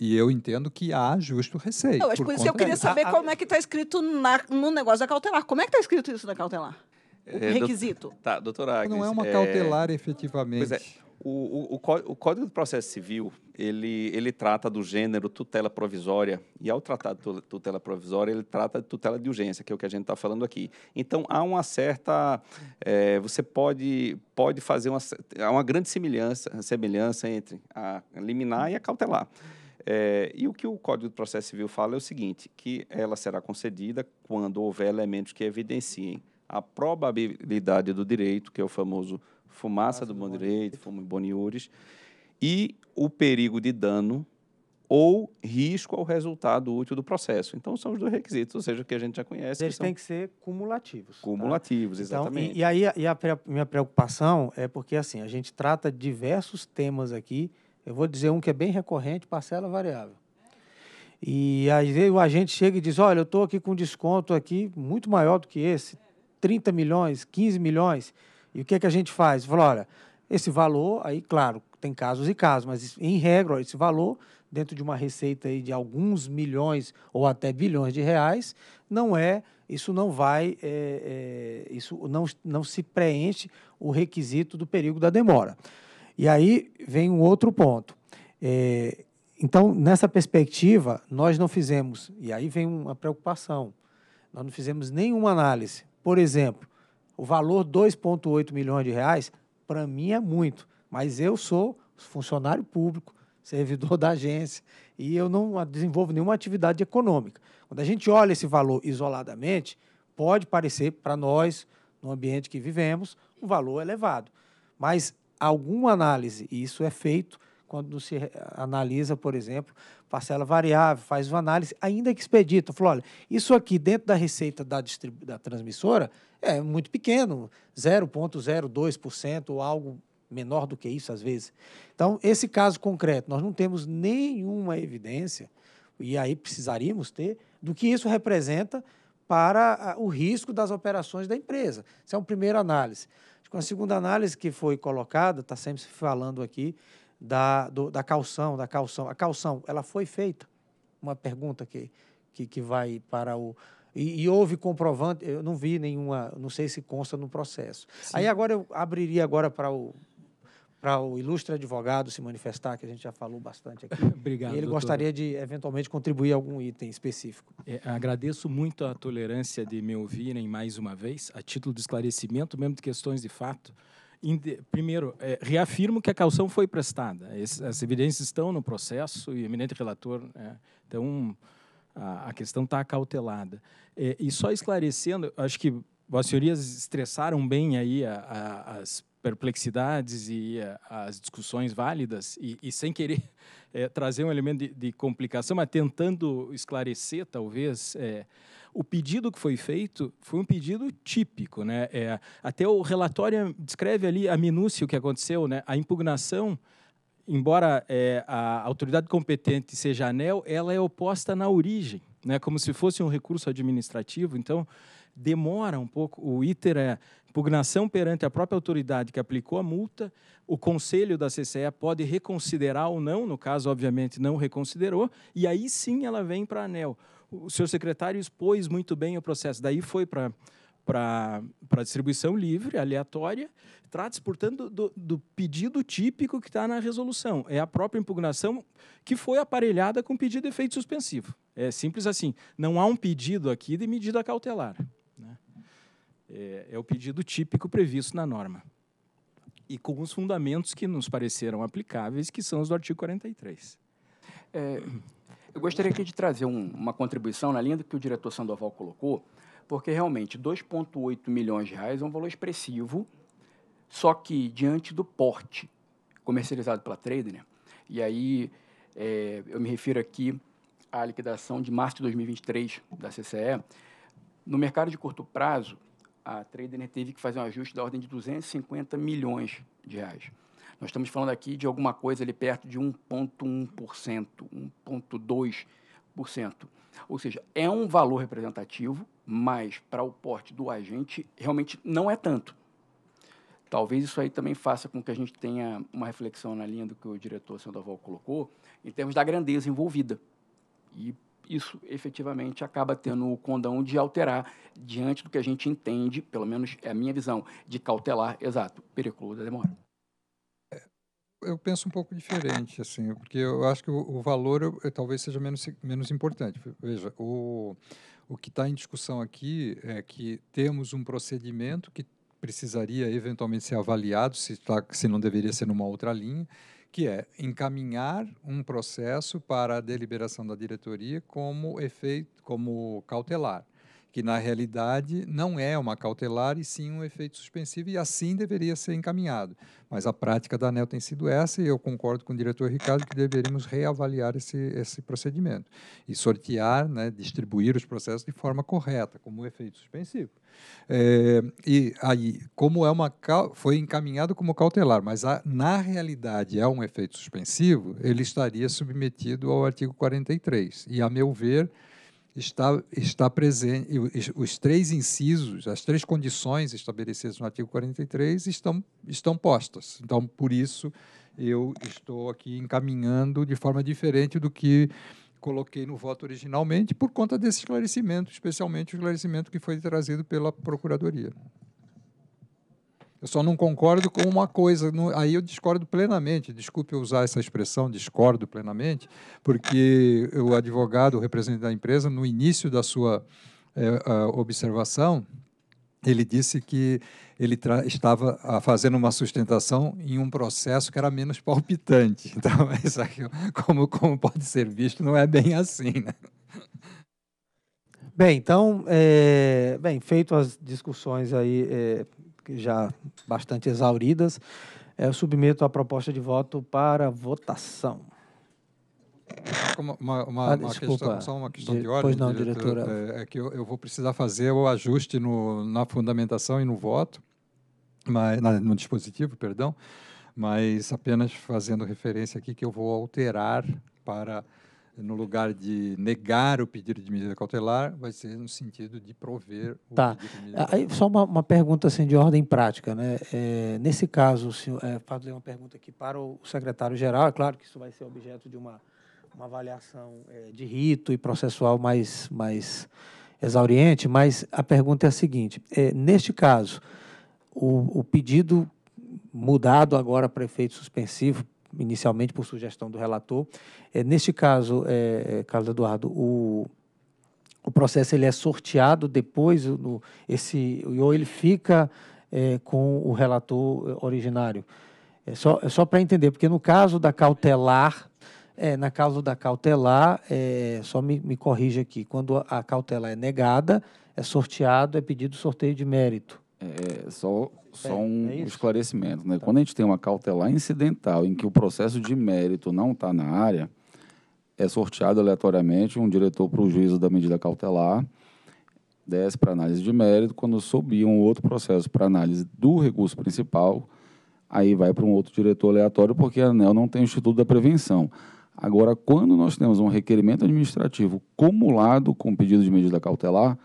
e eu entendo que há justo receio. Não, por isso que eu queria saber a, como é que está escrito na, no negócio da cautelar. Como é que está escrito isso na cautelar? O é, requisito. Tá, doutora Agnes, Não é uma cautelar é... efetivamente. Pois é. O, o, o, Código do Processo Civil, ele, ele trata do gênero tutela provisória, e ao tratar de tutela provisória, ele trata de tutela de urgência, que é o que a gente está falando aqui. Então, há uma certa... É, você pode, pode fazer uma... Há uma grande semelhança, semelhança entre a liminar e a cautelar. É, e o que o Código de Processo Civil fala é o seguinte, que ela será concedida quando houver elementos que evidenciem a probabilidade do direito, que é o famoso fumaça, fumaça do, do bom direito, fumo boniures, e o perigo de dano ou risco ao resultado útil do processo. Então, são os dois requisitos, ou seja, o que a gente já conhece. Eles têm que ser cumulativos. Tá? Cumulativos, tá? exatamente. Então, e, e, aí e a, minha preocupação é porque, assim, a gente trata diversos temas aqui eu vou dizer um que é bem recorrente, parcela variável. E às vezes o agente chega e diz, olha, eu estou aqui com desconto aqui muito maior do que esse, 30 milhões, 15 milhões. E o que, é que a gente faz? Fala, olha, esse valor, aí, claro, tem casos e casos, mas em regra, esse valor, dentro de uma receita aí de alguns milhões ou até bilhões de reais, não é, isso não vai, é, é, isso não, não se preenche o requisito do perigo da demora. E aí vem um outro ponto. É, então, nessa perspectiva, nós não fizemos, e aí vem uma preocupação, nós não fizemos nenhuma análise. Por exemplo, o valor 2,8 milhões de reais, para mim é muito, mas eu sou funcionário público, servidor da agência, e eu não desenvolvo nenhuma atividade econômica. Quando a gente olha esse valor isoladamente, pode parecer para nós, no ambiente que vivemos, um valor elevado. Mas alguma análise, e isso é feito quando se analisa, por exemplo, parcela variável, faz uma análise, ainda que expedita. Falou, olha, isso aqui dentro da receita da, da transmissora é muito pequeno, 0,02% ou algo menor do que isso às vezes. Então, esse caso concreto, nós não temos nenhuma evidência, e aí precisaríamos ter, do que isso representa para ah, o risco das operações da empresa. Essa é uma primeira análise. Com a segunda análise que foi colocada, está sempre se falando aqui da, do, da calção, da calção. A calção, ela foi feita? Uma pergunta que, que, que vai para o... E, e, houve comprovante, eu não vi nenhuma, não sei se consta no processo. Sim. Aí agora eu abriria agora para o para o ilustre advogado se manifestar, que a gente já falou bastante aqui. Obrigado. E ele gostaria de, eventualmente, contribuir a algum item específico. É, agradeço muito a tolerância de me ouvirem mais uma vez, a título de esclarecimento, mesmo de questões de fato. Primeiro, é, reafirmo que a calção foi prestada. As evidências estão no processo e o eminente relator. É, então, a, a questão está acautelada. É, e só esclarecendo, acho que as senhorias estressaram bem aí a, a, as perplexidades e eh, as discussões válidas e, e sem querer é, trazer um elemento de, de, complicação, mas tentando esclarecer talvez é, o pedido que foi feito foi um pedido típico, né? É, até o relatório descreve ali a minúcia o que aconteceu, né? A impugnação embora é, a autoridade competente seja a ANEL, ela é oposta na origem, né, como se fosse um recurso administrativo. Então, demora um pouco. O ITER é impugnação perante a própria autoridade que aplicou a multa. O conselho da CCE pode reconsiderar ou não, no caso, obviamente, não reconsiderou, e aí sim ela vem para a ANEL. O senhor secretário expôs muito bem o processo, daí foi para para distribuição livre, aleatória. Trata-se, portanto, do, do, pedido típico que está na resolução. É a própria impugnação que foi aparelhada com pedido de efeito suspensivo. É simples assim. Não há um pedido aqui de medida cautelar. É, é o pedido típico previsto na norma. E com os fundamentos que nos pareceram aplicáveis, que são os do artigo 43. É, eu gostaria aqui de trazer um, uma contribuição na linha do que o diretor Sandoval colocou, porque realmente 2,8 milhões de reais é um valor expressivo, só que diante do porte comercializado pela Trader, né? e aí é, eu me refiro aqui à liquidação de março de 2023 da CCE, no mercado de curto prazo, a Trader teve que fazer um ajuste da ordem de 250 milhões de reais. Nós estamos falando aqui de alguma coisa ali perto de 1,1%, 1,2%. Ou seja, é um valor representativo, mas para o porte do agente realmente não é tanto. Talvez isso aí também faça com que a gente tenha uma reflexão na linha do que o diretor Sandoval colocou, em termos da grandeza envolvida. E isso efetivamente acaba tendo o condão de alterar diante do que a gente entende, pelo menos é a minha visão, de cautelar, exato, periculo da demora. É, eu penso um pouco diferente, assim, porque eu acho que o, o valor eu, talvez seja menos, menos importante. Veja, o, o que está em discussão aqui é que temos um procedimento que precisaria eventualmente ser avaliado se, tá, se não deveria ser numa outra linha que é encaminhar um processo para a deliberação da diretoria como efeito, como cautelar que na realidade não é uma cautelar e sim um efeito suspensivo e assim deveria ser encaminhado. Mas a prática da ANEL tem sido essa e eu concordo com o diretor Ricardo que deveríamos reavaliar esse, esse procedimento e sortear, né, distribuir os processos de forma correta, como um efeito suspensivo. É, e aí, como é uma foi encaminhado como cautelar, mas a, na realidade é um efeito suspensivo, ele estaria submetido ao artigo 43. E a meu ver, está, está presente, os três incisos, as três condições estabelecidas no artigo 43 estão, estão postas. Então, por isso, eu estou aqui encaminhando de forma diferente do que coloquei no voto originalmente, por conta desse esclarecimento, especialmente o esclarecimento que foi trazido pela Procuradoria. Eu só não concordo com uma coisa, não, aí eu discordo plenamente. Desculpe usar essa expressão, discordo plenamente, porque o advogado, o representante da empresa, no início da sua é, observação, ele disse que ele estava a, ah, fazendo uma sustentação em um processo que era menos palpitante. Então, é isso aqui, como, como pode ser visto, não é bem assim. Né? Bem, então, é, bem, feito as discussões aí é, já bastante exauridas, eh, eu submeto a proposta de voto para votação. Uma, uma, uma, ah, desculpa, questão, só uma questão de, ordem, não, diretor, diretora. Eh, é, que eu, eu, vou precisar fazer o ajuste no, na fundamentação e no voto, mas, na, no dispositivo, perdão, mas apenas fazendo referência aqui que eu vou alterar para no lugar de negar o pedido de medida cautelar, vai ser no sentido de prover o tá. pedido de Aí, só uma, uma, pergunta assim, de ordem prática. Né? É, nesse caso, senhor, é, fazer uma pergunta aqui para o secretário-geral. É claro que isso vai ser objeto de uma, uma avaliação é, de rito e processual mais, mais exauriente, mas a pergunta é a seguinte. É, neste caso, o, o pedido mudado agora para efeito suspensivo inicialmente por sugestão do relator. É, neste caso, é, é, Carlos Eduardo, o, o processo ele é sorteado depois, no, esse, ou ele fica é, com o relator é, originário? É só, é só para entender, porque no caso da cautelar, é, na causa da cautelar, é, só me, me corrija aqui, quando a, cautela é negada, é sorteado, é pedido sorteio de mérito. É, é, só só é, um é esclarecimento. Né? Tá. Quando a gente tem uma cautelar incidental em que o processo de mérito não está na área, é sorteado aleatoriamente um diretor para o juízo da medida cautelar, desce para análise de mérito, quando subir um outro processo para análise do recurso principal, aí vai para um outro diretor aleatório, porque a ANEL não tem o Instituto da Prevenção. Agora, quando nós temos um requerimento administrativo cumulado com pedido de medida cautelar,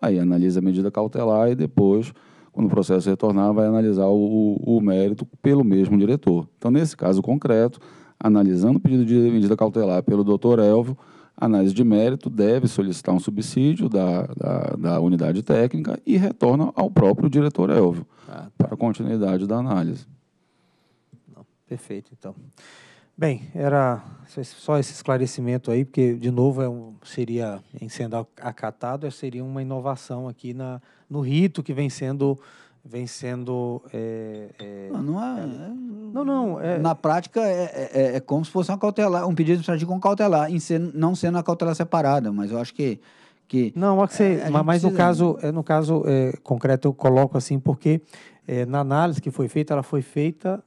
aí analisa a medida cautelar e depois quando o processo retornar, vai analisar o, o, mérito pelo mesmo diretor. Então, nesse caso concreto, analisando o pedido de medida cautelar pelo doutor Elvio, a análise de mérito deve solicitar um subsídio da, da, da unidade técnica e retorna ao próprio diretor Elvio ah, tá. para continuidade da análise. Não, perfeito, então. Bem, era só esse esclarecimento aí, porque, de novo, é um, seria, em sendo acatado, seria uma inovação aqui na, no rito que vem sendo vem sendo. É, é, não, não, é, é, é não, não é. na prática, é, é como se fosse uma cautelar, um pedido de com cautelar, em ser, não sendo a cautelar separada, mas eu acho que. que não, acho que você, mas, no caso, é, no caso concreto, eu coloco assim, porque na análise que foi feita, ela foi feita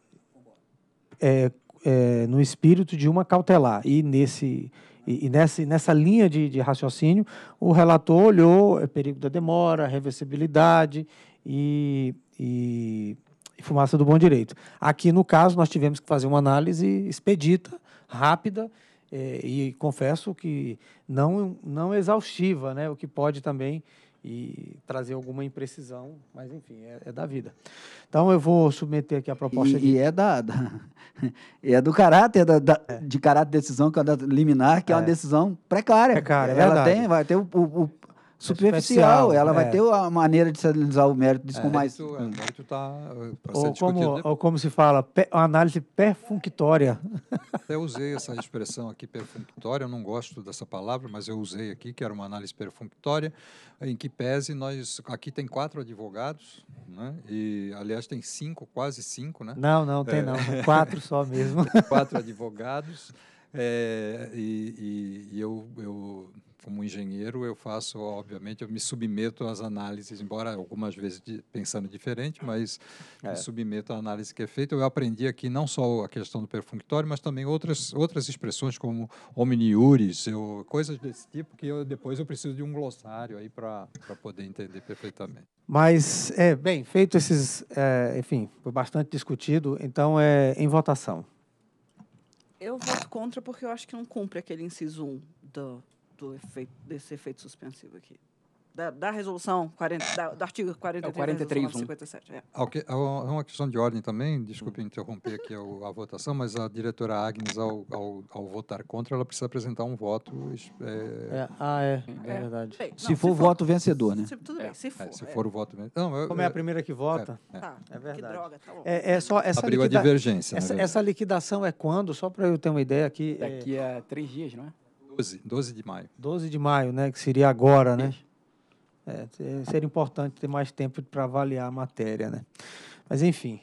no espírito de uma cautelar. E nesse e, e nessa, nessa linha de, de, raciocínio, o relator olhou é, perigo da demora, reversibilidade e, e, e fumaça do bom direito. Aqui, no caso, nós tivemos que fazer uma análise expedita, rápida, é, e confesso que não, não exaustiva, né? o que pode também e trazer alguma imprecisão, mas enfim, é, é, da vida. Então eu vou submeter aqui a proposta. E, de... e é da, da, é do caráter da, da é. de caráter de decisão que é da liminar, que é, é uma decisão precária. precária Ela tem, vai ter o, o, o é superficial. ela é. vai ter a maneira de se analisar o mérito disso é, com mais. É, é, hum. é, tá, eh, ou, como, né? ou como se fala, análise perfunctória. Até usei essa expressão aqui, perfunctória, eu não gosto dessa palavra, mas eu usei aqui, que era uma análise perfunctória, em que pese nós. Aqui tem quatro advogados, né? E, aliás, tem cinco, quase cinco, né? Não, não, tem não. Quatro só mesmo. quatro advogados. É, e, e, e eu, eu, como engenheiro, eu faço, obviamente, eu me submeto às análises, embora algumas vezes de, pensando diferente, mas é. me submeto à análise que é feita. Eu aprendi aqui não só a questão do perfunctório, mas também outras, outras expressões como omniuris, eu, coisas desse tipo que eu, depois eu preciso de um glossário aí para poder entender perfeitamente. Mas, é, bem, feito esses, é, enfim, foi bastante discutido, então é em votação. Eu voto contra porque eu acho que não cumpre aquele inciso 1 do, do efeito, desse efeito suspensivo aqui. Da, da resolução 40, da, do artigo 43, é 43 57. É. É, é uma questão de ordem também, desculpe hum. interromper aqui a, a, votação, mas a diretora Agnes, ao, ao, ao, votar contra, ela precisa apresentar um voto. É... É, ah, é, é, verdade. Bem, não, se, for o voto vencedor, né? Se, tudo bem, é. se for. É, se for o voto vencedor. Como é a primeira que vota? É, tá, verdade. Que droga, tá bom. É, só essa Abriu liquida... a divergência. Essa, essa, liquidação é quando? Só para eu ter uma ideia aqui. Daqui a três dias, não é? 12, 12 de maio. 12 de maio, né? Que seria agora, né? É, é, seria importante ter mais tempo para avaliar a matéria, né? Mas, enfim.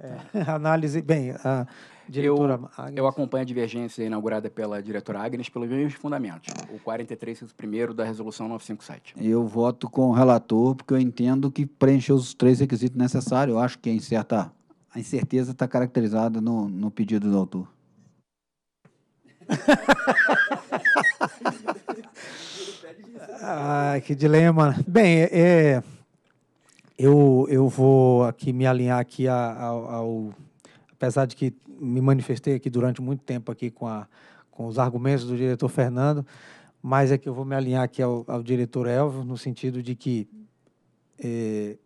É, análise. Bem, a diretora eu, Agnes. Eu acompanho a divergência inaugurada pela diretora Agnes pelos mesmos fundamentos. O primeiro da resolução 957. Eu voto com o relator, porque eu entendo que preencheu os três requisitos necessários. Eu acho que a, incerta, a incerteza está caracterizada no, no pedido do autor. Ah, que dilema. Bem, é, eu, eu vou aqui me alinhar aqui ao, ao, apesar de que me manifestei aqui durante muito tempo aqui com, a, com os argumentos do diretor Fernando, mas é que eu vou me alinhar aqui ao, ao diretor Elvio no sentido de que é,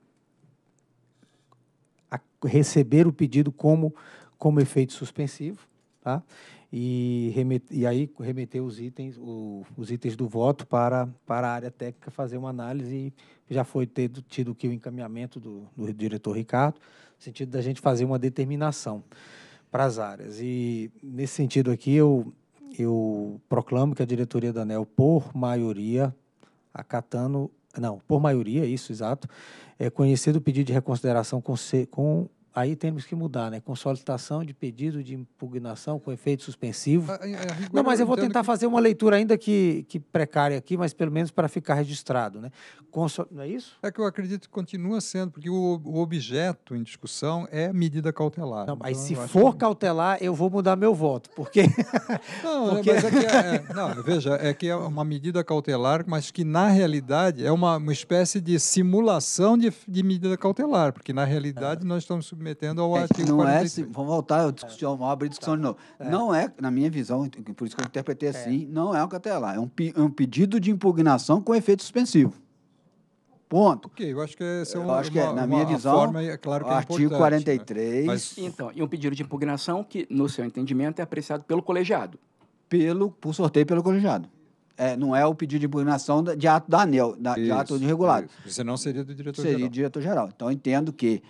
a, receber o pedido como como efeito suspensivo, tá? e, remete, e aí remeter os itens, o, os itens do voto para, para a área técnica fazer uma análise. Já foi tido, tido aqui o encaminhamento do, do diretor Ricardo, no sentido da gente fazer uma determinação para as áreas. E, nesse sentido aqui, eu, eu proclamo que a diretoria da ANEL, por maioria, acatando, não, por maioria, isso, exato, é conhecido o pedido de reconsideração com, com aí temos que mudar, né? Consolidação de pedido de impugnação com efeito suspensivo. A, a não, mas eu vou tentar que... fazer uma leitura ainda que, que precária aqui, mas pelo menos para ficar registrado, né? Não é isso? É que eu acredito que continua sendo, porque o, o objeto em discussão é medida cautelar. Não, mas então, se for que... cautelar, eu vou mudar meu voto, porque... não, porque... Mas é que é, é, não, veja, é que é uma medida cautelar, mas que na realidade é uma, uma espécie de simulação de, de medida cautelar, porque na realidade é. nós estamos submetidos submetendo ao é, artigo não 43. É, assim. vamos voltar, eu discuti, é. vamos abrir discussão tá. de novo. É. é. Não é, na minha visão, por isso que eu interpretei é. assim, não é alcatelar, é um, é um pedido de impugnação com efeito suspensivo. Ponto. Ok, eu acho que é eu acho que é, na minha visão, forma, é claro que é artigo 43. Né? Mas... Então, e um pedido de impugnação que, no seu entendimento, é apreciado pelo colegiado? Pelo, por sorteio pelo colegiado. É, não é o pedido de impugnação de ato da ANEL, da, isso, de ato regulado. Isso. Você não seria do diretor-geral. Seria do diretor-geral. Então, entendo que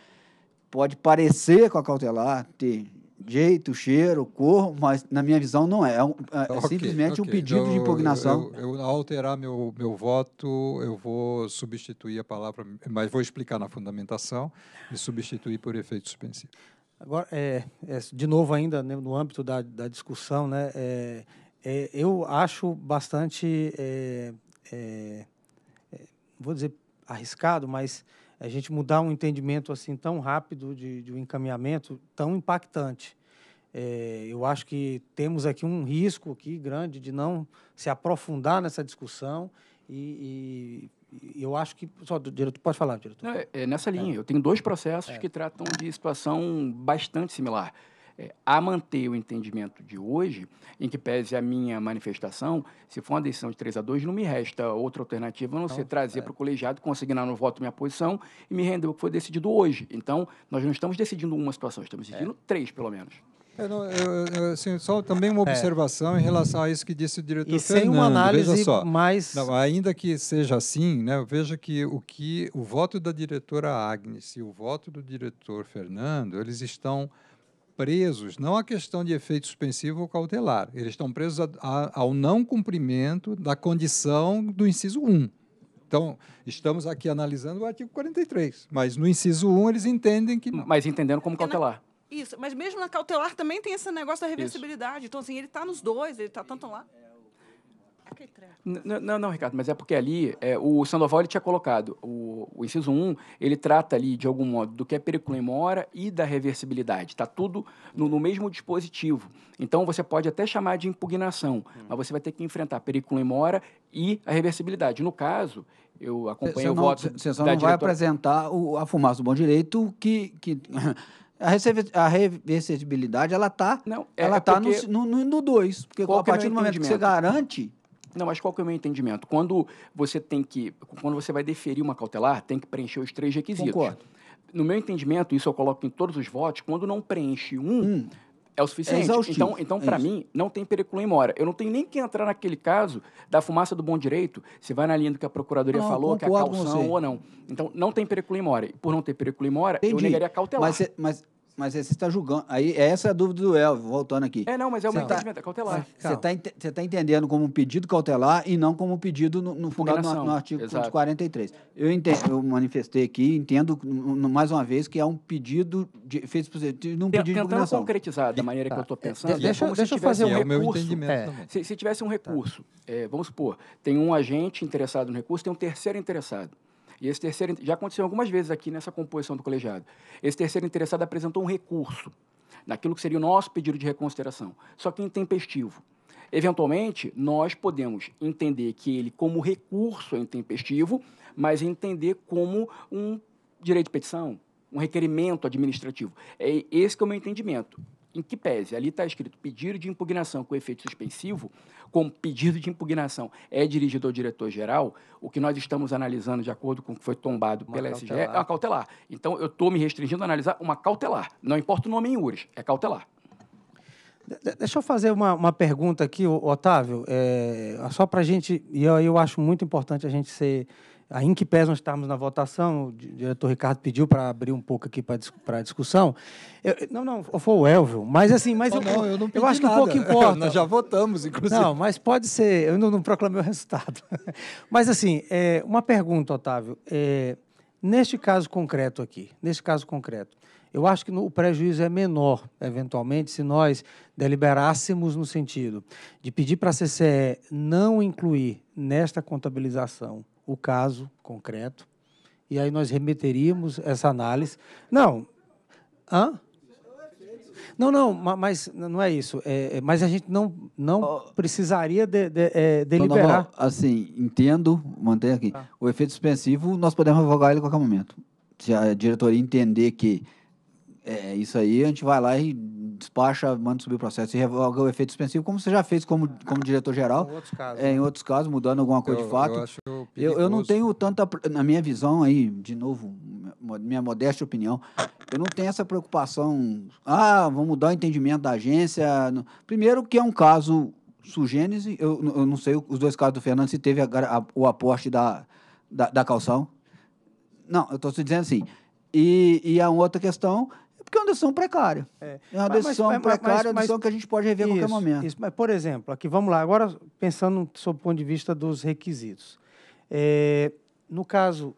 pode parecer com a cautelar, ah, ter jeito, cheiro, cor, mas na minha visão não é. É, um, é, é okay, simplesmente okay. um pedido de impugnação. Eu, eu, eu, ao alterar meu, meu voto, eu vou substituir a palavra, mas vou explicar na fundamentação e substituir por efeito suspensivo. Agora, é, é de novo ainda né, no âmbito da, da discussão, né, é, é, eu acho bastante, é, é, vou dizer arriscado, mas a gente mudar um entendimento assim tão rápido de, de um encaminhamento tão impactante. É, eu acho que temos aqui um risco aqui grande de não se aprofundar nessa discussão e, e, eu acho que só diretor pode falar diretor é, é, nessa é. linha é. eu tenho dois processos é. que tratam de situação bastante similar é, a manter o entendimento de hoje, em que pese a minha manifestação, se for uma decisão de 3 a 2, não me resta outra alternativa a não ser trazer é. para o colegiado, consignar no voto minha posição e me render o que foi decidido hoje. Então, nós não estamos decidindo uma situação, estamos é. decidindo é. três, pelo menos. Eu, eu, eu assim, só também uma é. observação é. em relação a isso que disse o diretor e Fernando. sem uma análise mais... Não, ainda que seja assim, né, veja que o, que o voto da diretora Agnes e o voto do diretor Fernando, eles estão presos não à questão de efeito suspensivo ou cautelar, eles estão presos a, a, ao não cumprimento da condição do inciso 1. Então, estamos aqui analisando o artigo 43, mas no inciso 1 eles entendem que. Não. Mas entendendo como cautelar. Isso, mas mesmo na cautelar também tem esse negócio da reversibilidade. Isso. Então, assim, ele está nos dois, ele está tanto lá. Não, não, Ricardo, mas é porque ali é, o Sandoval ele tinha colocado o, o inciso 1, ele trata ali, de algum modo, do que é periculo em mora e da reversibilidade. Está tudo no, no, mesmo dispositivo. Então, você pode até chamar de impugnação, hum. mas você vai ter que enfrentar periculo em mora e a reversibilidade. No caso, eu acompanho o voto Você só não diretora... vai apresentar o, a fumaça do bom direito que... que... A, a reversibilidade, ela está é, ela é tá no 2. No, no dois, porque a é partir do momento que você garante não, mas qual que é o meu entendimento? Quando você tem que, quando você vai deferir uma cautelar, tem que preencher os três requisitos. Concordo. No meu entendimento, isso eu coloco em todos os votos, quando não preenche um, hum. É o suficiente. É então, então é para mim, não tem pericula em mora. Eu não tenho nem que entrar naquele caso da fumaça do bom direito, se vai na linha do que a procuradoria não, falou, que é a calção ou não. Então, não tem pericula em mora. E por não ter pericula em mora, Entendi. eu negaria cautelar. Mas, é, mas mas você está julgando. Aí, é essa é a dúvida do Elvio, voltando aqui. É, não, mas é uma tá, é cautelar. Você está tá entendendo como um pedido cautelar e não como um pedido no, no fundado no, no artigo 43. Eu, entendo, eu manifestei aqui, entendo mais uma vez que é um pedido de, feito por não um pedido Tentando de impugnação. concretizar da maneira tá. que eu estou tá. pensando. É, deixa, é deixa eu fazer um é recurso. É, se, se, tivesse um tá. recurso, tá. vamos supor, tem um agente interessado no recurso, tem um terceiro interessado. E esse terceiro, já aconteceu algumas vezes aqui nessa composição do colegiado, esse terceiro interessado apresentou um recurso naquilo que seria o nosso pedido de reconsideração, só que intempestivo. Eventualmente, nós podemos entender que ele, como recurso, é intempestivo, mas entender como um direito de petição, um requerimento administrativo. É esse que é o meu entendimento. Em que pese, ali está escrito pedido de impugnação com efeito suspensivo, com pedido de impugnação é dirigido ao diretor-geral, o que nós estamos analisando, de acordo com o que foi tombado uma pela SGE, é uma cautelar. Então, eu estou me restringindo a analisar uma cautelar. Não importa o nome em URES, é cautelar. De deixa eu fazer uma, uma pergunta aqui, Otávio, é, só para a gente, e eu, eu acho muito importante a gente ser Ainda em que pés nós estamos na votação, o diretor Ricardo pediu para abrir um pouco aqui para a discussão. Eu, não, não, foi o Elvio, mas assim, mas oh, eu, não, eu, não eu acho nada. que pouco importa. nós já votamos, inclusive. Não, mas pode ser, eu não, não proclamei o resultado. mas assim, é, uma pergunta, Otávio. É, neste caso concreto aqui, neste caso concreto, eu acho que no, o prejuízo é menor, eventualmente, se nós deliberássemos no sentido de pedir para a CCE não incluir nesta contabilização o caso concreto e aí nós remeteríamos essa análise. Não, hã? Não, não, mas não é isso. É, é, mas a gente não, não precisaria de, de, é, deliberar. assim, entendo, manter aqui. Ah. O efeito suspensivo, nós podemos revogar ele a qualquer momento. Se a diretoria entender que é isso aí, a gente vai lá e despacha, manda subir o processo e revoga o efeito suspensivo, como você já fez como, como diretor-geral. Em outros casos. É, em outros casos, mudando alguma coisa eu, de fato. Eu, acho eu, eu não tenho tanta, na minha visão aí, de novo, minha modesta opinião, eu não tenho essa preocupação, ah, vamos mudar o entendimento da agência. Primeiro que é um caso sugênese, eu, eu não sei os dois casos do Fernando, se teve a, a, o aporte da, da, da calção. Não, eu estou te dizendo assim. E, e a outra questão porque é uma decisão precária. É, é uma mas, decisão mas, precária, é mas, uma decisão que a gente pode rever isso, a qualquer momento. Isso, mas, por exemplo, aqui, vamos lá, agora pensando sob o ponto de vista dos requisitos. É, no caso,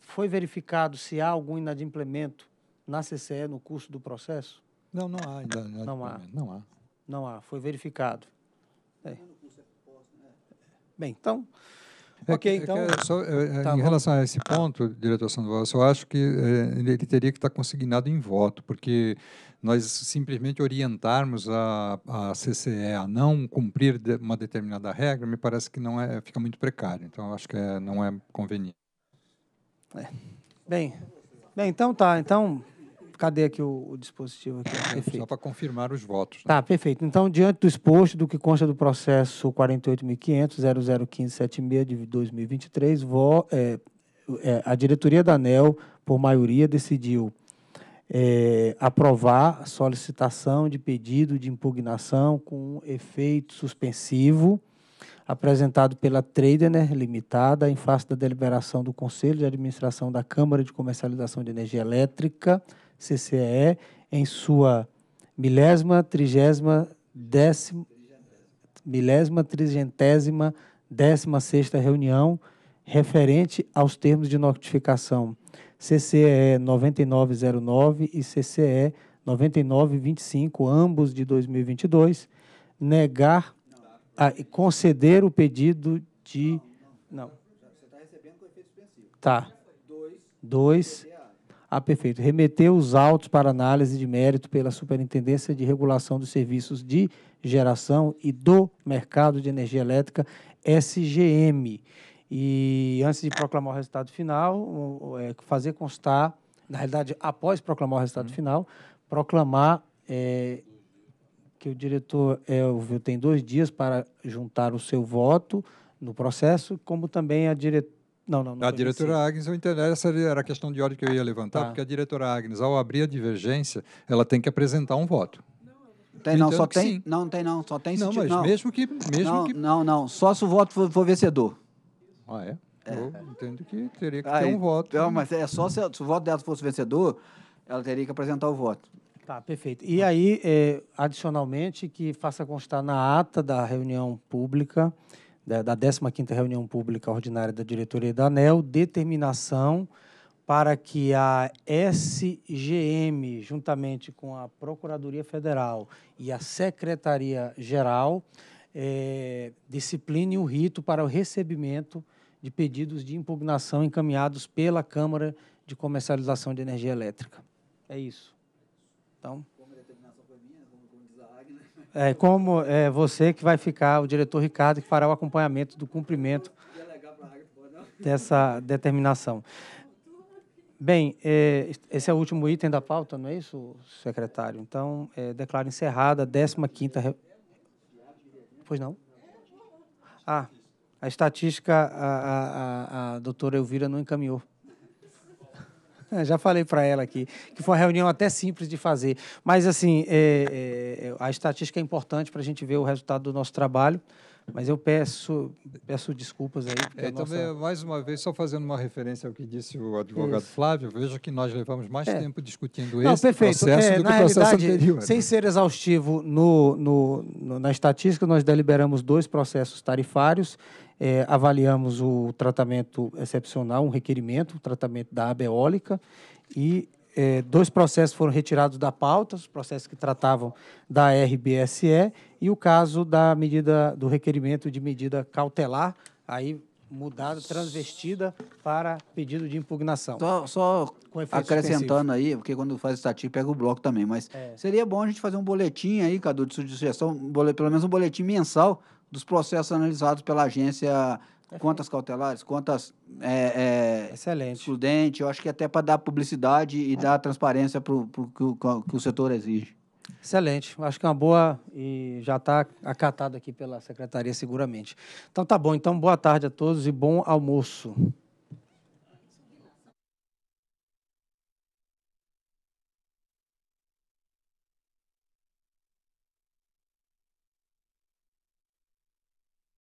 foi verificado se há algum inadimplemento na CCE no curso do processo? Não, não há ainda. Não, não há. Não há. Não há, foi verificado. É. Bem, então, é ok, é então. É, só, é, é tá em relação a esse ponto, diretor Sandoval, eu só acho que ele teria que estar tá consignado em voto, porque nós simplesmente orientarmos a, a CCE a não cumprir de uma determinada regra, me parece que não é, fica muito precário. Então, acho que não é conveniente. Bem, bem, então tá. Então, cadê aqui o, o dispositivo? Aqui? É, perfeito. Só para confirmar os votos. Né? Tá, perfeito. Então, diante do exposto do que consta do processo 48.500.001576 de 2023, vo, é, é, a diretoria da ANEL, por maioria, decidiu é, aprovar a solicitação de pedido de impugnação com efeito suspensivo apresentado pela Tradener né, Limitada em face da deliberação do Conselho de Administração da Câmara de Comercialização de Energia Elétrica CCE em sua milésima, trigésima, décima, milésima, trigentésima, décima sexta reunião referente aos termos de notificação CCE 9909 e CCE 9925, ambos de 2022, negar a conceder o pedido de não. não. Você está recebendo com efeito suspensivo. Tá. Dois. Dois a ah, prefeito remeter os autos para análise de mérito pela Superintendência de Regulação dos Serviços de Geração e do Mercado de Energia Elétrica, SGM. E antes de proclamar o resultado final, é, fazer constar, na realidade, após proclamar o resultado uhum. final, proclamar é, que o diretor Elvio é, tem dois dias para juntar o seu voto no processo, como também a diretora não, não, não a diretora Agnes, eu entendi, essa era a questão de ordem que eu ia levantar, tá. porque a diretora Agnes, ao abrir a divergência, ela tem que apresentar um voto. Tem não, só tem, não tem não, só tem não, mas não. mesmo que mesmo não, que não, não, só se o voto for, for vencedor. Ah é? é. Eu entendo que teria que ah, ter um voto. Não, mas é só se, se, o voto dela fosse vencedor, ela teria que apresentar o voto. Tá, perfeito. E aí, é, adicionalmente, que faça constar na ata da reunião pública da, 15ª Reunião Pública Ordinária da Diretoria da ANEL, determinação para que a SGM, juntamente com a Procuradoria Federal e a Secretaria Geral, é, discipline o rito para o recebimento de pedidos de impugnação encaminhados pela Câmara de Comercialização de Energia Elétrica. É isso. Então é, como é você que vai ficar, o diretor Ricardo, que fará o acompanhamento do cumprimento dessa determinação. Bem, é, esse é o último item da pauta, não é isso, secretário? Então, é, declaro encerrada a 15ª... Re... Pois não? Ah, a estatística, a, a, a, a doutora Elvira não encaminhou. É, já falei para ela aqui que foi uma reunião até simples de fazer. Mas, assim, é, é, é a estatística é importante para a gente ver o resultado do nosso trabalho. Mas eu peço, peço desculpas aí. É, também, nossa... mais uma vez, só fazendo uma referência ao que disse o advogado Isso. Flávio, veja que nós levamos mais é. tempo discutindo esse processo é, do que o processo anterior. Né? Sem ser exaustivo, no, no, no, na estatística nós deliberamos dois processos tarifários, é, avaliamos o tratamento excepcional, um requerimento, o tratamento da abeólica, e é, dois processos foram retirados da pauta, os processos que tratavam da RBSE e o caso da medida do requerimento de medida cautelar, aí mudado transvestida para pedido de impugnação. Só, só acrescentando suspensivo. aí, porque quando faz estatística pega o bloco também, mas é. seria bom a gente fazer um boletim aí, Cadu, de sugestão, pelo menos um boletim mensal dos processos analisados pela agência é. Quantas cautelares, quantas. É, é, Excelente. prudente, eu acho que até para dar publicidade e é. dar transparência para o que, que o setor exige. Excelente, acho que é uma boa e já está acatado aqui pela secretaria seguramente. Então tá bom, então boa tarde a todos e bom almoço.